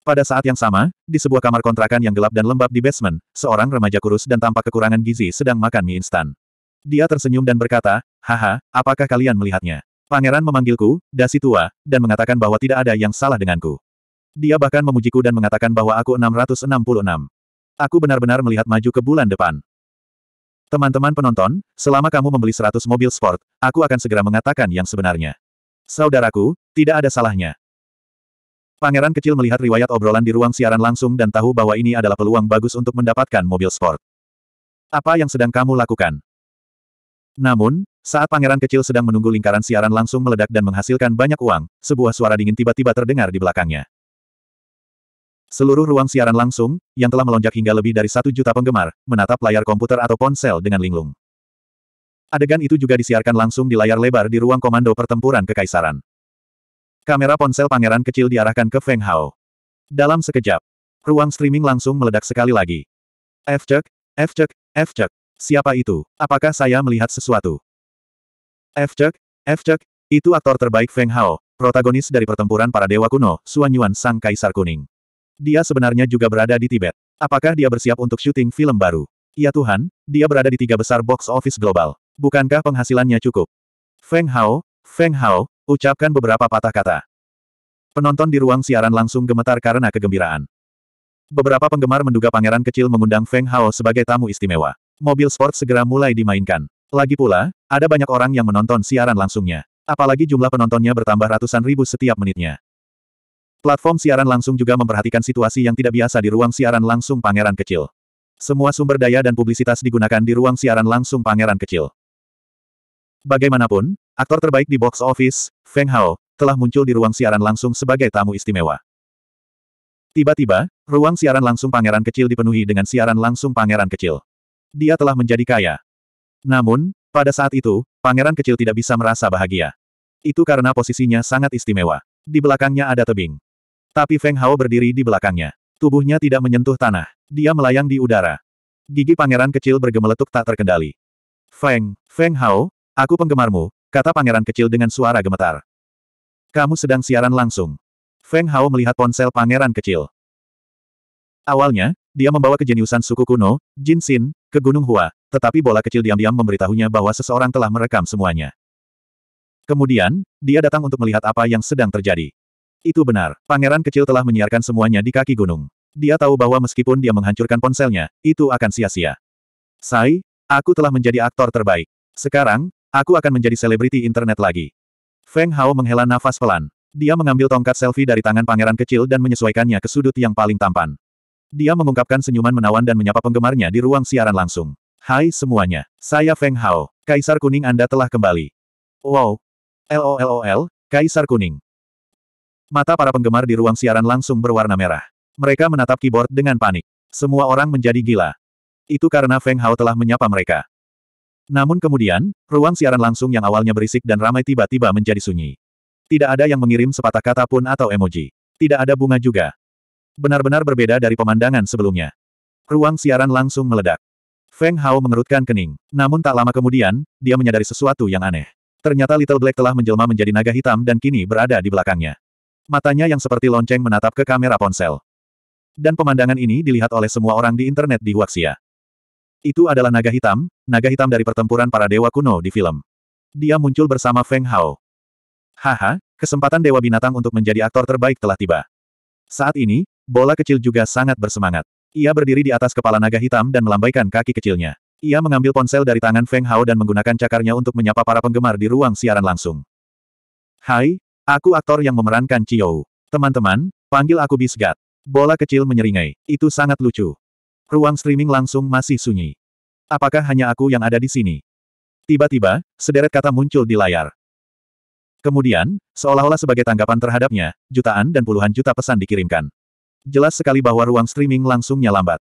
pada saat yang sama, di sebuah kamar kontrakan yang gelap dan lembab di basement, seorang remaja kurus dan tampak kekurangan gizi sedang makan mie instan. Dia tersenyum dan berkata, Haha, apakah kalian melihatnya? Pangeran memanggilku, dasi tua, dan mengatakan bahwa tidak ada yang salah denganku. Dia bahkan memujiku dan mengatakan bahwa aku 666. Aku benar-benar melihat maju ke bulan depan. Teman-teman penonton, selama kamu membeli 100 mobil sport, aku akan segera mengatakan yang sebenarnya. Saudaraku, tidak ada salahnya. Pangeran kecil melihat riwayat obrolan di ruang siaran langsung dan tahu bahwa ini adalah peluang bagus untuk mendapatkan mobil sport. Apa yang sedang kamu lakukan? Namun, saat pangeran kecil sedang menunggu lingkaran siaran langsung meledak dan menghasilkan banyak uang, sebuah suara dingin tiba-tiba terdengar di belakangnya. Seluruh ruang siaran langsung, yang telah melonjak hingga lebih dari satu juta penggemar, menatap layar komputer atau ponsel dengan linglung. Adegan itu juga disiarkan langsung di layar lebar di ruang komando pertempuran kekaisaran. Kamera ponsel pangeran kecil diarahkan ke Feng Hao. Dalam sekejap, ruang streaming langsung meledak sekali lagi. F-cek, F-cek, F-cek. Siapa itu? Apakah saya melihat sesuatu? F-cek, F-cek, itu aktor terbaik Feng Hao, protagonis dari pertempuran para dewa kuno, Xuan Yuan Sang Kaisar Kuning. Dia sebenarnya juga berada di Tibet. Apakah dia bersiap untuk syuting film baru? Ya Tuhan, dia berada di tiga besar box office global. Bukankah penghasilannya cukup? Feng Hao, Feng Hao, Ucapkan beberapa patah kata. Penonton di ruang siaran langsung gemetar karena kegembiraan. Beberapa penggemar menduga pangeran kecil mengundang Feng Hao sebagai tamu istimewa. Mobil sport segera mulai dimainkan. Lagi pula, ada banyak orang yang menonton siaran langsungnya. Apalagi jumlah penontonnya bertambah ratusan ribu setiap menitnya. Platform siaran langsung juga memperhatikan situasi yang tidak biasa di ruang siaran langsung pangeran kecil. Semua sumber daya dan publisitas digunakan di ruang siaran langsung pangeran kecil. Bagaimanapun, aktor terbaik di box office, Feng Hao, telah muncul di ruang siaran langsung sebagai tamu istimewa. Tiba-tiba, ruang siaran langsung pangeran kecil dipenuhi dengan siaran langsung pangeran kecil. Dia telah menjadi kaya. Namun, pada saat itu, pangeran kecil tidak bisa merasa bahagia. Itu karena posisinya sangat istimewa. Di belakangnya ada tebing. Tapi Feng Hao berdiri di belakangnya. Tubuhnya tidak menyentuh tanah. Dia melayang di udara. Gigi pangeran kecil bergemeletuk tak terkendali. Feng, Feng Hao, Aku penggemarmu, kata pangeran kecil dengan suara gemetar. Kamu sedang siaran langsung. Feng Hao melihat ponsel pangeran kecil. Awalnya, dia membawa kejeniusan suku kuno, Jin Xin, ke Gunung Hua, tetapi bola kecil diam-diam memberitahunya bahwa seseorang telah merekam semuanya. Kemudian, dia datang untuk melihat apa yang sedang terjadi. Itu benar, pangeran kecil telah menyiarkan semuanya di kaki gunung. Dia tahu bahwa meskipun dia menghancurkan ponselnya, itu akan sia-sia. Sai, aku telah menjadi aktor terbaik. Sekarang, Aku akan menjadi selebriti internet lagi. Feng Hao menghela nafas pelan. Dia mengambil tongkat selfie dari tangan pangeran kecil dan menyesuaikannya ke sudut yang paling tampan. Dia mengungkapkan senyuman menawan dan menyapa penggemarnya di ruang siaran langsung. Hai semuanya, saya Feng Hao, Kaisar Kuning Anda telah kembali. Wow. LOLOL, Kaisar Kuning. Mata para penggemar di ruang siaran langsung berwarna merah. Mereka menatap keyboard dengan panik. Semua orang menjadi gila. Itu karena Feng Hao telah menyapa mereka. Namun kemudian, ruang siaran langsung yang awalnya berisik dan ramai tiba-tiba menjadi sunyi. Tidak ada yang mengirim sepatah kata pun atau emoji. Tidak ada bunga juga. Benar-benar berbeda dari pemandangan sebelumnya. Ruang siaran langsung meledak. Feng Hao mengerutkan kening. Namun tak lama kemudian, dia menyadari sesuatu yang aneh. Ternyata Little Black telah menjelma menjadi naga hitam dan kini berada di belakangnya. Matanya yang seperti lonceng menatap ke kamera ponsel. Dan pemandangan ini dilihat oleh semua orang di internet di Huaxia. Itu adalah naga hitam, naga hitam dari pertempuran para dewa kuno di film. Dia muncul bersama Feng Hao. Haha, kesempatan dewa binatang untuk menjadi aktor terbaik telah tiba. Saat ini, bola kecil juga sangat bersemangat. Ia berdiri di atas kepala naga hitam dan melambaikan kaki kecilnya. Ia mengambil ponsel dari tangan Feng Hao dan menggunakan cakarnya untuk menyapa para penggemar di ruang siaran langsung. Hai, aku aktor yang memerankan Chiyou. Teman-teman, panggil aku Bisgat. Bola kecil menyeringai. Itu sangat lucu. Ruang streaming langsung masih sunyi. Apakah hanya aku yang ada di sini? Tiba-tiba, sederet kata muncul di layar. Kemudian, seolah-olah sebagai tanggapan terhadapnya, jutaan dan puluhan juta pesan dikirimkan. Jelas sekali bahwa ruang streaming langsungnya lambat.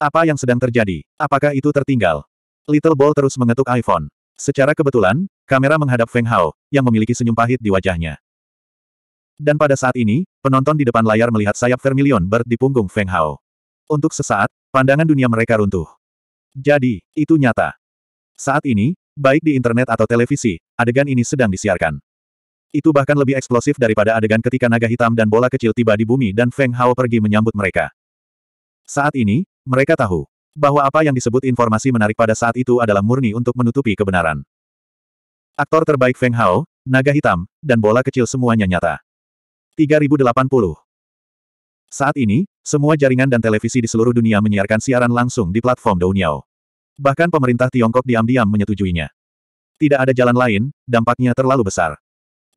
Apa yang sedang terjadi? Apakah itu tertinggal? Little Ball terus mengetuk iPhone. Secara kebetulan, kamera menghadap Feng Hao, yang memiliki senyum pahit di wajahnya. Dan pada saat ini, penonton di depan layar melihat sayap vermilion bird di punggung Feng Hao. Untuk sesaat, Pandangan dunia mereka runtuh. Jadi, itu nyata. Saat ini, baik di internet atau televisi, adegan ini sedang disiarkan. Itu bahkan lebih eksplosif daripada adegan ketika naga hitam dan bola kecil tiba di bumi dan Feng Hao pergi menyambut mereka. Saat ini, mereka tahu bahwa apa yang disebut informasi menarik pada saat itu adalah murni untuk menutupi kebenaran. Aktor terbaik Feng Hao, naga hitam, dan bola kecil semuanya nyata. 3080 saat ini, semua jaringan dan televisi di seluruh dunia menyiarkan siaran langsung di platform Douniao. Bahkan pemerintah Tiongkok diam-diam menyetujuinya. Tidak ada jalan lain, dampaknya terlalu besar.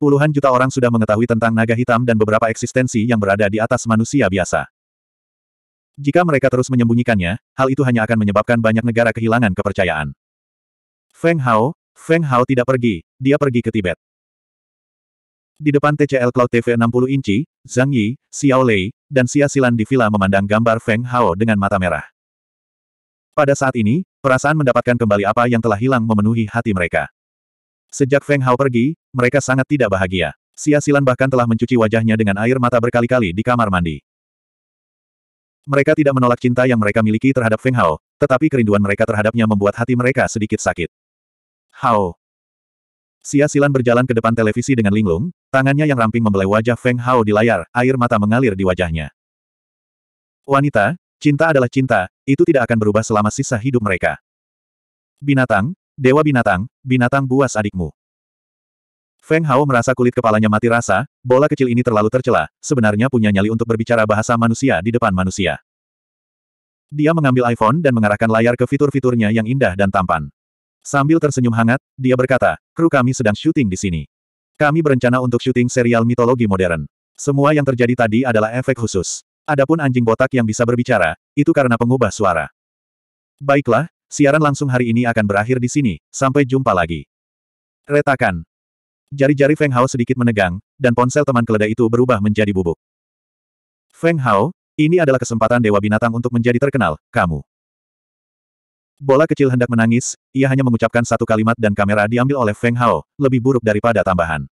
Puluhan juta orang sudah mengetahui tentang naga hitam dan beberapa eksistensi yang berada di atas manusia biasa. Jika mereka terus menyembunyikannya, hal itu hanya akan menyebabkan banyak negara kehilangan kepercayaan. Feng Hao, Feng Hao tidak pergi, dia pergi ke Tibet. Di depan TCL Cloud TV 60 inci, Zhang Yi, Xiao Lei, dan Xia Silan di villa memandang gambar Feng Hao dengan mata merah. Pada saat ini, perasaan mendapatkan kembali apa yang telah hilang memenuhi hati mereka. Sejak Feng Hao pergi, mereka sangat tidak bahagia. Xia Silan bahkan telah mencuci wajahnya dengan air mata berkali-kali di kamar mandi. Mereka tidak menolak cinta yang mereka miliki terhadap Feng Hao, tetapi kerinduan mereka terhadapnya membuat hati mereka sedikit sakit. Hao, Xia Silan berjalan ke depan televisi dengan linglung, Tangannya yang ramping membelai wajah Feng Hao di layar, air mata mengalir di wajahnya. Wanita, cinta adalah cinta, itu tidak akan berubah selama sisa hidup mereka. Binatang, dewa binatang, binatang buas adikmu. Feng Hao merasa kulit kepalanya mati rasa, bola kecil ini terlalu tercela, sebenarnya punya nyali untuk berbicara bahasa manusia di depan manusia. Dia mengambil iPhone dan mengarahkan layar ke fitur-fiturnya yang indah dan tampan. Sambil tersenyum hangat, dia berkata, kru kami sedang syuting di sini. Kami berencana untuk syuting serial mitologi modern. Semua yang terjadi tadi adalah efek khusus. Adapun anjing botak yang bisa berbicara, itu karena pengubah suara. Baiklah, siaran langsung hari ini akan berakhir di sini, sampai jumpa lagi. Retakan. Jari-jari Feng Hao sedikit menegang, dan ponsel teman keledai itu berubah menjadi bubuk. Feng Hao, ini adalah kesempatan Dewa Binatang untuk menjadi terkenal, kamu. Bola kecil hendak menangis, ia hanya mengucapkan satu kalimat dan kamera diambil oleh Feng Hao, lebih buruk daripada tambahan.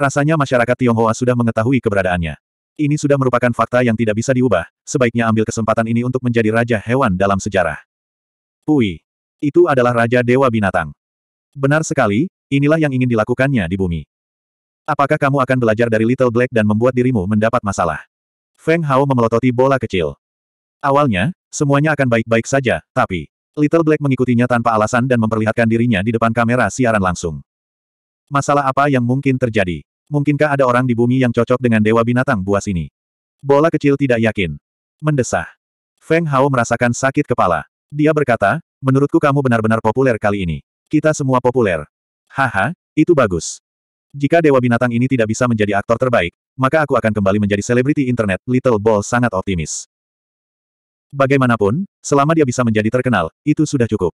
Rasanya masyarakat Tionghoa sudah mengetahui keberadaannya. Ini sudah merupakan fakta yang tidak bisa diubah, sebaiknya ambil kesempatan ini untuk menjadi raja hewan dalam sejarah. Pui. Itu adalah raja dewa binatang. Benar sekali, inilah yang ingin dilakukannya di bumi. Apakah kamu akan belajar dari Little Black dan membuat dirimu mendapat masalah? Feng Hao memelototi bola kecil. Awalnya, semuanya akan baik-baik saja, tapi... Little Black mengikutinya tanpa alasan dan memperlihatkan dirinya di depan kamera siaran langsung. Masalah apa yang mungkin terjadi? Mungkinkah ada orang di bumi yang cocok dengan dewa binatang buas ini? Bola kecil tidak yakin. Mendesah. Feng Hao merasakan sakit kepala. Dia berkata, menurutku kamu benar-benar populer kali ini. Kita semua populer. Haha, itu bagus. Jika dewa binatang ini tidak bisa menjadi aktor terbaik, maka aku akan kembali menjadi selebriti internet. Little Ball sangat optimis. Bagaimanapun, selama dia bisa menjadi terkenal, itu sudah cukup.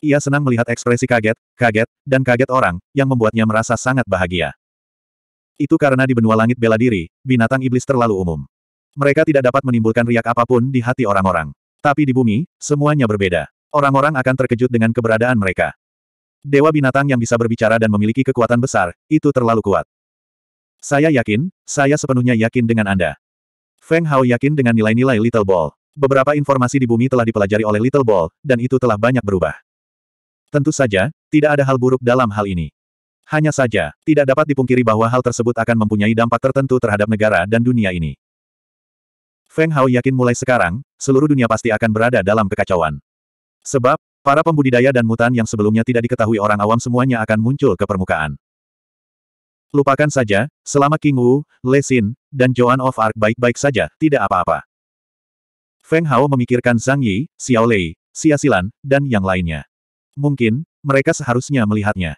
Ia senang melihat ekspresi kaget, kaget, dan kaget orang, yang membuatnya merasa sangat bahagia. Itu karena di benua langit bela diri, binatang iblis terlalu umum. Mereka tidak dapat menimbulkan riak apapun di hati orang-orang. Tapi di bumi, semuanya berbeda. Orang-orang akan terkejut dengan keberadaan mereka. Dewa binatang yang bisa berbicara dan memiliki kekuatan besar, itu terlalu kuat. Saya yakin, saya sepenuhnya yakin dengan Anda. Feng Hao yakin dengan nilai-nilai Little Ball. Beberapa informasi di bumi telah dipelajari oleh Little Ball, dan itu telah banyak berubah. Tentu saja, tidak ada hal buruk dalam hal ini. Hanya saja, tidak dapat dipungkiri bahwa hal tersebut akan mempunyai dampak tertentu terhadap negara dan dunia ini. Feng Hao yakin mulai sekarang, seluruh dunia pasti akan berada dalam kekacauan. Sebab, para pembudidaya dan mutan yang sebelumnya tidak diketahui orang awam semuanya akan muncul ke permukaan. Lupakan saja, selama King Wu, Le Xin, dan Joan of Arc baik-baik saja, tidak apa-apa. Feng Hao memikirkan Zhang Yi, Xiao Lei, Xia Silan, dan yang lainnya. Mungkin, mereka seharusnya melihatnya.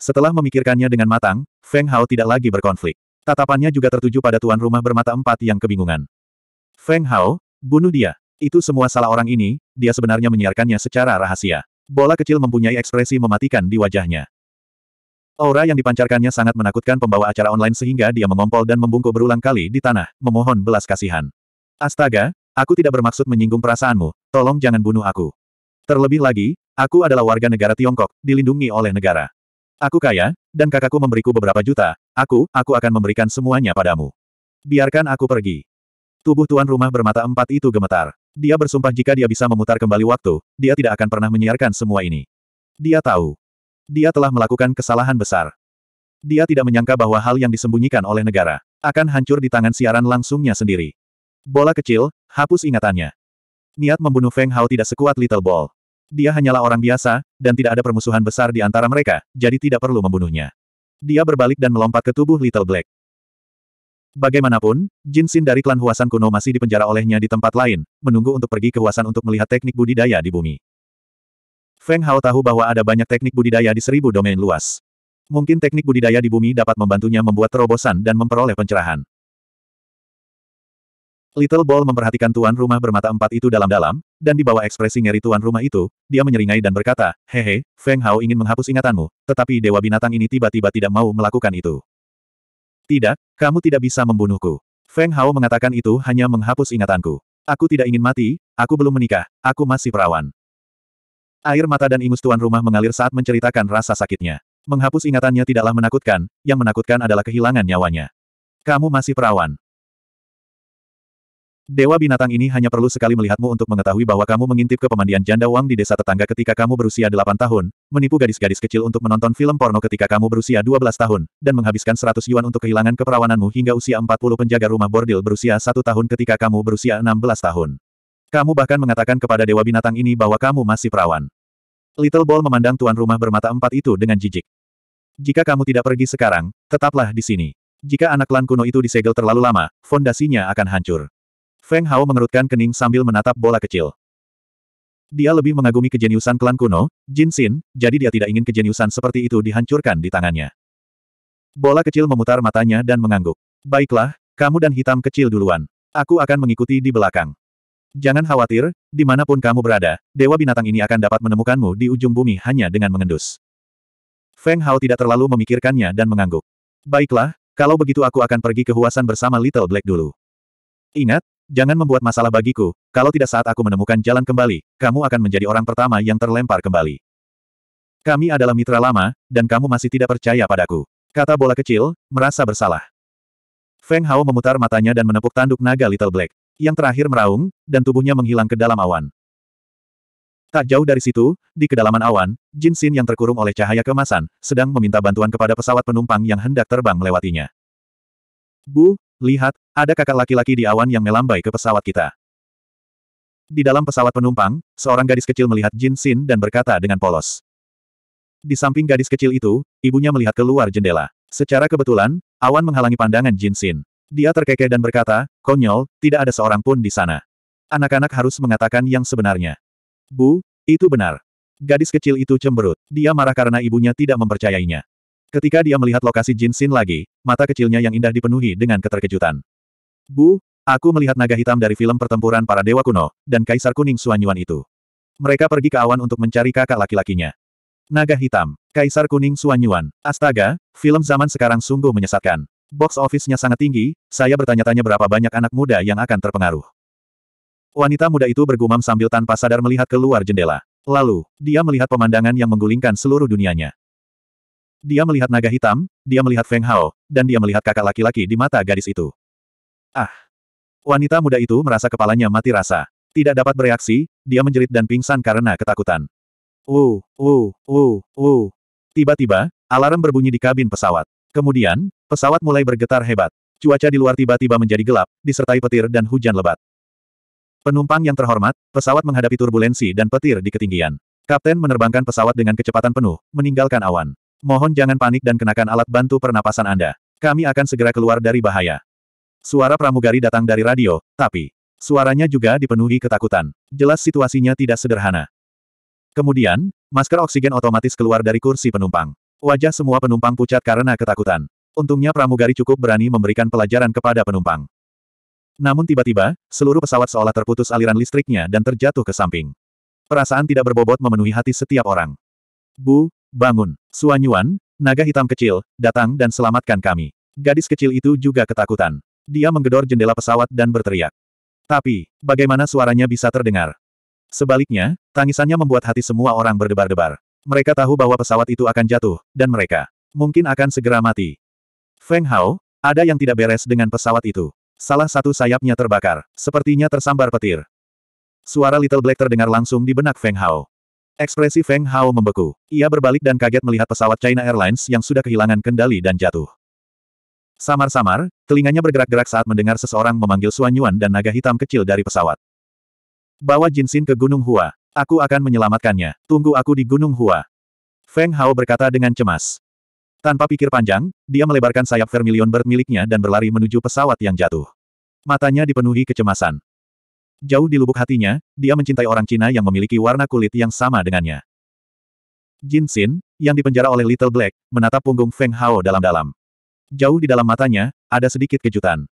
Setelah memikirkannya dengan matang, Feng Hao tidak lagi berkonflik. Tatapannya juga tertuju pada tuan rumah bermata empat yang kebingungan. Feng Hao, bunuh dia. Itu semua salah orang ini, dia sebenarnya menyiarkannya secara rahasia. Bola kecil mempunyai ekspresi mematikan di wajahnya. Aura yang dipancarkannya sangat menakutkan pembawa acara online sehingga dia mengompol dan membungkuk berulang kali di tanah, memohon belas kasihan. Astaga, Aku tidak bermaksud menyinggung perasaanmu, tolong jangan bunuh aku. Terlebih lagi, aku adalah warga negara Tiongkok, dilindungi oleh negara. Aku kaya, dan kakakku memberiku beberapa juta, aku, aku akan memberikan semuanya padamu. Biarkan aku pergi. Tubuh tuan rumah bermata empat itu gemetar. Dia bersumpah jika dia bisa memutar kembali waktu, dia tidak akan pernah menyiarkan semua ini. Dia tahu. Dia telah melakukan kesalahan besar. Dia tidak menyangka bahwa hal yang disembunyikan oleh negara akan hancur di tangan siaran langsungnya sendiri. Bola kecil, hapus ingatannya. Niat membunuh Feng Hao tidak sekuat Little Ball. Dia hanyalah orang biasa, dan tidak ada permusuhan besar di antara mereka, jadi tidak perlu membunuhnya. Dia berbalik dan melompat ke tubuh Little Black. Bagaimanapun, Jin Xin dari klan Huasan kuno masih dipenjara olehnya di tempat lain, menunggu untuk pergi ke Huasan untuk melihat teknik budidaya di bumi. Feng Hao tahu bahwa ada banyak teknik budidaya di seribu domain luas. Mungkin teknik budidaya di bumi dapat membantunya membuat terobosan dan memperoleh pencerahan. Little Ball memperhatikan tuan rumah bermata empat itu dalam-dalam, dan di bawah ekspresi ngeri tuan rumah itu, dia menyeringai dan berkata, Hehe, Feng Hao ingin menghapus ingatanmu, tetapi Dewa Binatang ini tiba-tiba tidak mau melakukan itu. Tidak, kamu tidak bisa membunuhku. Feng Hao mengatakan itu hanya menghapus ingatanku. Aku tidak ingin mati, aku belum menikah, aku masih perawan. Air mata dan ingus tuan rumah mengalir saat menceritakan rasa sakitnya. Menghapus ingatannya tidaklah menakutkan, yang menakutkan adalah kehilangan nyawanya. Kamu masih perawan. Dewa binatang ini hanya perlu sekali melihatmu untuk mengetahui bahwa kamu mengintip ke pemandian janda Wang di desa tetangga ketika kamu berusia 8 tahun, menipu gadis-gadis kecil untuk menonton film porno ketika kamu berusia 12 tahun, dan menghabiskan 100 yuan untuk kehilangan keperawananmu hingga usia 40 penjaga rumah bordil berusia 1 tahun ketika kamu berusia 16 tahun. Kamu bahkan mengatakan kepada dewa binatang ini bahwa kamu masih perawan. Little Ball memandang tuan rumah bermata empat itu dengan jijik. Jika kamu tidak pergi sekarang, tetaplah di sini. Jika anak klan kuno itu disegel terlalu lama, fondasinya akan hancur. Feng Hao mengerutkan kening sambil menatap bola kecil. Dia lebih mengagumi kejeniusan klan kuno, Jin Xin, jadi dia tidak ingin kejeniusan seperti itu dihancurkan di tangannya. Bola kecil memutar matanya dan mengangguk. Baiklah, kamu dan hitam kecil duluan. Aku akan mengikuti di belakang. Jangan khawatir, dimanapun kamu berada, dewa binatang ini akan dapat menemukanmu di ujung bumi hanya dengan mengendus. Feng Hao tidak terlalu memikirkannya dan mengangguk. Baiklah, kalau begitu aku akan pergi ke Huasan bersama Little Black dulu. Ingat, Jangan membuat masalah bagiku, kalau tidak saat aku menemukan jalan kembali, kamu akan menjadi orang pertama yang terlempar kembali. Kami adalah mitra lama, dan kamu masih tidak percaya padaku. Kata bola kecil, merasa bersalah. Feng Hao memutar matanya dan menepuk tanduk naga Little Black, yang terakhir meraung, dan tubuhnya menghilang ke dalam awan. Tak jauh dari situ, di kedalaman awan, Jin Xin yang terkurung oleh cahaya kemasan, sedang meminta bantuan kepada pesawat penumpang yang hendak terbang melewatinya. Bu, lihat, ada kakak laki-laki di awan yang melambai ke pesawat kita. Di dalam pesawat penumpang, seorang gadis kecil melihat Jin Xin dan berkata dengan polos. Di samping gadis kecil itu, ibunya melihat keluar jendela. Secara kebetulan, awan menghalangi pandangan Jin Xin. Dia terkekeh dan berkata, konyol, tidak ada seorang pun di sana. Anak-anak harus mengatakan yang sebenarnya. Bu, itu benar. Gadis kecil itu cemberut. Dia marah karena ibunya tidak mempercayainya. Ketika dia melihat lokasi Jin Xin lagi, mata kecilnya yang indah dipenuhi dengan keterkejutan. Bu, aku melihat naga hitam dari film pertempuran para dewa kuno, dan kaisar kuning Suanyuan itu. Mereka pergi ke awan untuk mencari kakak laki-lakinya. Naga hitam, kaisar kuning Suanyuan, astaga, film zaman sekarang sungguh menyesatkan. Box office-nya sangat tinggi, saya bertanya-tanya berapa banyak anak muda yang akan terpengaruh. Wanita muda itu bergumam sambil tanpa sadar melihat keluar jendela. Lalu, dia melihat pemandangan yang menggulingkan seluruh dunianya. Dia melihat naga hitam, dia melihat Feng Hao, dan dia melihat kakak laki-laki di mata gadis itu. Ah! Wanita muda itu merasa kepalanya mati rasa. Tidak dapat bereaksi, dia menjerit dan pingsan karena ketakutan. Uh, uh, uh, uh. Tiba-tiba, alarm berbunyi di kabin pesawat. Kemudian, pesawat mulai bergetar hebat. Cuaca di luar tiba-tiba menjadi gelap, disertai petir dan hujan lebat. Penumpang yang terhormat, pesawat menghadapi turbulensi dan petir di ketinggian. Kapten menerbangkan pesawat dengan kecepatan penuh, meninggalkan awan. Mohon jangan panik dan kenakan alat bantu pernapasan Anda. Kami akan segera keluar dari bahaya. Suara pramugari datang dari radio, tapi suaranya juga dipenuhi ketakutan. Jelas situasinya tidak sederhana. Kemudian, masker oksigen otomatis keluar dari kursi penumpang. Wajah semua penumpang pucat karena ketakutan. Untungnya pramugari cukup berani memberikan pelajaran kepada penumpang. Namun tiba-tiba, seluruh pesawat seolah terputus aliran listriknya dan terjatuh ke samping. Perasaan tidak berbobot memenuhi hati setiap orang. Bu, bangun. Suanyuan, naga hitam kecil, datang dan selamatkan kami. Gadis kecil itu juga ketakutan. Dia menggedor jendela pesawat dan berteriak. Tapi, bagaimana suaranya bisa terdengar? Sebaliknya, tangisannya membuat hati semua orang berdebar-debar. Mereka tahu bahwa pesawat itu akan jatuh, dan mereka mungkin akan segera mati. Feng Hao, ada yang tidak beres dengan pesawat itu. Salah satu sayapnya terbakar, sepertinya tersambar petir. Suara Little Black terdengar langsung di benak Feng Hao. Ekspresi Feng Hao membeku. Ia berbalik dan kaget melihat pesawat China Airlines yang sudah kehilangan kendali dan jatuh. Samar-samar, telinganya bergerak-gerak saat mendengar seseorang memanggil Suanyuan dan naga hitam kecil dari pesawat. Bawa Jinsin ke Gunung Hua. Aku akan menyelamatkannya. Tunggu aku di Gunung Hua. Feng Hao berkata dengan cemas. Tanpa pikir panjang, dia melebarkan sayap vermilion bird miliknya dan berlari menuju pesawat yang jatuh. Matanya dipenuhi kecemasan. Jauh di lubuk hatinya, dia mencintai orang Cina yang memiliki warna kulit yang sama dengannya. Jin Xin, yang dipenjara oleh Little Black, menatap punggung Feng Hao dalam-dalam. Jauh di dalam matanya, ada sedikit kejutan.